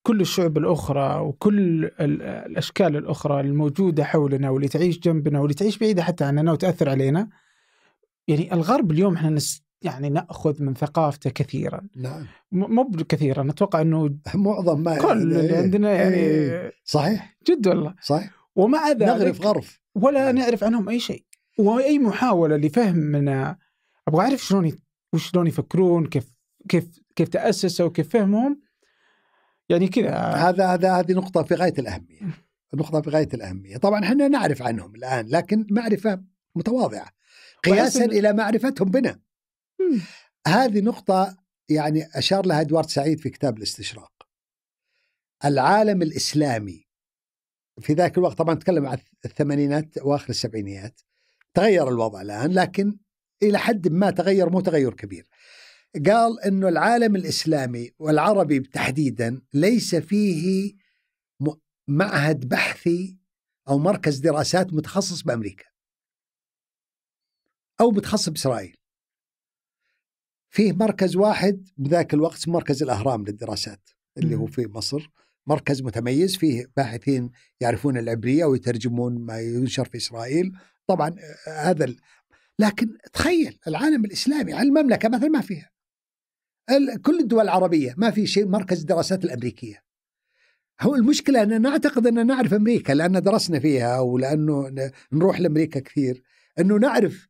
كل الشعوب الاخرى وكل الاشكال الاخرى الموجوده حولنا واللي تعيش جنبنا واللي تعيش بعيده حتى عننا وتاثر علينا يعني الغرب اليوم احنا نس يعني ناخذ من ثقافته كثيرا نعم مو كثيرا اتوقع انه معظم ما يعني كل اللي إيه. عندنا يعني ايه صحيح جد والله صحيح ومع ذلك نغرف غرف ولا نعم. نعرف عنهم اي شيء واي محاوله لفهمنا ابغى اعرف شلون وشلون يفكرون كيف كيف كيف تاسسوا وكيف فهمهم يعني كذا هذا هذا هذه نقطه في غايه الاهميه نقطه في غايه الاهميه طبعا احنا نعرف عنهم الان لكن معرفه متواضعه قياسا إن... الى معرفتهم بنا هذه نقطه يعني اشار لها ادوارد سعيد في كتاب الاستشراق العالم الاسلامي في ذاك الوقت طبعا نتكلم عن الثمانينات واخر السبعينيات تغير الوضع الان لكن الى حد ما تغير مو تغير كبير قال انه العالم الاسلامي والعربي تحديدا ليس فيه معهد بحثي او مركز دراسات متخصص بامريكا او متخصص باسرائيل فيه مركز واحد بذاك الوقت مركز الاهرام للدراسات اللي هو في مصر مركز متميز فيه باحثين يعرفون العبريه ويترجمون ما ينشر في اسرائيل طبعا آه، هذا لكن تخيل العالم الاسلامي على المملكه مثلا ما فيها كل الدول العربية ما في شيء مركز الدراسات الأمريكية هو المشكلة أننا نعتقد أننا نعرف أمريكا لأن درسنا فيها ولأنه نروح لأمريكا كثير أنه نعرف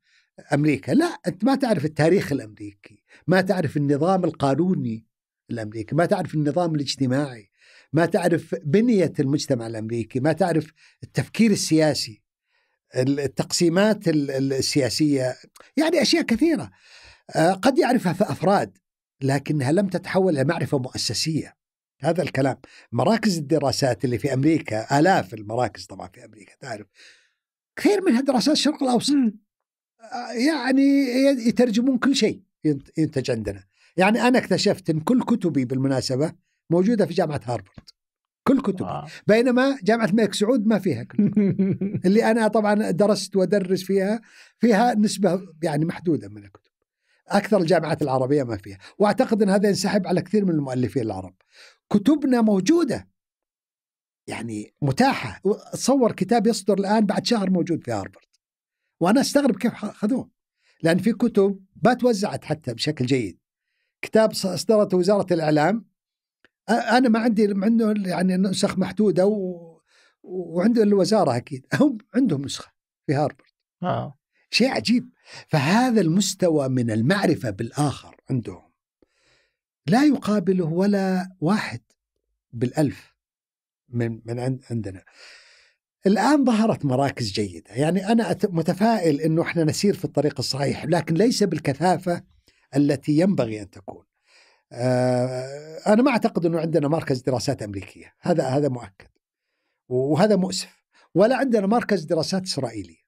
أمريكا لا أنت ما تعرف التاريخ الأمريكي ما تعرف النظام القانوني الأمريكي ما تعرف النظام الاجتماعي ما تعرف بنية المجتمع الأمريكي ما تعرف التفكير السياسي التقسيمات السياسية يعني أشياء كثيرة آه، قد يعرفها في أفراد لكنها لم تتحول إلى معرفة مؤسسية هذا الكلام مراكز الدراسات اللي في أمريكا آلاف المراكز طبعا في أمريكا تعرف كثير منها دراسات الشرق الأوسط آه، يعني يترجمون كل شيء ينتج عندنا يعني أنا اكتشفت أن كل كتبي بالمناسبة موجودة في جامعة هارفرد كل كتب آه. بينما جامعة الملك سعود ما فيها كتب اللي أنا طبعا درست وأدرس فيها فيها نسبة يعني محدودة من الكتب اكثر الجامعات العربيه ما فيها واعتقد ان هذا ينسحب على كثير من المؤلفين العرب كتبنا موجوده يعني متاحه تصور كتاب يصدر الان بعد شهر موجود في هارفرد وانا استغرب كيف اخذوه لان في كتب ما توزعت حتى بشكل جيد كتاب اصدرته وزاره الاعلام انا ما عندي عنده يعني نسخ محدوده و... وعنده الوزاره اكيد هم عندهم نسخه في هارفرد آه. شيء عجيب فهذا المستوى من المعرفة بالآخر عندهم لا يقابله ولا واحد بالألف من, من عندنا الآن ظهرت مراكز جيدة يعني أنا متفائل أنه إحنا نسير في الطريق الصحيح لكن ليس بالكثافة التي ينبغي أن تكون آه، أنا ما أعتقد أنه عندنا مركز دراسات أمريكية هذا هذا مؤكد وهذا مؤسف ولا عندنا مركز دراسات إسرائيلية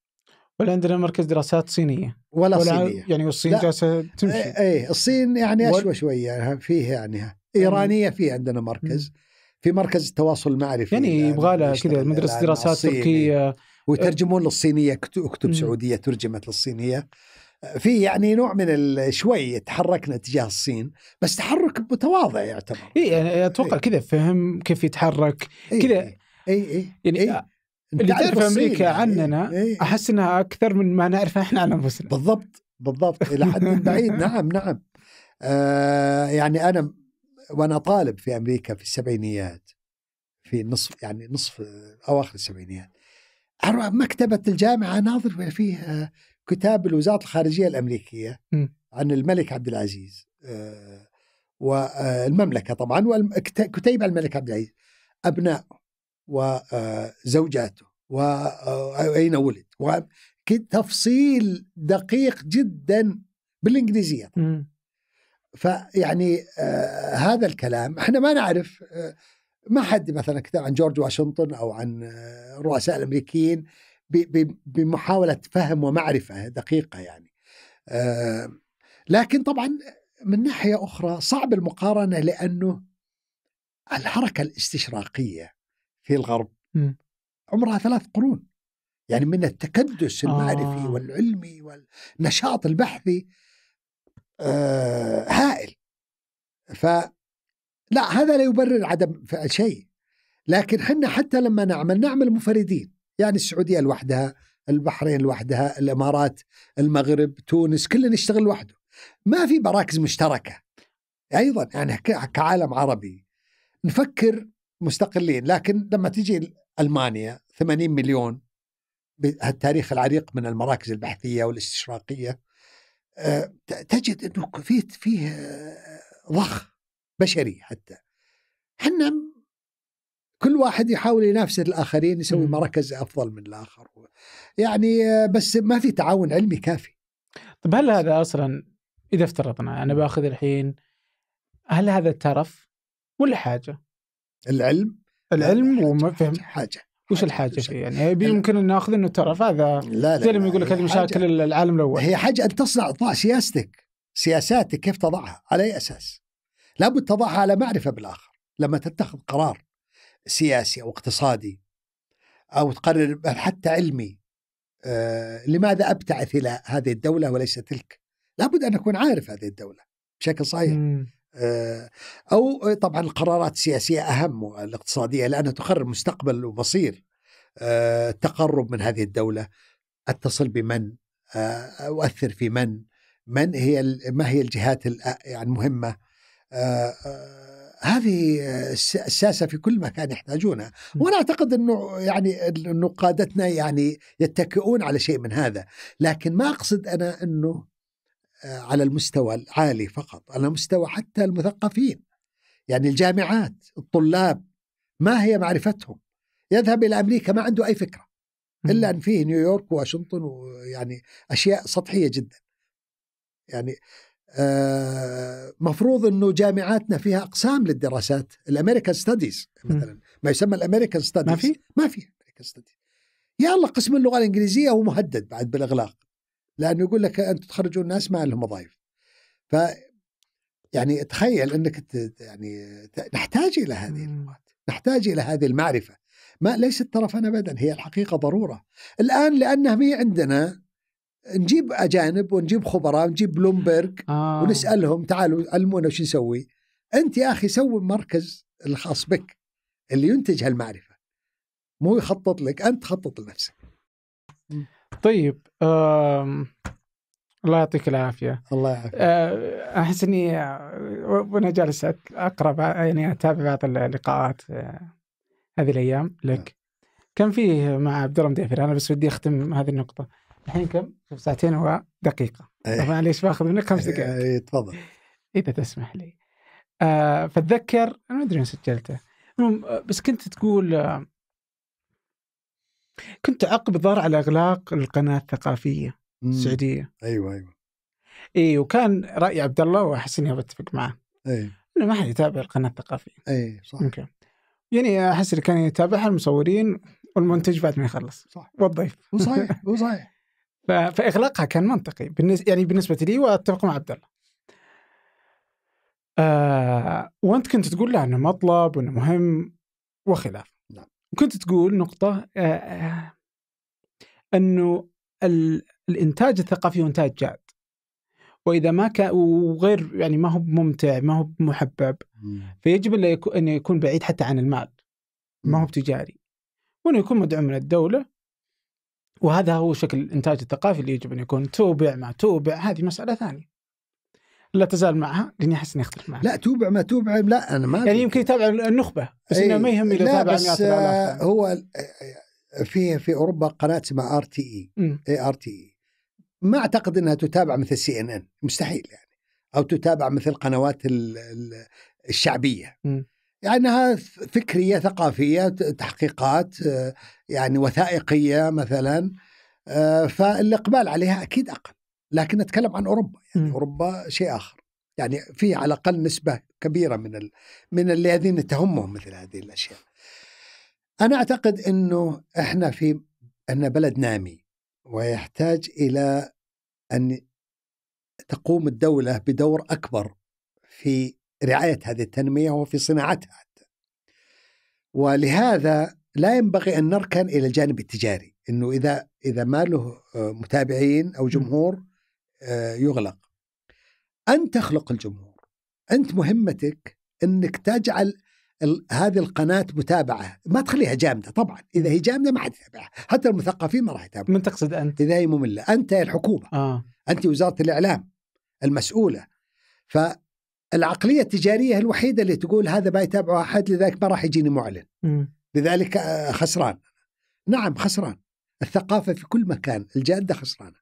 ولا عندنا مركز دراسات صينيه ولا, ولا صينيه يعني والصين جالسه تمشي اي إيه، الصين يعني اشوى شويه يعني فيه يعني ايرانيه في عندنا مركز في مركز التواصل المعرفي يعني يبغى لها كذا مدرسه دراسات تركيه إيه. أه. ويترجمون للصينيه كتب سعوديه ترجمت للصينيه في يعني نوع من شوي تحركنا تجاه الصين بس تحرك متواضع يعتبر اي يعني اتوقع إيه. كذا فهم كيف يتحرك إيه. كذا اي اي إيه، يعني إيه. اللي تعرف امريكا يعني. عننا إيه؟ احس انها اكثر من ما نعرفها احنا عن انفسنا بالضبط بالضبط الى حد بعيد نعم نعم آه يعني انا وانا طالب في امريكا في السبعينيات في نصف يعني نصف اواخر السبعينيات اروح مكتبه الجامعه ناظر فيها آه، كتاب الوزاره الخارجيه الامريكيه م. عن الملك عبد العزيز آه والمملكه آه، طبعا كتيبه الملك عبد العزيز ابنائه وزوجاته آه، وأين آه، ولد تفصيل دقيق جدا بالإنجليزية فيعني آه هذا الكلام احنا ما نعرف آه ما حد مثلا كتاب عن جورج واشنطن او عن آه الرؤساء الامريكيين بمحاوله فهم ومعرفه دقيقه يعني آه لكن طبعا من ناحيه اخرى صعب المقارنه لانه الحركه الاستشراقيه في الغرب م. عمرها ثلاث قرون يعني من التكدس المعرفي آه. والعلمي والنشاط البحثي آه هائل فلا هذا لا يبرر عدم شيء لكن حنا حتى لما نعمل نعمل منفردين يعني السعودية لوحدها البحرين لوحدها الإمارات المغرب تونس كلنا نشتغل لوحده ما في مراكز مشتركة أيضا يعني كعالم عربي نفكر مستقلين لكن لما تجي المانيا 80 مليون بهالتاريخ العريق من المراكز البحثيه والاستشراقيه آه، تجد انه فيه فيه آه، ضخ بشري حتى احنا كل واحد يحاول ينافس الاخرين يسوي مراكز افضل من الاخر يعني آه، بس ما في تعاون علمي كافي طب هل هذا اصلا اذا افترضنا انا باخذ الحين هل هذا ترف ولا حاجه؟ العلم العلم وما فهم حاجه وش الحاجه فيه؟ يعني يمكن ان ناخذ انه ترى هذا لا لا زي لما يقول لك هذه مشاكل العالم الاول هي حاجه ان تصنع سياستك سياساتك كيف تضعها على اي اساس؟ لابد تضعها على معرفه بالاخر لما تتخذ قرار سياسي او اقتصادي او تقرر حتى علمي آه لماذا ابتعث الى هذه الدوله وليس تلك؟ لابد ان اكون عارف هذه الدوله بشكل صحيح آه، أو طبعا القرارات السياسية أهم والاقتصادية لأنها تقرر مستقبل ومصير آه، التقرب من هذه الدولة أتصل بمن آه، أؤثر في من من هي ما هي الجهات يعني المهمة هذه الساسة في كل مكان يحتاجونها وأنا أعتقد أنه يعني أنه قادتنا يعني يتكئون على شيء من هذا لكن ما أقصد أنا أنه آه، على المستوى العالي فقط على مستوى حتى المثقفين يعني الجامعات الطلاب ما هي معرفتهم يذهب إلى أمريكا ما عنده أي فكرة إلا أن فيه نيويورك وواشنطن ويعني أشياء سطحية جدا يعني آه، مفروض انه جامعاتنا فيها اقسام للدراسات الامريكان ستاديز مثلا ما يسمى الامريكان ستاديز ما في ما في امريكان ستاديز يا الله قسم اللغه الانجليزيه هو مهدد بعد بالاغلاق لانه يقول لك انتم تخرجون ناس ما لهم وظائف ف يعني تخيل انك يعني نحتاج الى هذه إمم. اللغات نحتاج الى هذه المعرفه ما ليست طرفا ابدا هي الحقيقه ضروره الان لانها هي عندنا نجيب اجانب ونجيب خبراء ونجيب بلومبرج آه. ونسالهم تعالوا علمونا وش نسوي انت يا اخي سوي المركز الخاص بك اللي ينتج هالمعرفه مو يخطط لك انت تخطط لنفسك طيب أم... الله يعطيك العافية الله يعافيك آه، أحس إني آه، وأنا جالس أقرأ يعني أتابع بعض اللقاءات آه، هذه الأيام نعم. لك كان فيه مع عبد الله مدافر أنا بس ودي أختم هذه النقطة الحين كم؟ ساعتين ودقيقة أيه. طبعا ليش باخذ منك خمس دقائق أيه. إيه، تفضل إذا تسمح لي فتذكر فأتذكر أنا ما أدري سجلته بس كنت تقول كنت عقب ظهر على اغلاق القناه الثقافيه السعوديه ايوه ايوه اي وكان راي عبد الله واحس اني بتفق معه اي انه ما حد يتابع القناه الثقافيه اي صح اوكي يعني احس اللي كان يتابعها المصورين والمنتج بعد ما يخلص صح والضيف وصحيح وصحيح فاغلاقها كان منطقي بالنسبه يعني بالنسبه لي واتفق مع عبد الله آه وانت كنت تقول له انه مطلب وانه مهم وخلافه وكنت تقول نقطة آه، آه، أنه الإنتاج الثقافي هو إنتاج جاد وإذا ما كان وغير يعني ما هو ممتع ما هو محبب فيجب أن يكون بعيد حتى عن المال ما هو تجاري وأنه يكون مدعوم من الدولة وهذا هو شكل الإنتاج الثقافي اللي يجب أن يكون توبع ما توبع هذه مسألة ثانية لا تزال معها لاني احس اني اختلف معها لا توبع ما توبع لا انا ما يعني يمكن يتابع النخبه بس إيه، انه ما يهمني لو تابع بس آه، يعني. هو آه، آه، في في اوروبا قناه اسمها ار تي اي اي ار تي اي ما اعتقد انها تتابع مثل سي ان ان مستحيل يعني او تتابع مثل قنوات الشعبيه يعني انها فكريه ثقافيه تحقيقات يعني وثائقيه مثلا فالاقبال عليها اكيد اقل لكن اتكلم عن اوروبا يعني م. اوروبا شيء اخر يعني في على الاقل نسبه كبيره من ال... من الذين تهمهم مثل هذه الاشياء. انا اعتقد انه احنا في ان بلد نامي ويحتاج الى ان تقوم الدوله بدور اكبر في رعايه هذه التنميه وفي صناعتها حتى. ولهذا لا ينبغي ان نركن الى الجانب التجاري انه اذا اذا ما له آه، متابعين او جمهور آه، يغلق أنت تخلق الجمهور أنت مهمتك أنك تجعل هذه القناة متابعة ما تخليها جامدة طبعا إذا هي جامدة ما حد يتابعها حتى المثقفين ما راح يتابعها من تقصد أنت؟ إذا هي مملة أنت الحكومة آه. أنت وزارة الإعلام المسؤولة فالعقلية التجارية الوحيدة اللي تقول هذا ما يتابعه أحد لذلك ما راح يجيني معلن م. لذلك آه، خسران نعم خسران الثقافة في كل مكان الجادة خسرانة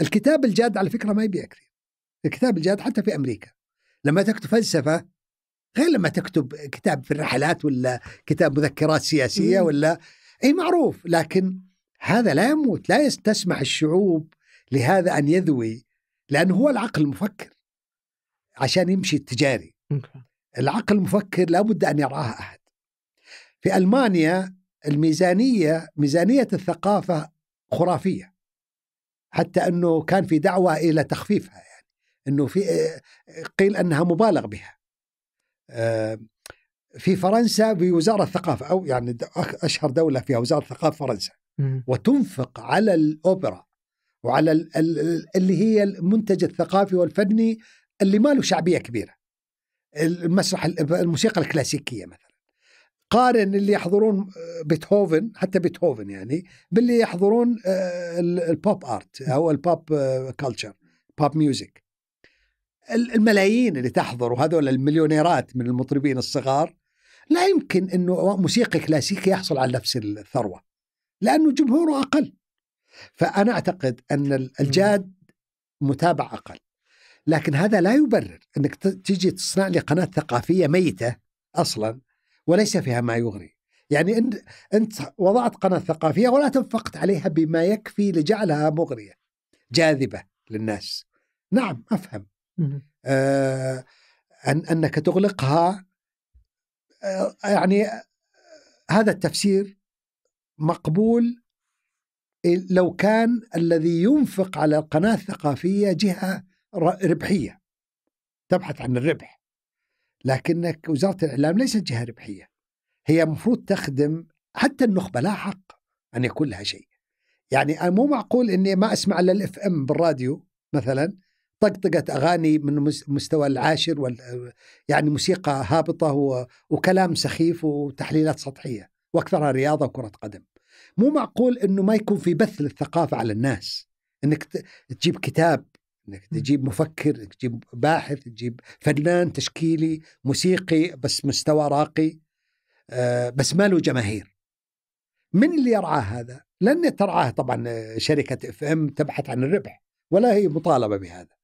الكتاب الجاد على فكره ما يبيع كثير الكتاب الجاد حتى في امريكا لما تكتب فلسفه غير لما تكتب كتاب في الرحلات ولا كتاب مذكرات سياسيه ولا اي معروف لكن هذا لا يموت لا تسمح الشعوب لهذا ان يذوي لانه هو العقل المفكر عشان يمشي التجاري العقل المفكر لابد ان يرعاها احد في المانيا الميزانيه ميزانيه الثقافه خرافيه حتى أنه كان في دعوة إلى تخفيفها يعني أنه في قيل أنها مبالغ بها آه، في فرنسا بوزارة الثقافة أو يعني أشهر دولة فيها وزارة الثقافة فرنسا وتنفق على الأوبرا وعلى اللي هي المنتج الثقافي والفني اللي ما له شعبية كبيرة المسرح الموسيقى الكلاسيكية مثلا قارن اللي يحضرون آه، بيتهوفن حتى بيتهوفن يعني باللي يحضرون آه، البوب ارت او البوب كلتشر بوب ميوزك الملايين اللي تحضر وهذول المليونيرات من المطربين الصغار لا يمكن انه موسيقي كلاسيكي يحصل على نفس الثروه لانه جمهوره اقل فانا اعتقد ان الجاد متابع اقل لكن هذا لا يبرر انك تجي تصنع لي قناه ثقافيه ميته اصلا وليس فيها ما يغري يعني أنت, أنت وضعت قناة ثقافية ولا تنفقت عليها بما يكفي لجعلها مغرية جاذبة للناس نعم أفهم آه أن أنك تغلقها آه يعني آه، هذا التفسير مقبول لو كان الذي ينفق على القناة الثقافية جهة ربحية تبحث عن الربح لكنك وزاره الاعلام ليست جهه ربحيه هي المفروض تخدم حتى النخبه لا حق ان يكون لها شيء يعني أنا مو معقول اني ما اسمع الا الاف ام بالراديو مثلا طقطقت اغاني من مستوى العاشر وال يعني موسيقى هابطه وكلام سخيف وتحليلات سطحيه واكثرها رياضه وكره قدم. مو معقول انه ما يكون في بث للثقافه على الناس انك تجيب كتاب انك تجيب مفكر تجيب باحث تجيب فنان تشكيلي موسيقي بس مستوى راقي آه بس ما له جماهير من اللي يرعاه هذا لن ترعاه طبعا آه، شركة اف ام تبحث عن الربح ولا هي مطالبة بهذا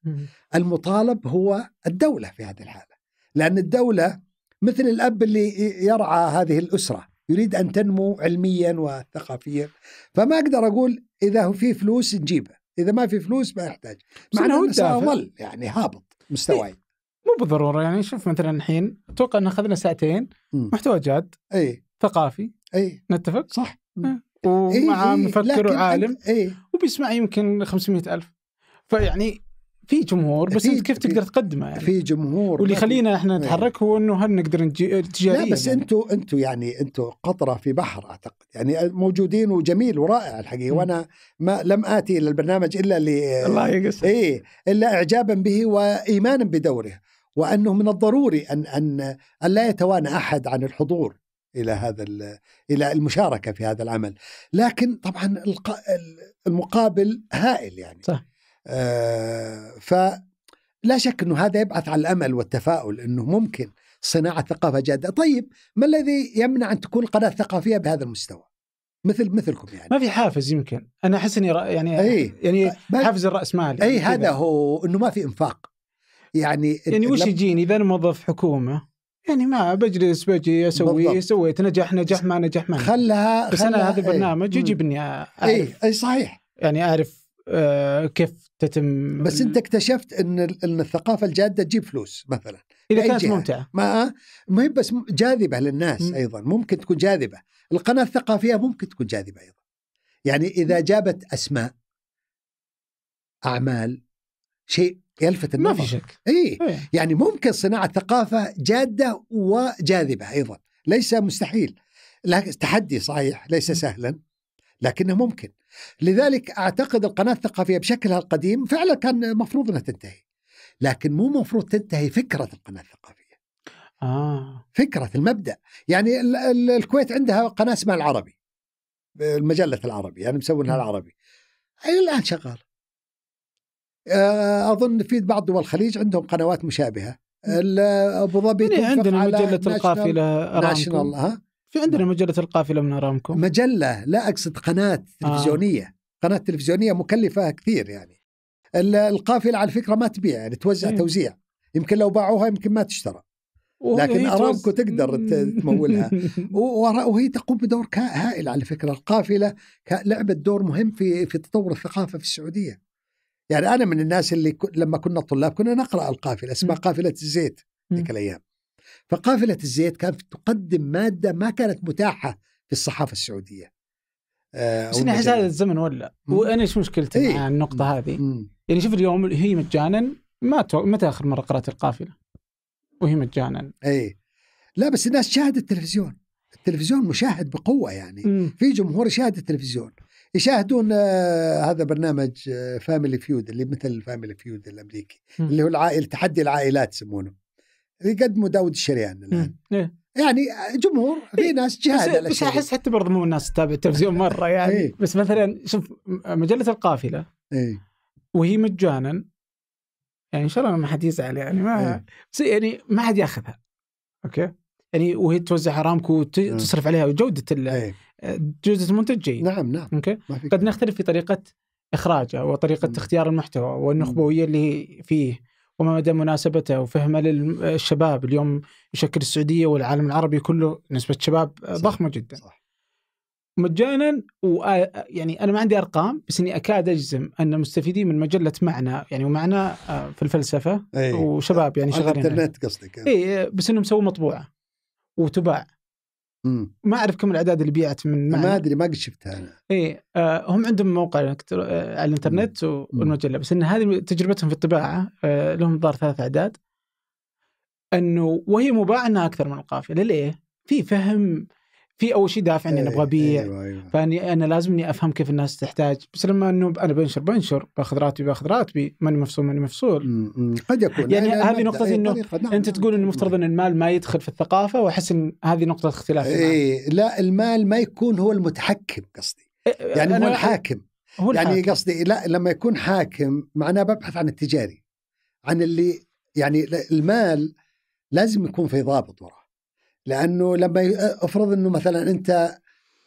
المطالب هو الدولة في هذه الحالة لأن الدولة مثل الأب اللي يرعى هذه الأسرة يريد أن تنمو علميا وثقافيا فما أقدر أقول إذا في فلوس نجيبه اذا ما في فلوس ما يحتاج مع انه ساظل يعني هابط مستواي مو بالضروره يعني شوف مثلا الحين اتوقع ان اخذنا ساعتين م. محتوى جاد اي ثقافي اي نتفق صح إيه. ومع إيه مفكر وعالم اي وبيسمع يمكن 500 ألف فيعني في جمهور بس انت كيف تقدر تقدمه يعني في جمهور واللي يخلينا احنا إيه. نتحرك هو انه هل نقدر نجي آه، تجاريا لا بس يعني. انتوا يعني انتوا قطره في بحر اعتقد يعني موجودين وجميل ورائع الحقيقه وانا ما لم اتي الى البرنامج الا ل الله يقصد ايه الا اعجابا به وايمانا بدوره وانه من الضروري ان ان ان لا يتوانى احد عن الحضور الى هذا الى المشاركه في هذا العمل لكن طبعا المقابل هائل يعني صح. آه، فلا شك أنه هذا يبعث على الأمل والتفاؤل أنه ممكن صناعة ثقافة جادة طيب ما الذي يمنع أن تكون قناة ثقافية بهذا المستوى مثل مثلكم يعني ما في حافز يمكن انا احس اني يعني أي. يعني حافز الراسمالي اي هذا هو انه ما في انفاق يعني يعني وش يجيني اذا انا موظف حكومه يعني ما بجلس بجي اسوي بالضبط. سويت نجح نجح ما نجح ما خلها بس خلها انا هذا البرنامج إيه. يجب اني اعرف اي إيه، صحيح يعني اعرف آه، كيف تتم بس انت اكتشفت ان ان الثقافه الجاده تجيب فلوس مثلا اذا كانت ممتعه ما آه، ما هي بس جاذبه للناس م. ايضا ممكن تكون جاذبه القناه الثقافيه ممكن تكون جاذبه ايضا يعني اذا جابت اسماء اعمال شيء يلفت النظر ما في شك اي يعني ممكن صناعه ثقافه جاده وجاذبه ايضا ليس مستحيل لكن تحدي صحيح ليس سهلا لكنه ممكن لذلك أعتقد القناة الثقافية بشكلها القديم فعلا كان المفروض أنها تنتهي لكن مو مفروض تنتهي فكرة القناة الثقافية آه. فكرة المبدأ يعني الكويت عندها قناة اسمها العربي المجلة العربي يعني مسوينها العربي أي الآن شغال آه، أظن في بعض دول الخليج عندهم قنوات مشابهة أبو ظبي يعني عندنا مجلة القافلة ناشنال ها في عندنا نعم. مجله القافله من ارامكو مجله لا اقصد قناه آه. تلفزيونيه آه. قناه تلفزيونيه مكلفه كثير يعني القافله على فكره ما تبيع يعني توزع إيه؟ توزيع يمكن لو باعوها يمكن ما تشترى لكن ارامكو تقدر تمولها وهي تقوم بدور هائل على فكره القافله لعبت دور مهم في في تطور الثقافه في السعوديه يعني انا من الناس اللي لما كنا طلاب كنا نقرا القافله اسمها قافله الزيت ذيك الايام فقافلة الزيت كانت تقدم مادة ما كانت متاحة في الصحافة السعودية آه، بس نحس هذا الزمن ولا مم. وانا ايش مشكلتي إيه؟ مع النقطة هذه؟ مم. يعني شوف اليوم هي مجانا ما تو... متى اخر مرة قرأت القافلة؟ وهي مجانا اي لا بس الناس شاهدت التلفزيون التلفزيون مشاهد بقوة يعني مم. في جمهور يشاهد التلفزيون يشاهدون آه هذا برنامج آه فاميلي فيود اللي مثل فاميلي فيود الامريكي مم. اللي هو العائل تحدي العائلات يسمونه يقدموا داود الشريان الان إيه. يعني جمهور إيه. في ناس جهال بس, بس احس حتى برضه مو الناس تتابع التلفزيون مره يعني إيه؟ بس مثلا شوف مجله القافله إيه؟ وهي مجانا يعني ان شاء الله ما حد يزعل يعني ما إيه؟ بس يعني ما حد ياخذها اوكي يعني وهي توزع ارامكو وتصرف إيه. عليها وجوده إيه؟ جوده المنتج جيد نعم نعم اوكي قد نختلف في طريقه اخراجه وطريقه مم. نعم. اختيار المحتوى نعم. والنخبويه اللي فيه وما مدى مناسبته وفهمه للشباب اليوم يشكل السعوديه والعالم العربي كله نسبه شباب صح. ضخمه جدا صح. مجانا و يعني انا ما عندي ارقام بس اني اكاد اجزم ان مستفيدين من مجله معنى يعني ومعنى آه، في الفلسفه أي. وشباب يعني شغالين على الانترنت قصدك اي بس انهم سووا مطبوعه وتباع ما اعرف كم الاعداد اللي بيعت من ما ادري ما قد شفتها انا اي آه هم عندهم موقع آه، على الانترنت والمجله بس ان هذه تجربتهم في الطباعه آه لهم ظهر ثلاث اعداد انه وهي مباع انها اكثر من القافيه ليه؟ في فهم في اول شيء دافع اني ابغى ابيع إيه، أيوة أيوة. فاني انا لازم اني افهم كيف الناس تحتاج بس لما انه انا بنشر بنشر باخذ راتبي باخذ راتبي ماني مفصول ماني مفصول قد يكون يعني هذه نقطه انه نعم، انت نعم. تقول انه المفترض ان المال ما يدخل في الثقافه واحس ان هذه نقطه اختلاف اي لا المال ما يكون هو المتحكم قصدي إيه، يعني هو الحاكم هو الحاكم. يعني قصدي لا لما يكون حاكم معناه ببحث عن التجاري عن اللي يعني المال لازم يكون في ضابط وراه لانه لما افرض انه مثلا انت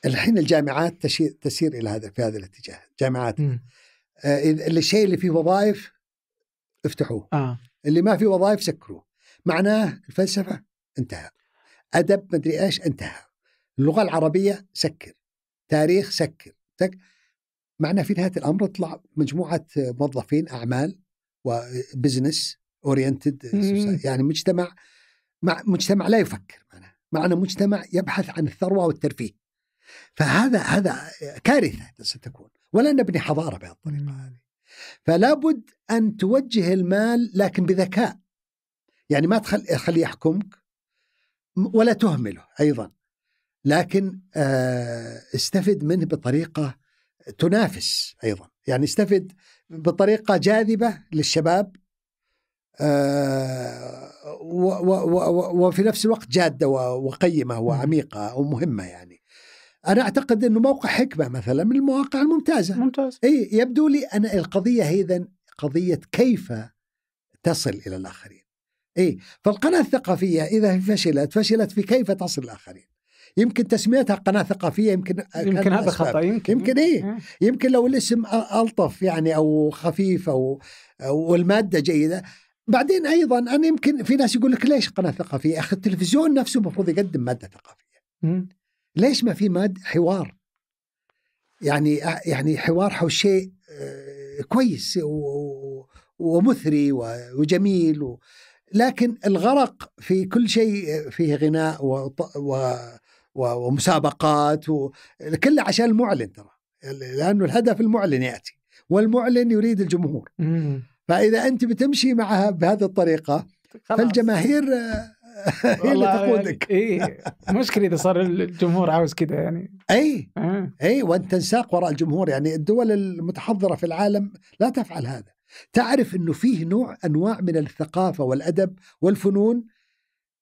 الحين الجامعات تسير الى هذا في هذا الاتجاه جامعات آه الشيء اللي فيه وظائف افتحوه آه. اللي ما فيه وظائف سكروه معناه الفلسفه انتهى ادب مدري ايش انتهى اللغه العربيه سكر تاريخ سكر تك معناه في نهايه الامر تطلع مجموعه موظفين اعمال وبزنس اورينتد يعني مجتمع مع مجتمع لا يفكر معناه معنا مجتمع يبحث عن الثروه والترفيه فهذا هذا كارثه ستكون ولا نبني حضاره بهالطريقه هذه فلا بد ان توجه المال لكن بذكاء يعني ما تخليه يحكمك ولا تهمله ايضا لكن آه، استفد منه بطريقه تنافس ايضا يعني استفد بطريقه جاذبه للشباب آه، وفي نفس الوقت جادة وقيمة وعميقة ومهمة يعني أنا أعتقد أنه موقع حكمة مثلا من المواقع الممتازة ممتاز أي يبدو لي أن القضية هي إذن قضية كيف تصل إلى الآخرين أي فالقناة الثقافية إذا فشلت فشلت في كيف تصل الآخرين يمكن تسميتها قناة ثقافية يمكن يمكن هذا خطأ يمكن يمكن إيه يمكن لو الاسم ألطف يعني أو خفيف أو والمادة جيدة بعدين ايضا انا يمكن في ناس يقول لك ليش قناه ثقافيه؟ اخي التلفزيون نفسه المفروض يقدم ماده ثقافيه. ليش ما في ماد حوار؟ يعني يعني حوار حول شيء آه، كويس ومثري وجميل و لكن الغرق في كل شيء فيه غناء و... و... ومسابقات كله عشان المعلن ترى لانه الهدف المعلن ياتي والمعلن يريد الجمهور. م. فاذا انت بتمشي معها بهذه الطريقه فالجماهير هي اللي يعني تقودك يعني إيه مشكله اذا صار الجمهور عاوز كذا يعني اي آه. اي وانت تنساق وراء الجمهور يعني الدول المتحضره في العالم لا تفعل هذا تعرف انه فيه نوع انواع من الثقافه والادب والفنون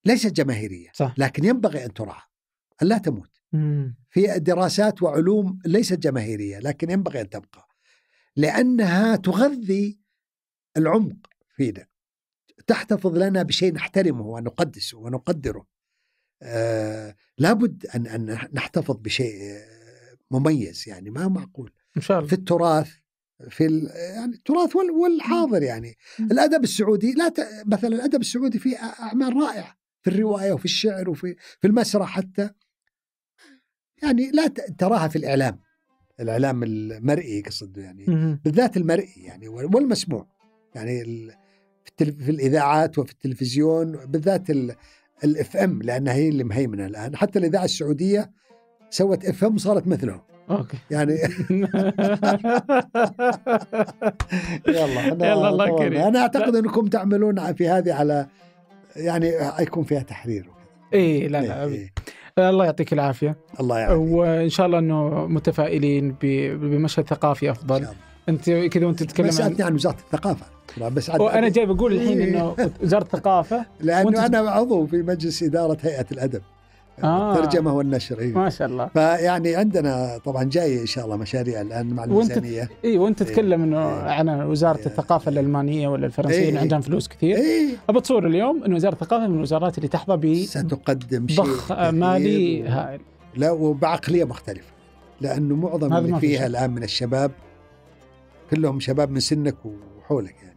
ليست جماهيريه صح. لكن ينبغي ان ترعى ان لا تموت مم. في دراسات وعلوم ليست جماهيريه لكن ينبغي ان تبقى لانها تغذي العمق فينا تحتفظ لنا بشيء نحترمه ونقدسه ونقدره آه لابد أن, أن نحتفظ بشيء آه، مميز يعني ما معقول إن شاء الله. في التراث في يعني التراث والحاضر يعني الادب السعودي لا ت... مثلا الادب السعودي فيه اعمال رائعه في الروايه وفي الشعر وفي في المسرح حتى يعني لا ت... تراها في الاعلام الاعلام المرئي قصد يعني بالذات المرئي يعني والمسموع يعني في, في الاذاعات وفي التلفزيون بالذات الاف ام لانها هي اللي مهيمنه الان حتى الاذاعه السعوديه سوت اف ام صارت مثلهم اوكي يعني يلا انا يلا الله كريم انا اعتقد انكم تعملون في هذه على يعني يكون فيها تحرير اي لا لا إيه. إيه. الله يعطيك العافيه الله يعافيك وان شاء الله انه متفائلين بمشهد ثقافي افضل انت كذا وانت تتكلم عن... عن وزاره الثقافه بس وانا جاي بقول الحين إيه. انه وزاره الثقافه لانه انا عضو في مجلس اداره هيئه الادب آه. الترجمه والنشر إيه. ما شاء الله فيعني عندنا طبعا جاي ان شاء الله مشاريع الان مع الميزانيه وانت اي وانت تتكلم انه إيه. عن وزاره إيه. الثقافه الالمانيه ولا الفرنسيه إيه. عندهم فلوس كثير إيه. تصور اليوم ان وزاره الثقافه من الوزارات اللي تحظى ب ستقدم ضخ مالي هائل لا وبعقليه مختلفه لانه معظم اللي فيها الان من الشباب كلهم شباب من سنك وحولك يعني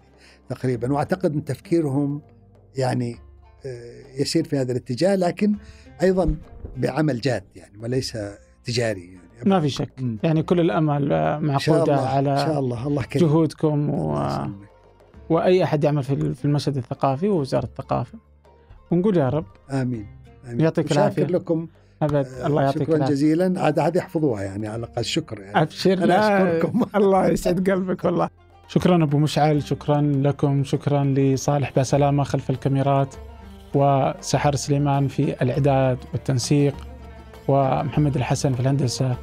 تقريبا واعتقد ان تفكيرهم يعني آه، يسير في هذا الاتجاه لكن ايضا بعمل جاد يعني وليس تجاري يعني ما في شك م. يعني كل الامل آه، معقوده على إن شاء الله الله كريم. جهودكم و... الله واي احد يعمل في المشهد الثقافي ووزاره الثقافه ونقول يا رب امين امين يعطيك العافيه لكم ابد آه، الله يعطيك شكرا العافية. جزيلا عاد عاد يحفظوها يعني على الاقل شكر يعني ابشر انا اشكركم الله يسعد قلبك والله شكرا أبو مشعل شكرا لكم شكرا لصالح بسلامة خلف الكاميرات وسحر سليمان في الإعداد والتنسيق ومحمد الحسن في الهندسة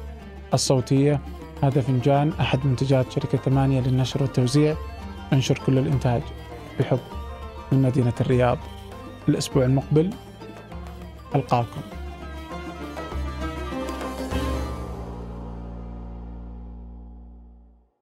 الصوتية هذا فنجان أحد منتجات شركة ثمانية للنشر والتوزيع ننشر كل الإنتاج بحب من مدينة الرياض الأسبوع المقبل ألقاكم